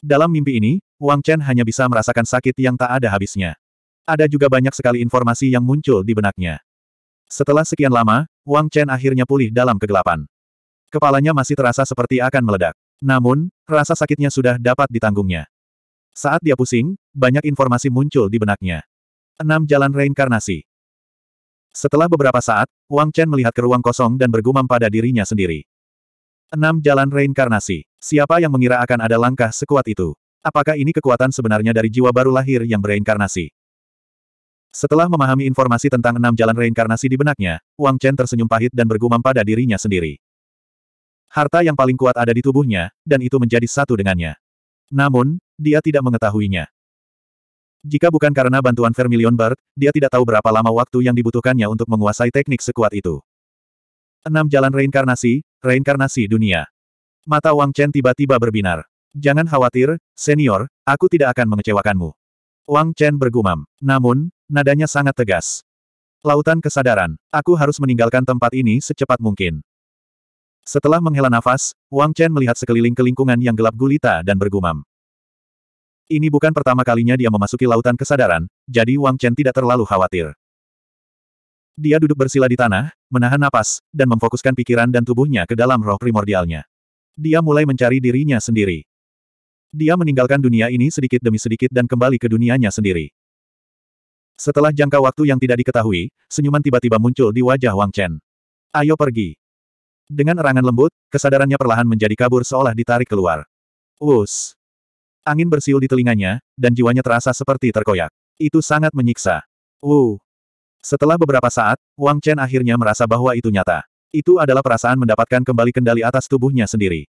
Dalam mimpi ini, Wang Chen hanya bisa merasakan sakit yang tak ada habisnya. Ada juga banyak sekali informasi yang muncul di benaknya. Setelah sekian lama, Wang Chen akhirnya pulih dalam kegelapan. Kepalanya masih terasa seperti akan meledak. Namun, rasa sakitnya sudah dapat ditanggungnya. Saat dia pusing, banyak informasi muncul di benaknya. Enam Jalan Reinkarnasi Setelah beberapa saat, Wang Chen melihat ke ruang kosong dan bergumam pada dirinya sendiri. Enam Jalan Reinkarnasi Siapa yang mengira akan ada langkah sekuat itu? Apakah ini kekuatan sebenarnya dari jiwa baru lahir yang bereinkarnasi? Setelah memahami informasi tentang enam jalan reinkarnasi di benaknya, Wang Chen tersenyum pahit dan bergumam pada dirinya sendiri. Harta yang paling kuat ada di tubuhnya, dan itu menjadi satu dengannya. Namun, dia tidak mengetahuinya. Jika bukan karena bantuan Vermilion Bird, dia tidak tahu berapa lama waktu yang dibutuhkannya untuk menguasai teknik sekuat itu. Enam Jalan Reinkarnasi, Reinkarnasi Dunia Mata Wang Chen tiba-tiba berbinar. Jangan khawatir, senior, aku tidak akan mengecewakanmu. Wang Chen bergumam. Namun, nadanya sangat tegas. Lautan kesadaran, aku harus meninggalkan tempat ini secepat mungkin. Setelah menghela nafas, Wang Chen melihat sekeliling ke lingkungan yang gelap gulita dan bergumam. Ini bukan pertama kalinya dia memasuki lautan kesadaran, jadi Wang Chen tidak terlalu khawatir. Dia duduk bersila di tanah, menahan napas, dan memfokuskan pikiran dan tubuhnya ke dalam roh primordialnya. Dia mulai mencari dirinya sendiri. Dia meninggalkan dunia ini sedikit demi sedikit dan kembali ke dunianya sendiri. Setelah jangka waktu yang tidak diketahui, senyuman tiba-tiba muncul di wajah Wang Chen. Ayo pergi. Dengan erangan lembut, kesadarannya perlahan menjadi kabur seolah ditarik keluar. Wus! Angin bersiul di telinganya, dan jiwanya terasa seperti terkoyak. Itu sangat menyiksa. Wu! Setelah beberapa saat, Wang Chen akhirnya merasa bahwa itu nyata. Itu adalah perasaan mendapatkan kembali kendali atas tubuhnya sendiri.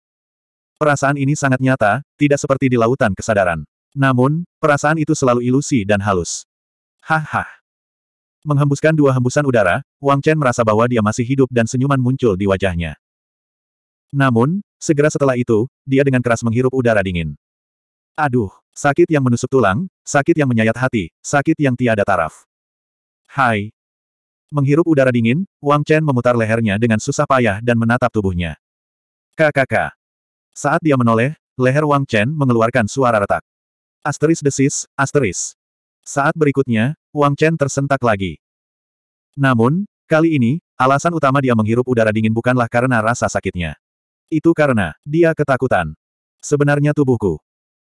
Perasaan ini sangat nyata, tidak seperti di lautan kesadaran. Namun, perasaan itu selalu ilusi dan halus. hah Menghembuskan dua hembusan udara, Wang Chen merasa bahwa dia masih hidup dan senyuman muncul di wajahnya. Namun, segera setelah itu, dia dengan keras menghirup udara dingin. Aduh, sakit yang menusuk tulang, sakit yang menyayat hati, sakit yang tiada taraf. Hai. Menghirup udara dingin, Wang Chen memutar lehernya dengan susah payah dan menatap tubuhnya. Kakak, Saat dia menoleh, leher Wang Chen mengeluarkan suara retak. Asteris desis, asteris. Saat berikutnya, Wang Chen tersentak lagi. Namun, kali ini, alasan utama dia menghirup udara dingin bukanlah karena rasa sakitnya. Itu karena, dia ketakutan. Sebenarnya tubuhku.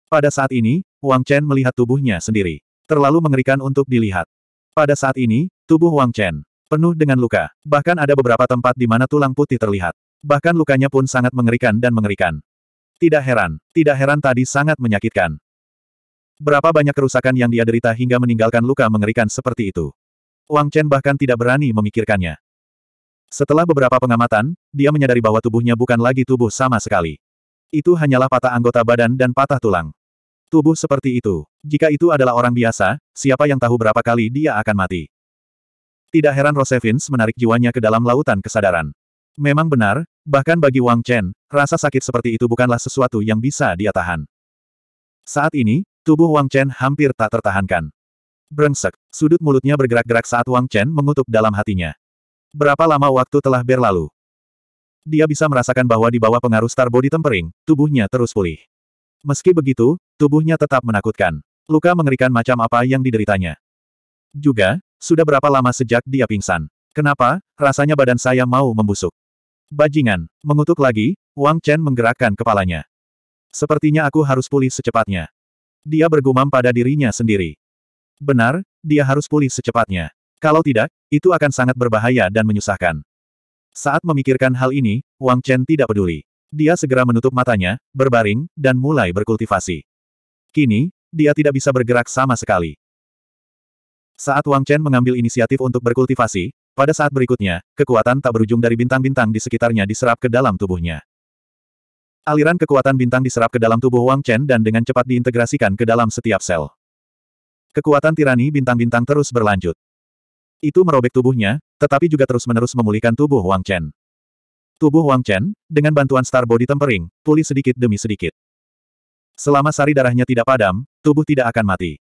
Pada saat ini, Wang Chen melihat tubuhnya sendiri. Terlalu mengerikan untuk dilihat. Pada saat ini, tubuh Wang Chen penuh dengan luka. Bahkan ada beberapa tempat di mana tulang putih terlihat. Bahkan lukanya pun sangat mengerikan dan mengerikan. Tidak heran, tidak heran tadi sangat menyakitkan. Berapa banyak kerusakan yang dia derita hingga meninggalkan luka mengerikan seperti itu. Wang Chen bahkan tidak berani memikirkannya. Setelah beberapa pengamatan, dia menyadari bahwa tubuhnya bukan lagi tubuh sama sekali. Itu hanyalah patah anggota badan dan patah tulang. Tubuh seperti itu. Jika itu adalah orang biasa, siapa yang tahu berapa kali dia akan mati. Tidak heran Rosevins menarik jiwanya ke dalam lautan kesadaran. Memang benar, bahkan bagi Wang Chen, rasa sakit seperti itu bukanlah sesuatu yang bisa dia tahan. Saat ini, Tubuh Wang Chen hampir tak tertahankan. Brengsek, sudut mulutnya bergerak-gerak saat Wang Chen mengutuk dalam hatinya. Berapa lama waktu telah berlalu? Dia bisa merasakan bahwa di bawah pengaruh star body tempering, tubuhnya terus pulih. Meski begitu, tubuhnya tetap menakutkan. Luka mengerikan macam apa yang dideritanya. Juga, sudah berapa lama sejak dia pingsan? Kenapa, rasanya badan saya mau membusuk. Bajingan, mengutuk lagi, Wang Chen menggerakkan kepalanya. Sepertinya aku harus pulih secepatnya. Dia bergumam pada dirinya sendiri. Benar, dia harus pulih secepatnya. Kalau tidak, itu akan sangat berbahaya dan menyusahkan. Saat memikirkan hal ini, Wang Chen tidak peduli. Dia segera menutup matanya, berbaring, dan mulai berkultivasi. Kini, dia tidak bisa bergerak sama sekali. Saat Wang Chen mengambil inisiatif untuk berkultivasi, pada saat berikutnya, kekuatan tak berujung dari bintang-bintang di sekitarnya diserap ke dalam tubuhnya. Aliran kekuatan bintang diserap ke dalam tubuh Wang Chen dan dengan cepat diintegrasikan ke dalam setiap sel. Kekuatan tirani bintang-bintang terus berlanjut. Itu merobek tubuhnya, tetapi juga terus-menerus memulihkan tubuh Wang Chen. Tubuh Wang Chen, dengan bantuan Star Body Tempering, pulih sedikit demi sedikit. Selama sari darahnya tidak padam, tubuh tidak akan mati.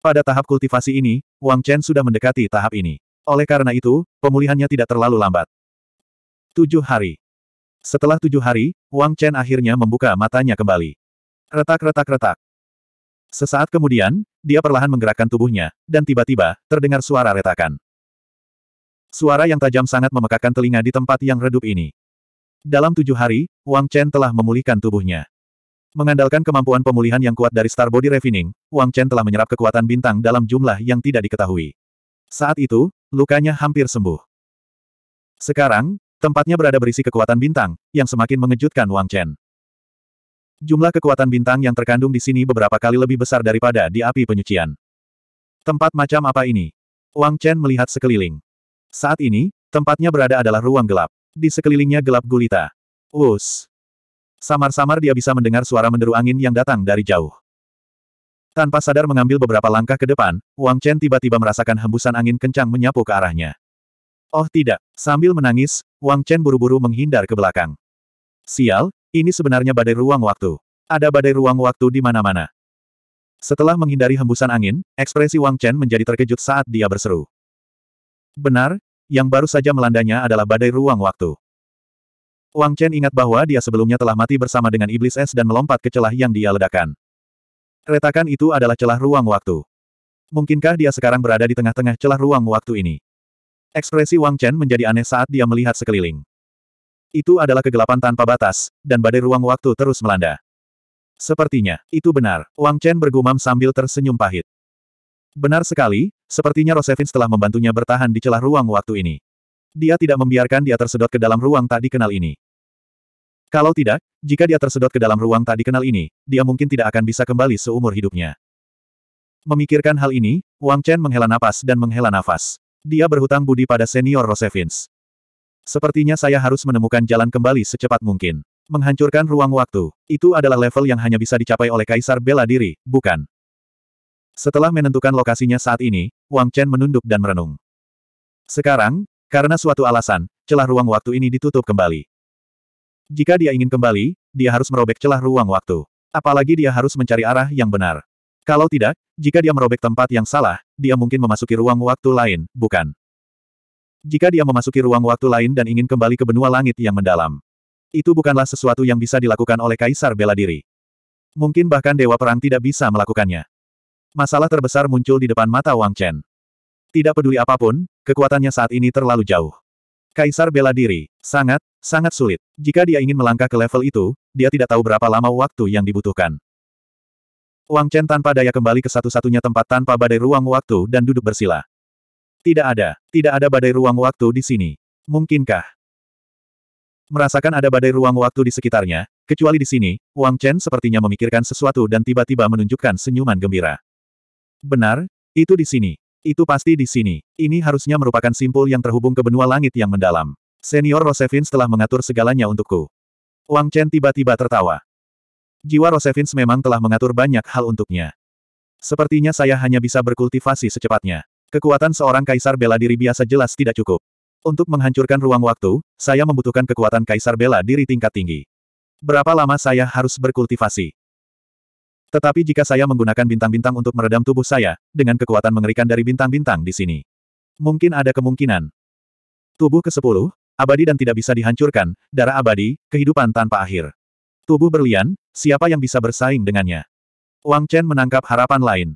Pada tahap kultivasi ini, Wang Chen sudah mendekati tahap ini. Oleh karena itu, pemulihannya tidak terlalu lambat. Tujuh hari. Setelah tujuh hari, Wang Chen akhirnya membuka matanya kembali. Retak-retak-retak. Sesaat kemudian, dia perlahan menggerakkan tubuhnya, dan tiba-tiba, terdengar suara retakan. Suara yang tajam sangat memekakkan telinga di tempat yang redup ini. Dalam tujuh hari, Wang Chen telah memulihkan tubuhnya. Mengandalkan kemampuan pemulihan yang kuat dari Star Body Refining, Wang Chen telah menyerap kekuatan bintang dalam jumlah yang tidak diketahui. Saat itu, lukanya hampir sembuh. Sekarang, Tempatnya berada berisi kekuatan bintang, yang semakin mengejutkan Wang Chen. Jumlah kekuatan bintang yang terkandung di sini beberapa kali lebih besar daripada di api penyucian. Tempat macam apa ini? Wang Chen melihat sekeliling. Saat ini, tempatnya berada adalah ruang gelap. Di sekelilingnya gelap gulita. Wus. Samar-samar dia bisa mendengar suara menderu angin yang datang dari jauh. Tanpa sadar mengambil beberapa langkah ke depan, Wang Chen tiba-tiba merasakan hembusan angin kencang menyapu ke arahnya. Oh tidak. Sambil menangis, Wang Chen buru-buru menghindar ke belakang. Sial, ini sebenarnya badai ruang waktu. Ada badai ruang waktu di mana-mana. Setelah menghindari hembusan angin, ekspresi Wang Chen menjadi terkejut saat dia berseru. Benar, yang baru saja melandanya adalah badai ruang waktu. Wang Chen ingat bahwa dia sebelumnya telah mati bersama dengan iblis es dan melompat ke celah yang dia ledakan. Retakan itu adalah celah ruang waktu. Mungkinkah dia sekarang berada di tengah-tengah celah ruang waktu ini? Ekspresi Wang Chen menjadi aneh saat dia melihat sekeliling. Itu adalah kegelapan tanpa batas, dan badai ruang waktu terus melanda. Sepertinya, itu benar, Wang Chen bergumam sambil tersenyum pahit. Benar sekali, sepertinya Rosevin telah membantunya bertahan di celah ruang waktu ini. Dia tidak membiarkan dia tersedot ke dalam ruang tak dikenal ini. Kalau tidak, jika dia tersedot ke dalam ruang tak dikenal ini, dia mungkin tidak akan bisa kembali seumur hidupnya. Memikirkan hal ini, Wang Chen menghela napas dan menghela nafas. Dia berhutang budi pada senior Rosevins. Sepertinya saya harus menemukan jalan kembali secepat mungkin. Menghancurkan ruang waktu, itu adalah level yang hanya bisa dicapai oleh Kaisar Bela Diri, bukan? Setelah menentukan lokasinya saat ini, Wang Chen menunduk dan merenung. Sekarang, karena suatu alasan, celah ruang waktu ini ditutup kembali. Jika dia ingin kembali, dia harus merobek celah ruang waktu. Apalagi dia harus mencari arah yang benar. Kalau tidak, jika dia merobek tempat yang salah, dia mungkin memasuki ruang waktu lain, bukan? Jika dia memasuki ruang waktu lain dan ingin kembali ke benua langit yang mendalam. Itu bukanlah sesuatu yang bisa dilakukan oleh Kaisar bela diri. Mungkin bahkan Dewa Perang tidak bisa melakukannya. Masalah terbesar muncul di depan mata Wang Chen. Tidak peduli apapun, kekuatannya saat ini terlalu jauh. Kaisar bela diri, sangat, sangat sulit. Jika dia ingin melangkah ke level itu, dia tidak tahu berapa lama waktu yang dibutuhkan. Wang Chen tanpa daya kembali ke satu-satunya tempat tanpa badai ruang waktu dan duduk bersila. Tidak ada, tidak ada badai ruang waktu di sini. Mungkinkah? Merasakan ada badai ruang waktu di sekitarnya, kecuali di sini, Wang Chen sepertinya memikirkan sesuatu dan tiba-tiba menunjukkan senyuman gembira. Benar, itu di sini. Itu pasti di sini. Ini harusnya merupakan simpul yang terhubung ke benua langit yang mendalam. Senior Rosevin telah mengatur segalanya untukku. Wang Chen tiba-tiba tertawa. Jiwa Rosevins memang telah mengatur banyak hal untuknya. Sepertinya saya hanya bisa berkultivasi secepatnya. Kekuatan seorang kaisar bela diri biasa jelas tidak cukup. Untuk menghancurkan ruang waktu, saya membutuhkan kekuatan kaisar bela diri tingkat tinggi. Berapa lama saya harus berkultivasi? Tetapi jika saya menggunakan bintang-bintang untuk meredam tubuh saya, dengan kekuatan mengerikan dari bintang-bintang di sini. Mungkin ada kemungkinan. Tubuh ke-10, abadi dan tidak bisa dihancurkan, darah abadi, kehidupan tanpa akhir. Tubuh berlian, siapa yang bisa bersaing dengannya? Wang Chen menangkap harapan lain.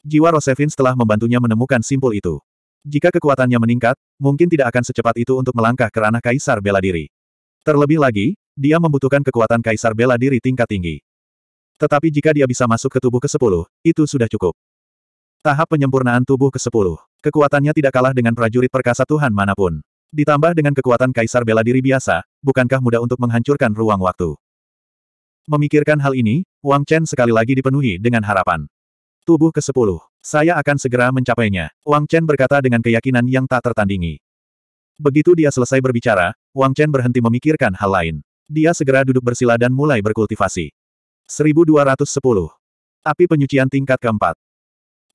Jiwa Rosevin setelah membantunya menemukan simpul itu. Jika kekuatannya meningkat, mungkin tidak akan secepat itu untuk melangkah ke ranah Kaisar Bela Diri. Terlebih lagi, dia membutuhkan kekuatan Kaisar Bela Diri tingkat tinggi. Tetapi jika dia bisa masuk ke tubuh ke-10, itu sudah cukup. Tahap penyempurnaan tubuh ke-10. Kekuatannya tidak kalah dengan prajurit perkasa Tuhan manapun. Ditambah dengan kekuatan Kaisar Bela Diri biasa, bukankah mudah untuk menghancurkan ruang waktu? Memikirkan hal ini, Wang Chen sekali lagi dipenuhi dengan harapan. Tubuh ke-10. Saya akan segera mencapainya, Wang Chen berkata dengan keyakinan yang tak tertandingi. Begitu dia selesai berbicara, Wang Chen berhenti memikirkan hal lain. Dia segera duduk bersila dan mulai berkultivasi. 1210. Api penyucian tingkat keempat.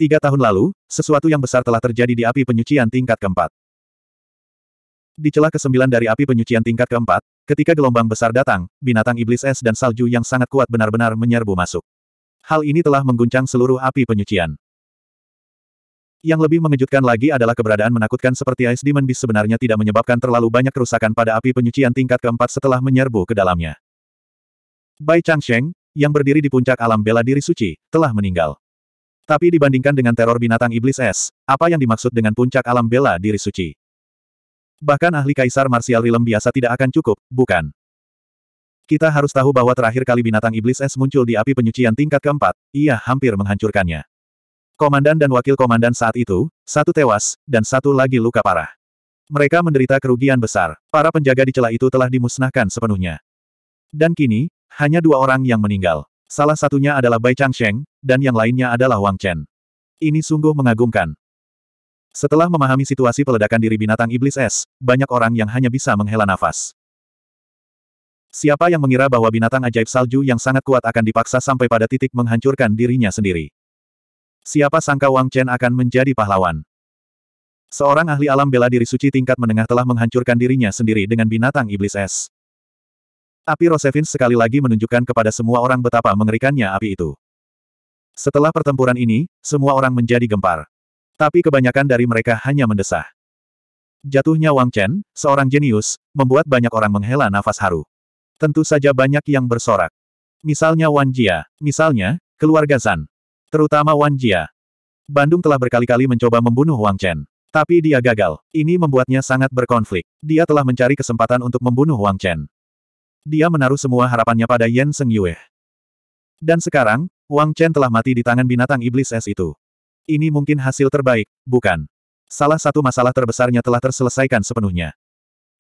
Tiga tahun lalu, sesuatu yang besar telah terjadi di api penyucian tingkat keempat. Di celah kesembilan dari api penyucian tingkat keempat, ketika gelombang besar datang, binatang iblis es dan salju yang sangat kuat benar-benar menyerbu masuk. Hal ini telah mengguncang seluruh api penyucian. Yang lebih mengejutkan lagi adalah keberadaan menakutkan seperti Ice Demon Beast sebenarnya tidak menyebabkan terlalu banyak kerusakan pada api penyucian tingkat keempat setelah menyerbu ke dalamnya. Bai Changsheng, yang berdiri di puncak alam bela diri suci, telah meninggal. Tapi dibandingkan dengan teror binatang iblis es, apa yang dimaksud dengan puncak alam bela diri suci? Bahkan ahli kaisar martial realm biasa tidak akan cukup, bukan? Kita harus tahu bahwa terakhir kali binatang iblis es muncul di api penyucian tingkat keempat, ia hampir menghancurkannya. Komandan dan wakil komandan saat itu, satu tewas, dan satu lagi luka parah. Mereka menderita kerugian besar, para penjaga di celah itu telah dimusnahkan sepenuhnya. Dan kini, hanya dua orang yang meninggal. Salah satunya adalah Bai Changsheng, dan yang lainnya adalah Wang Chen. Ini sungguh mengagumkan. Setelah memahami situasi peledakan diri binatang iblis es, banyak orang yang hanya bisa menghela nafas. Siapa yang mengira bahwa binatang ajaib salju yang sangat kuat akan dipaksa sampai pada titik menghancurkan dirinya sendiri? Siapa sangka Wang Chen akan menjadi pahlawan? Seorang ahli alam bela diri suci tingkat menengah telah menghancurkan dirinya sendiri dengan binatang iblis es. Api Rosevin sekali lagi menunjukkan kepada semua orang betapa mengerikannya api itu. Setelah pertempuran ini, semua orang menjadi gempar. Tapi kebanyakan dari mereka hanya mendesah. Jatuhnya Wang Chen, seorang jenius, membuat banyak orang menghela nafas haru. Tentu saja banyak yang bersorak. Misalnya Wan Jia, misalnya, keluarga Zan. Terutama Wan Jia. Bandung telah berkali-kali mencoba membunuh Wang Chen. Tapi dia gagal. Ini membuatnya sangat berkonflik. Dia telah mencari kesempatan untuk membunuh Wang Chen. Dia menaruh semua harapannya pada Yen Seng Yue. Dan sekarang, Wang Chen telah mati di tangan binatang iblis es itu. Ini mungkin hasil terbaik, bukan? Salah satu masalah terbesarnya telah terselesaikan sepenuhnya.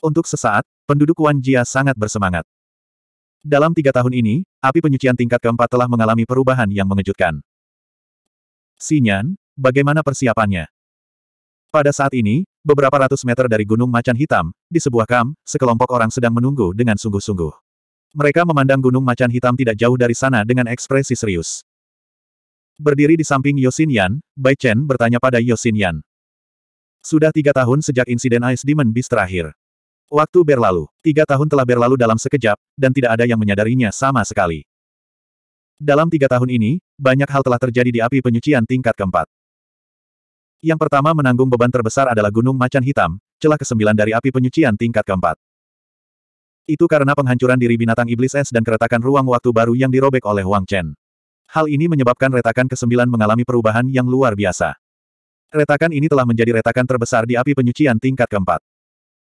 Untuk sesaat, penduduk Wan Jia sangat bersemangat. Dalam tiga tahun ini, api penyucian tingkat keempat telah mengalami perubahan yang mengejutkan. Sinyan, bagaimana persiapannya? Pada saat ini, beberapa ratus meter dari Gunung Macan Hitam, di sebuah kam, sekelompok orang sedang menunggu dengan sungguh-sungguh. Mereka memandang Gunung Macan Hitam tidak jauh dari sana dengan ekspresi serius. Berdiri di samping Yosin Yan, Bai Chen bertanya pada Yosin Yan. Sudah tiga tahun sejak insiden Ice Demon Beast terakhir. Waktu berlalu, tiga tahun telah berlalu dalam sekejap, dan tidak ada yang menyadarinya sama sekali. Dalam tiga tahun ini, banyak hal telah terjadi di api penyucian tingkat keempat. Yang pertama menanggung beban terbesar adalah Gunung Macan Hitam, celah kesembilan dari api penyucian tingkat keempat. Itu karena penghancuran diri binatang iblis es dan keretakan ruang waktu baru yang dirobek oleh Wang Chen. Hal ini menyebabkan retakan ke-9 mengalami perubahan yang luar biasa. Retakan ini telah menjadi retakan terbesar di api penyucian tingkat keempat.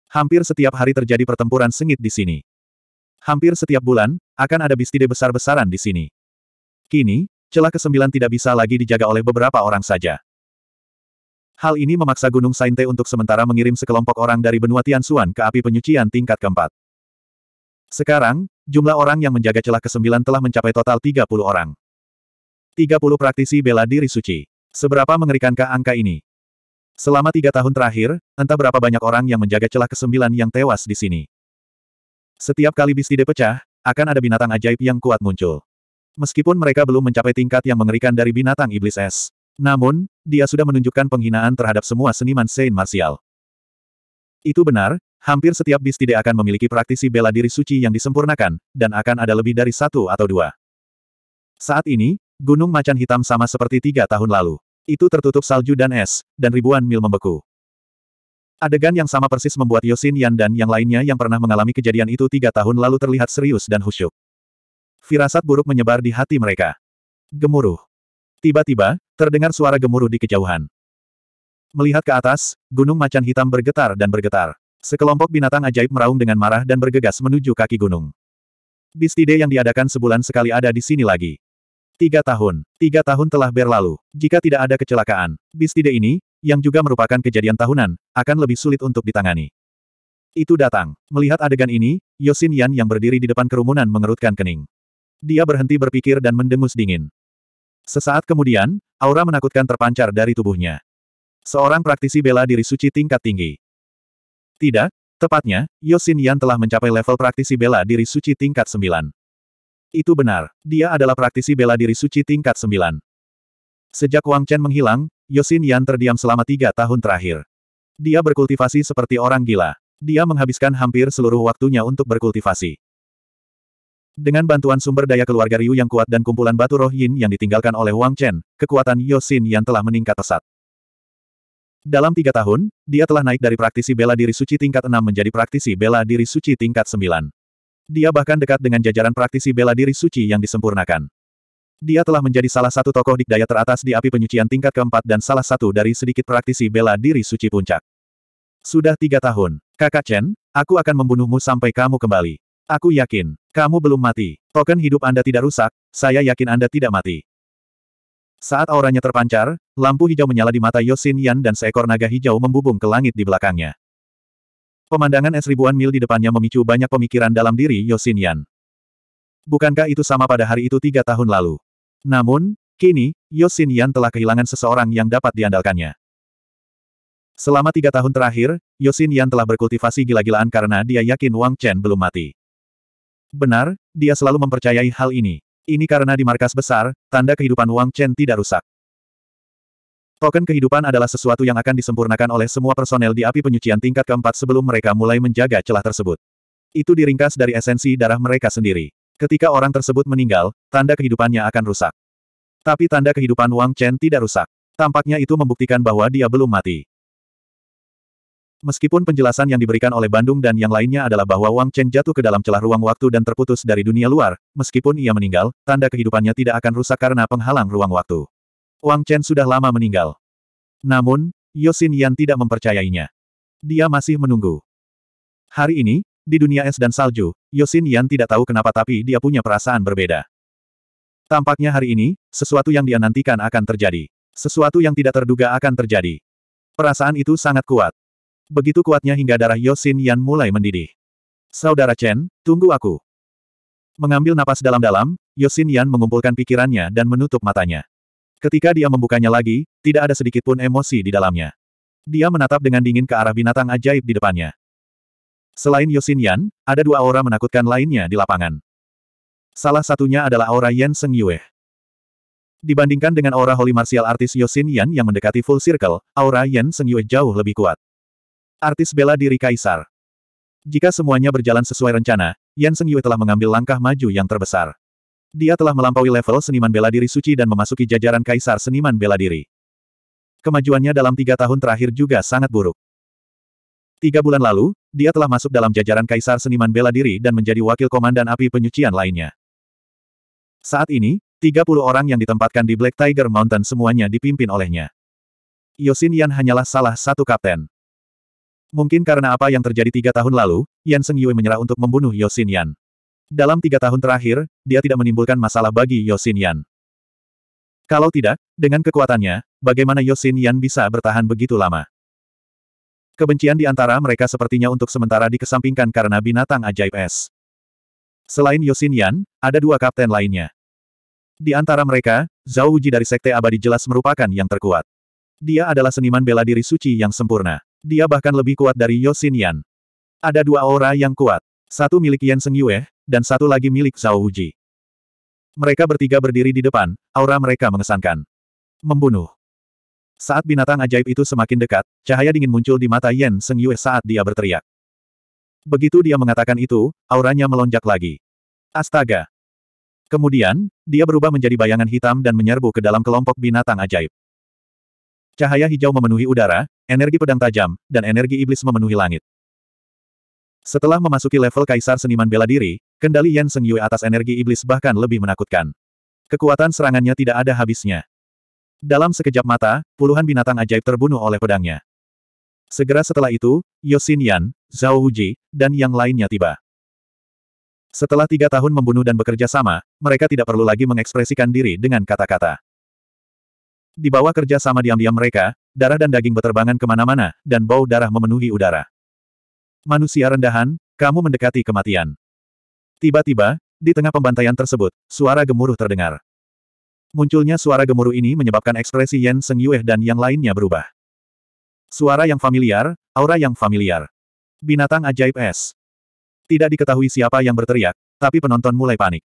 Hampir setiap hari terjadi pertempuran sengit di sini. Hampir setiap bulan, akan ada bistide besar-besaran di sini. Kini, celah ke-9 tidak bisa lagi dijaga oleh beberapa orang saja. Hal ini memaksa Gunung Sainte untuk sementara mengirim sekelompok orang dari benua Tianxuan ke api penyucian tingkat keempat. Sekarang, jumlah orang yang menjaga celah ke-9 telah mencapai total 30 orang. 30 praktisi bela diri suci. Seberapa mengerikankah angka ini? Selama tiga tahun terakhir, entah berapa banyak orang yang menjaga celah kesembilan yang tewas di sini. Setiap kali bistide pecah, akan ada binatang ajaib yang kuat muncul. Meskipun mereka belum mencapai tingkat yang mengerikan dari binatang iblis es. Namun, dia sudah menunjukkan penghinaan terhadap semua seniman Saint Martial. Itu benar, hampir setiap bis tidak akan memiliki praktisi bela diri suci yang disempurnakan, dan akan ada lebih dari satu atau dua. Saat ini, Gunung macan hitam sama seperti tiga tahun lalu. Itu tertutup salju dan es, dan ribuan mil membeku. Adegan yang sama persis membuat Yosin Yan dan yang lainnya yang pernah mengalami kejadian itu tiga tahun lalu terlihat serius dan khusyuk. Firasat buruk menyebar di hati mereka. Gemuruh. Tiba-tiba, terdengar suara gemuruh di kejauhan. Melihat ke atas, gunung macan hitam bergetar dan bergetar. Sekelompok binatang ajaib meraung dengan marah dan bergegas menuju kaki gunung. Bistide yang diadakan sebulan sekali ada di sini lagi. Tiga tahun. Tiga tahun telah berlalu. Jika tidak ada kecelakaan, bistide ini, yang juga merupakan kejadian tahunan, akan lebih sulit untuk ditangani. Itu datang. Melihat adegan ini, Yosin Yan yang berdiri di depan kerumunan mengerutkan kening. Dia berhenti berpikir dan mendengus dingin. Sesaat kemudian, aura menakutkan terpancar dari tubuhnya. Seorang praktisi bela diri suci tingkat tinggi. Tidak, Tepatnya, Yosin Yan telah mencapai level praktisi bela diri suci tingkat 9. Itu benar, dia adalah praktisi bela diri suci tingkat 9. Sejak Wang Chen menghilang, Yosin Yan terdiam selama tiga tahun terakhir. Dia berkultivasi seperti orang gila. Dia menghabiskan hampir seluruh waktunya untuk berkultivasi. Dengan bantuan sumber daya keluarga Ryu yang kuat dan kumpulan batu roh yin yang ditinggalkan oleh Wang Chen, kekuatan Yosin Yan telah meningkat pesat. Dalam tiga tahun, dia telah naik dari praktisi bela diri suci tingkat 6 menjadi praktisi bela diri suci tingkat 9. Dia bahkan dekat dengan jajaran praktisi bela diri suci yang disempurnakan. Dia telah menjadi salah satu tokoh dikdaya teratas di api penyucian tingkat keempat dan salah satu dari sedikit praktisi bela diri suci puncak. Sudah tiga tahun, kakak Chen, aku akan membunuhmu sampai kamu kembali. Aku yakin, kamu belum mati. Token hidup Anda tidak rusak, saya yakin Anda tidak mati. Saat auranya terpancar, lampu hijau menyala di mata Yosin Yan dan seekor naga hijau membubung ke langit di belakangnya. Pemandangan es ribuan mil di depannya memicu banyak pemikiran dalam diri Yosin Yan. Bukankah itu sama pada hari itu tiga tahun lalu? Namun, kini, Yosin Yan telah kehilangan seseorang yang dapat diandalkannya. Selama tiga tahun terakhir, Yosin Yan telah berkultivasi gila-gilaan karena dia yakin Wang Chen belum mati. Benar, dia selalu mempercayai hal ini. Ini karena di markas besar, tanda kehidupan Wang Chen tidak rusak. Token kehidupan adalah sesuatu yang akan disempurnakan oleh semua personel di api penyucian tingkat keempat sebelum mereka mulai menjaga celah tersebut. Itu diringkas dari esensi darah mereka sendiri. Ketika orang tersebut meninggal, tanda kehidupannya akan rusak. Tapi tanda kehidupan Wang Chen tidak rusak. Tampaknya itu membuktikan bahwa dia belum mati. Meskipun penjelasan yang diberikan oleh Bandung dan yang lainnya adalah bahwa Wang Chen jatuh ke dalam celah ruang waktu dan terputus dari dunia luar, meskipun ia meninggal, tanda kehidupannya tidak akan rusak karena penghalang ruang waktu. Wang Chen sudah lama meninggal. Namun, Yosin Yan tidak mempercayainya. Dia masih menunggu. Hari ini, di dunia es dan salju, Yosin Yan tidak tahu kenapa tapi dia punya perasaan berbeda. Tampaknya hari ini, sesuatu yang dia nantikan akan terjadi. Sesuatu yang tidak terduga akan terjadi. Perasaan itu sangat kuat. Begitu kuatnya hingga darah Yosin Yan mulai mendidih. Saudara Chen, tunggu aku. Mengambil napas dalam-dalam, Yosin Yan mengumpulkan pikirannya dan menutup matanya. Ketika dia membukanya lagi, tidak ada sedikitpun emosi di dalamnya. Dia menatap dengan dingin ke arah binatang ajaib di depannya. Selain Yosin Yan, ada dua aura menakutkan lainnya di lapangan. Salah satunya adalah aura Yan Seng Yue. Dibandingkan dengan aura holy martial artis Yosin Yan yang mendekati full circle, aura Yan Seng Yue jauh lebih kuat. Artis bela diri Kaisar. Jika semuanya berjalan sesuai rencana, Yan Seng Yue telah mengambil langkah maju yang terbesar. Dia telah melampaui level seniman bela diri suci dan memasuki jajaran kaisar seniman bela diri. Kemajuannya dalam tiga tahun terakhir juga sangat buruk. Tiga bulan lalu, dia telah masuk dalam jajaran kaisar seniman bela diri dan menjadi wakil komandan api penyucian lainnya. Saat ini, 30 orang yang ditempatkan di Black Tiger Mountain semuanya dipimpin olehnya. Yosin Yan hanyalah salah satu kapten. Mungkin karena apa yang terjadi tiga tahun lalu, Yan Seng Yui menyerah untuk membunuh Yosin Yan. Dalam tiga tahun terakhir, dia tidak menimbulkan masalah bagi Yosin Yan. Kalau tidak, dengan kekuatannya, bagaimana Yosin Yan bisa bertahan begitu lama? Kebencian di antara mereka sepertinya untuk sementara dikesampingkan karena binatang ajaib es. Selain Yosin Yan, ada dua kapten lainnya. Di antara mereka, Zhao Wuji dari Sekte Abadi jelas merupakan yang terkuat. Dia adalah seniman bela diri suci yang sempurna. Dia bahkan lebih kuat dari Yosin Yan. Ada dua aura yang kuat. Satu milik Yan Seng Yue, dan satu lagi milik Zhao Wuji. Mereka bertiga berdiri di depan, aura mereka mengesankan. Membunuh. Saat binatang ajaib itu semakin dekat, cahaya dingin muncul di mata Yen Seng Yue saat dia berteriak. Begitu dia mengatakan itu, auranya melonjak lagi. Astaga! Kemudian, dia berubah menjadi bayangan hitam dan menyerbu ke dalam kelompok binatang ajaib. Cahaya hijau memenuhi udara, energi pedang tajam, dan energi iblis memenuhi langit. Setelah memasuki level Kaisar Seniman Bela Diri, Kendali Yan Seng Yue atas energi iblis bahkan lebih menakutkan. Kekuatan serangannya tidak ada habisnya. Dalam sekejap mata, puluhan binatang ajaib terbunuh oleh pedangnya. Segera setelah itu, Yosin Yan, Zhao Huji, dan yang lainnya tiba. Setelah tiga tahun membunuh dan bekerja sama, mereka tidak perlu lagi mengekspresikan diri dengan kata-kata. Di bawah kerja sama diam-diam mereka, darah dan daging beterbangan kemana-mana, dan bau darah memenuhi udara. Manusia rendahan, kamu mendekati kematian. Tiba-tiba, di tengah pembantaian tersebut, suara gemuruh terdengar. Munculnya suara gemuruh ini menyebabkan ekspresi Yen Seng Yue dan yang lainnya berubah. Suara yang familiar, aura yang familiar. Binatang ajaib es. Tidak diketahui siapa yang berteriak, tapi penonton mulai panik.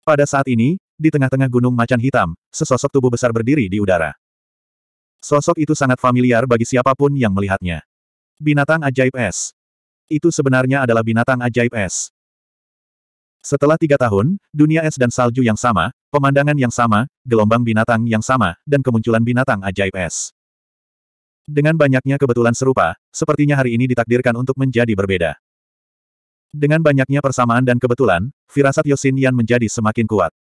Pada saat ini, di tengah-tengah gunung macan hitam, sesosok tubuh besar berdiri di udara. Sosok itu sangat familiar bagi siapapun yang melihatnya. Binatang ajaib es. Itu sebenarnya adalah binatang ajaib es. Setelah tiga tahun, dunia es dan salju yang sama, pemandangan yang sama, gelombang binatang yang sama, dan kemunculan binatang ajaib es. Dengan banyaknya kebetulan serupa, sepertinya hari ini ditakdirkan untuk menjadi berbeda. Dengan banyaknya persamaan dan kebetulan, firasat Yosin Yan menjadi semakin kuat.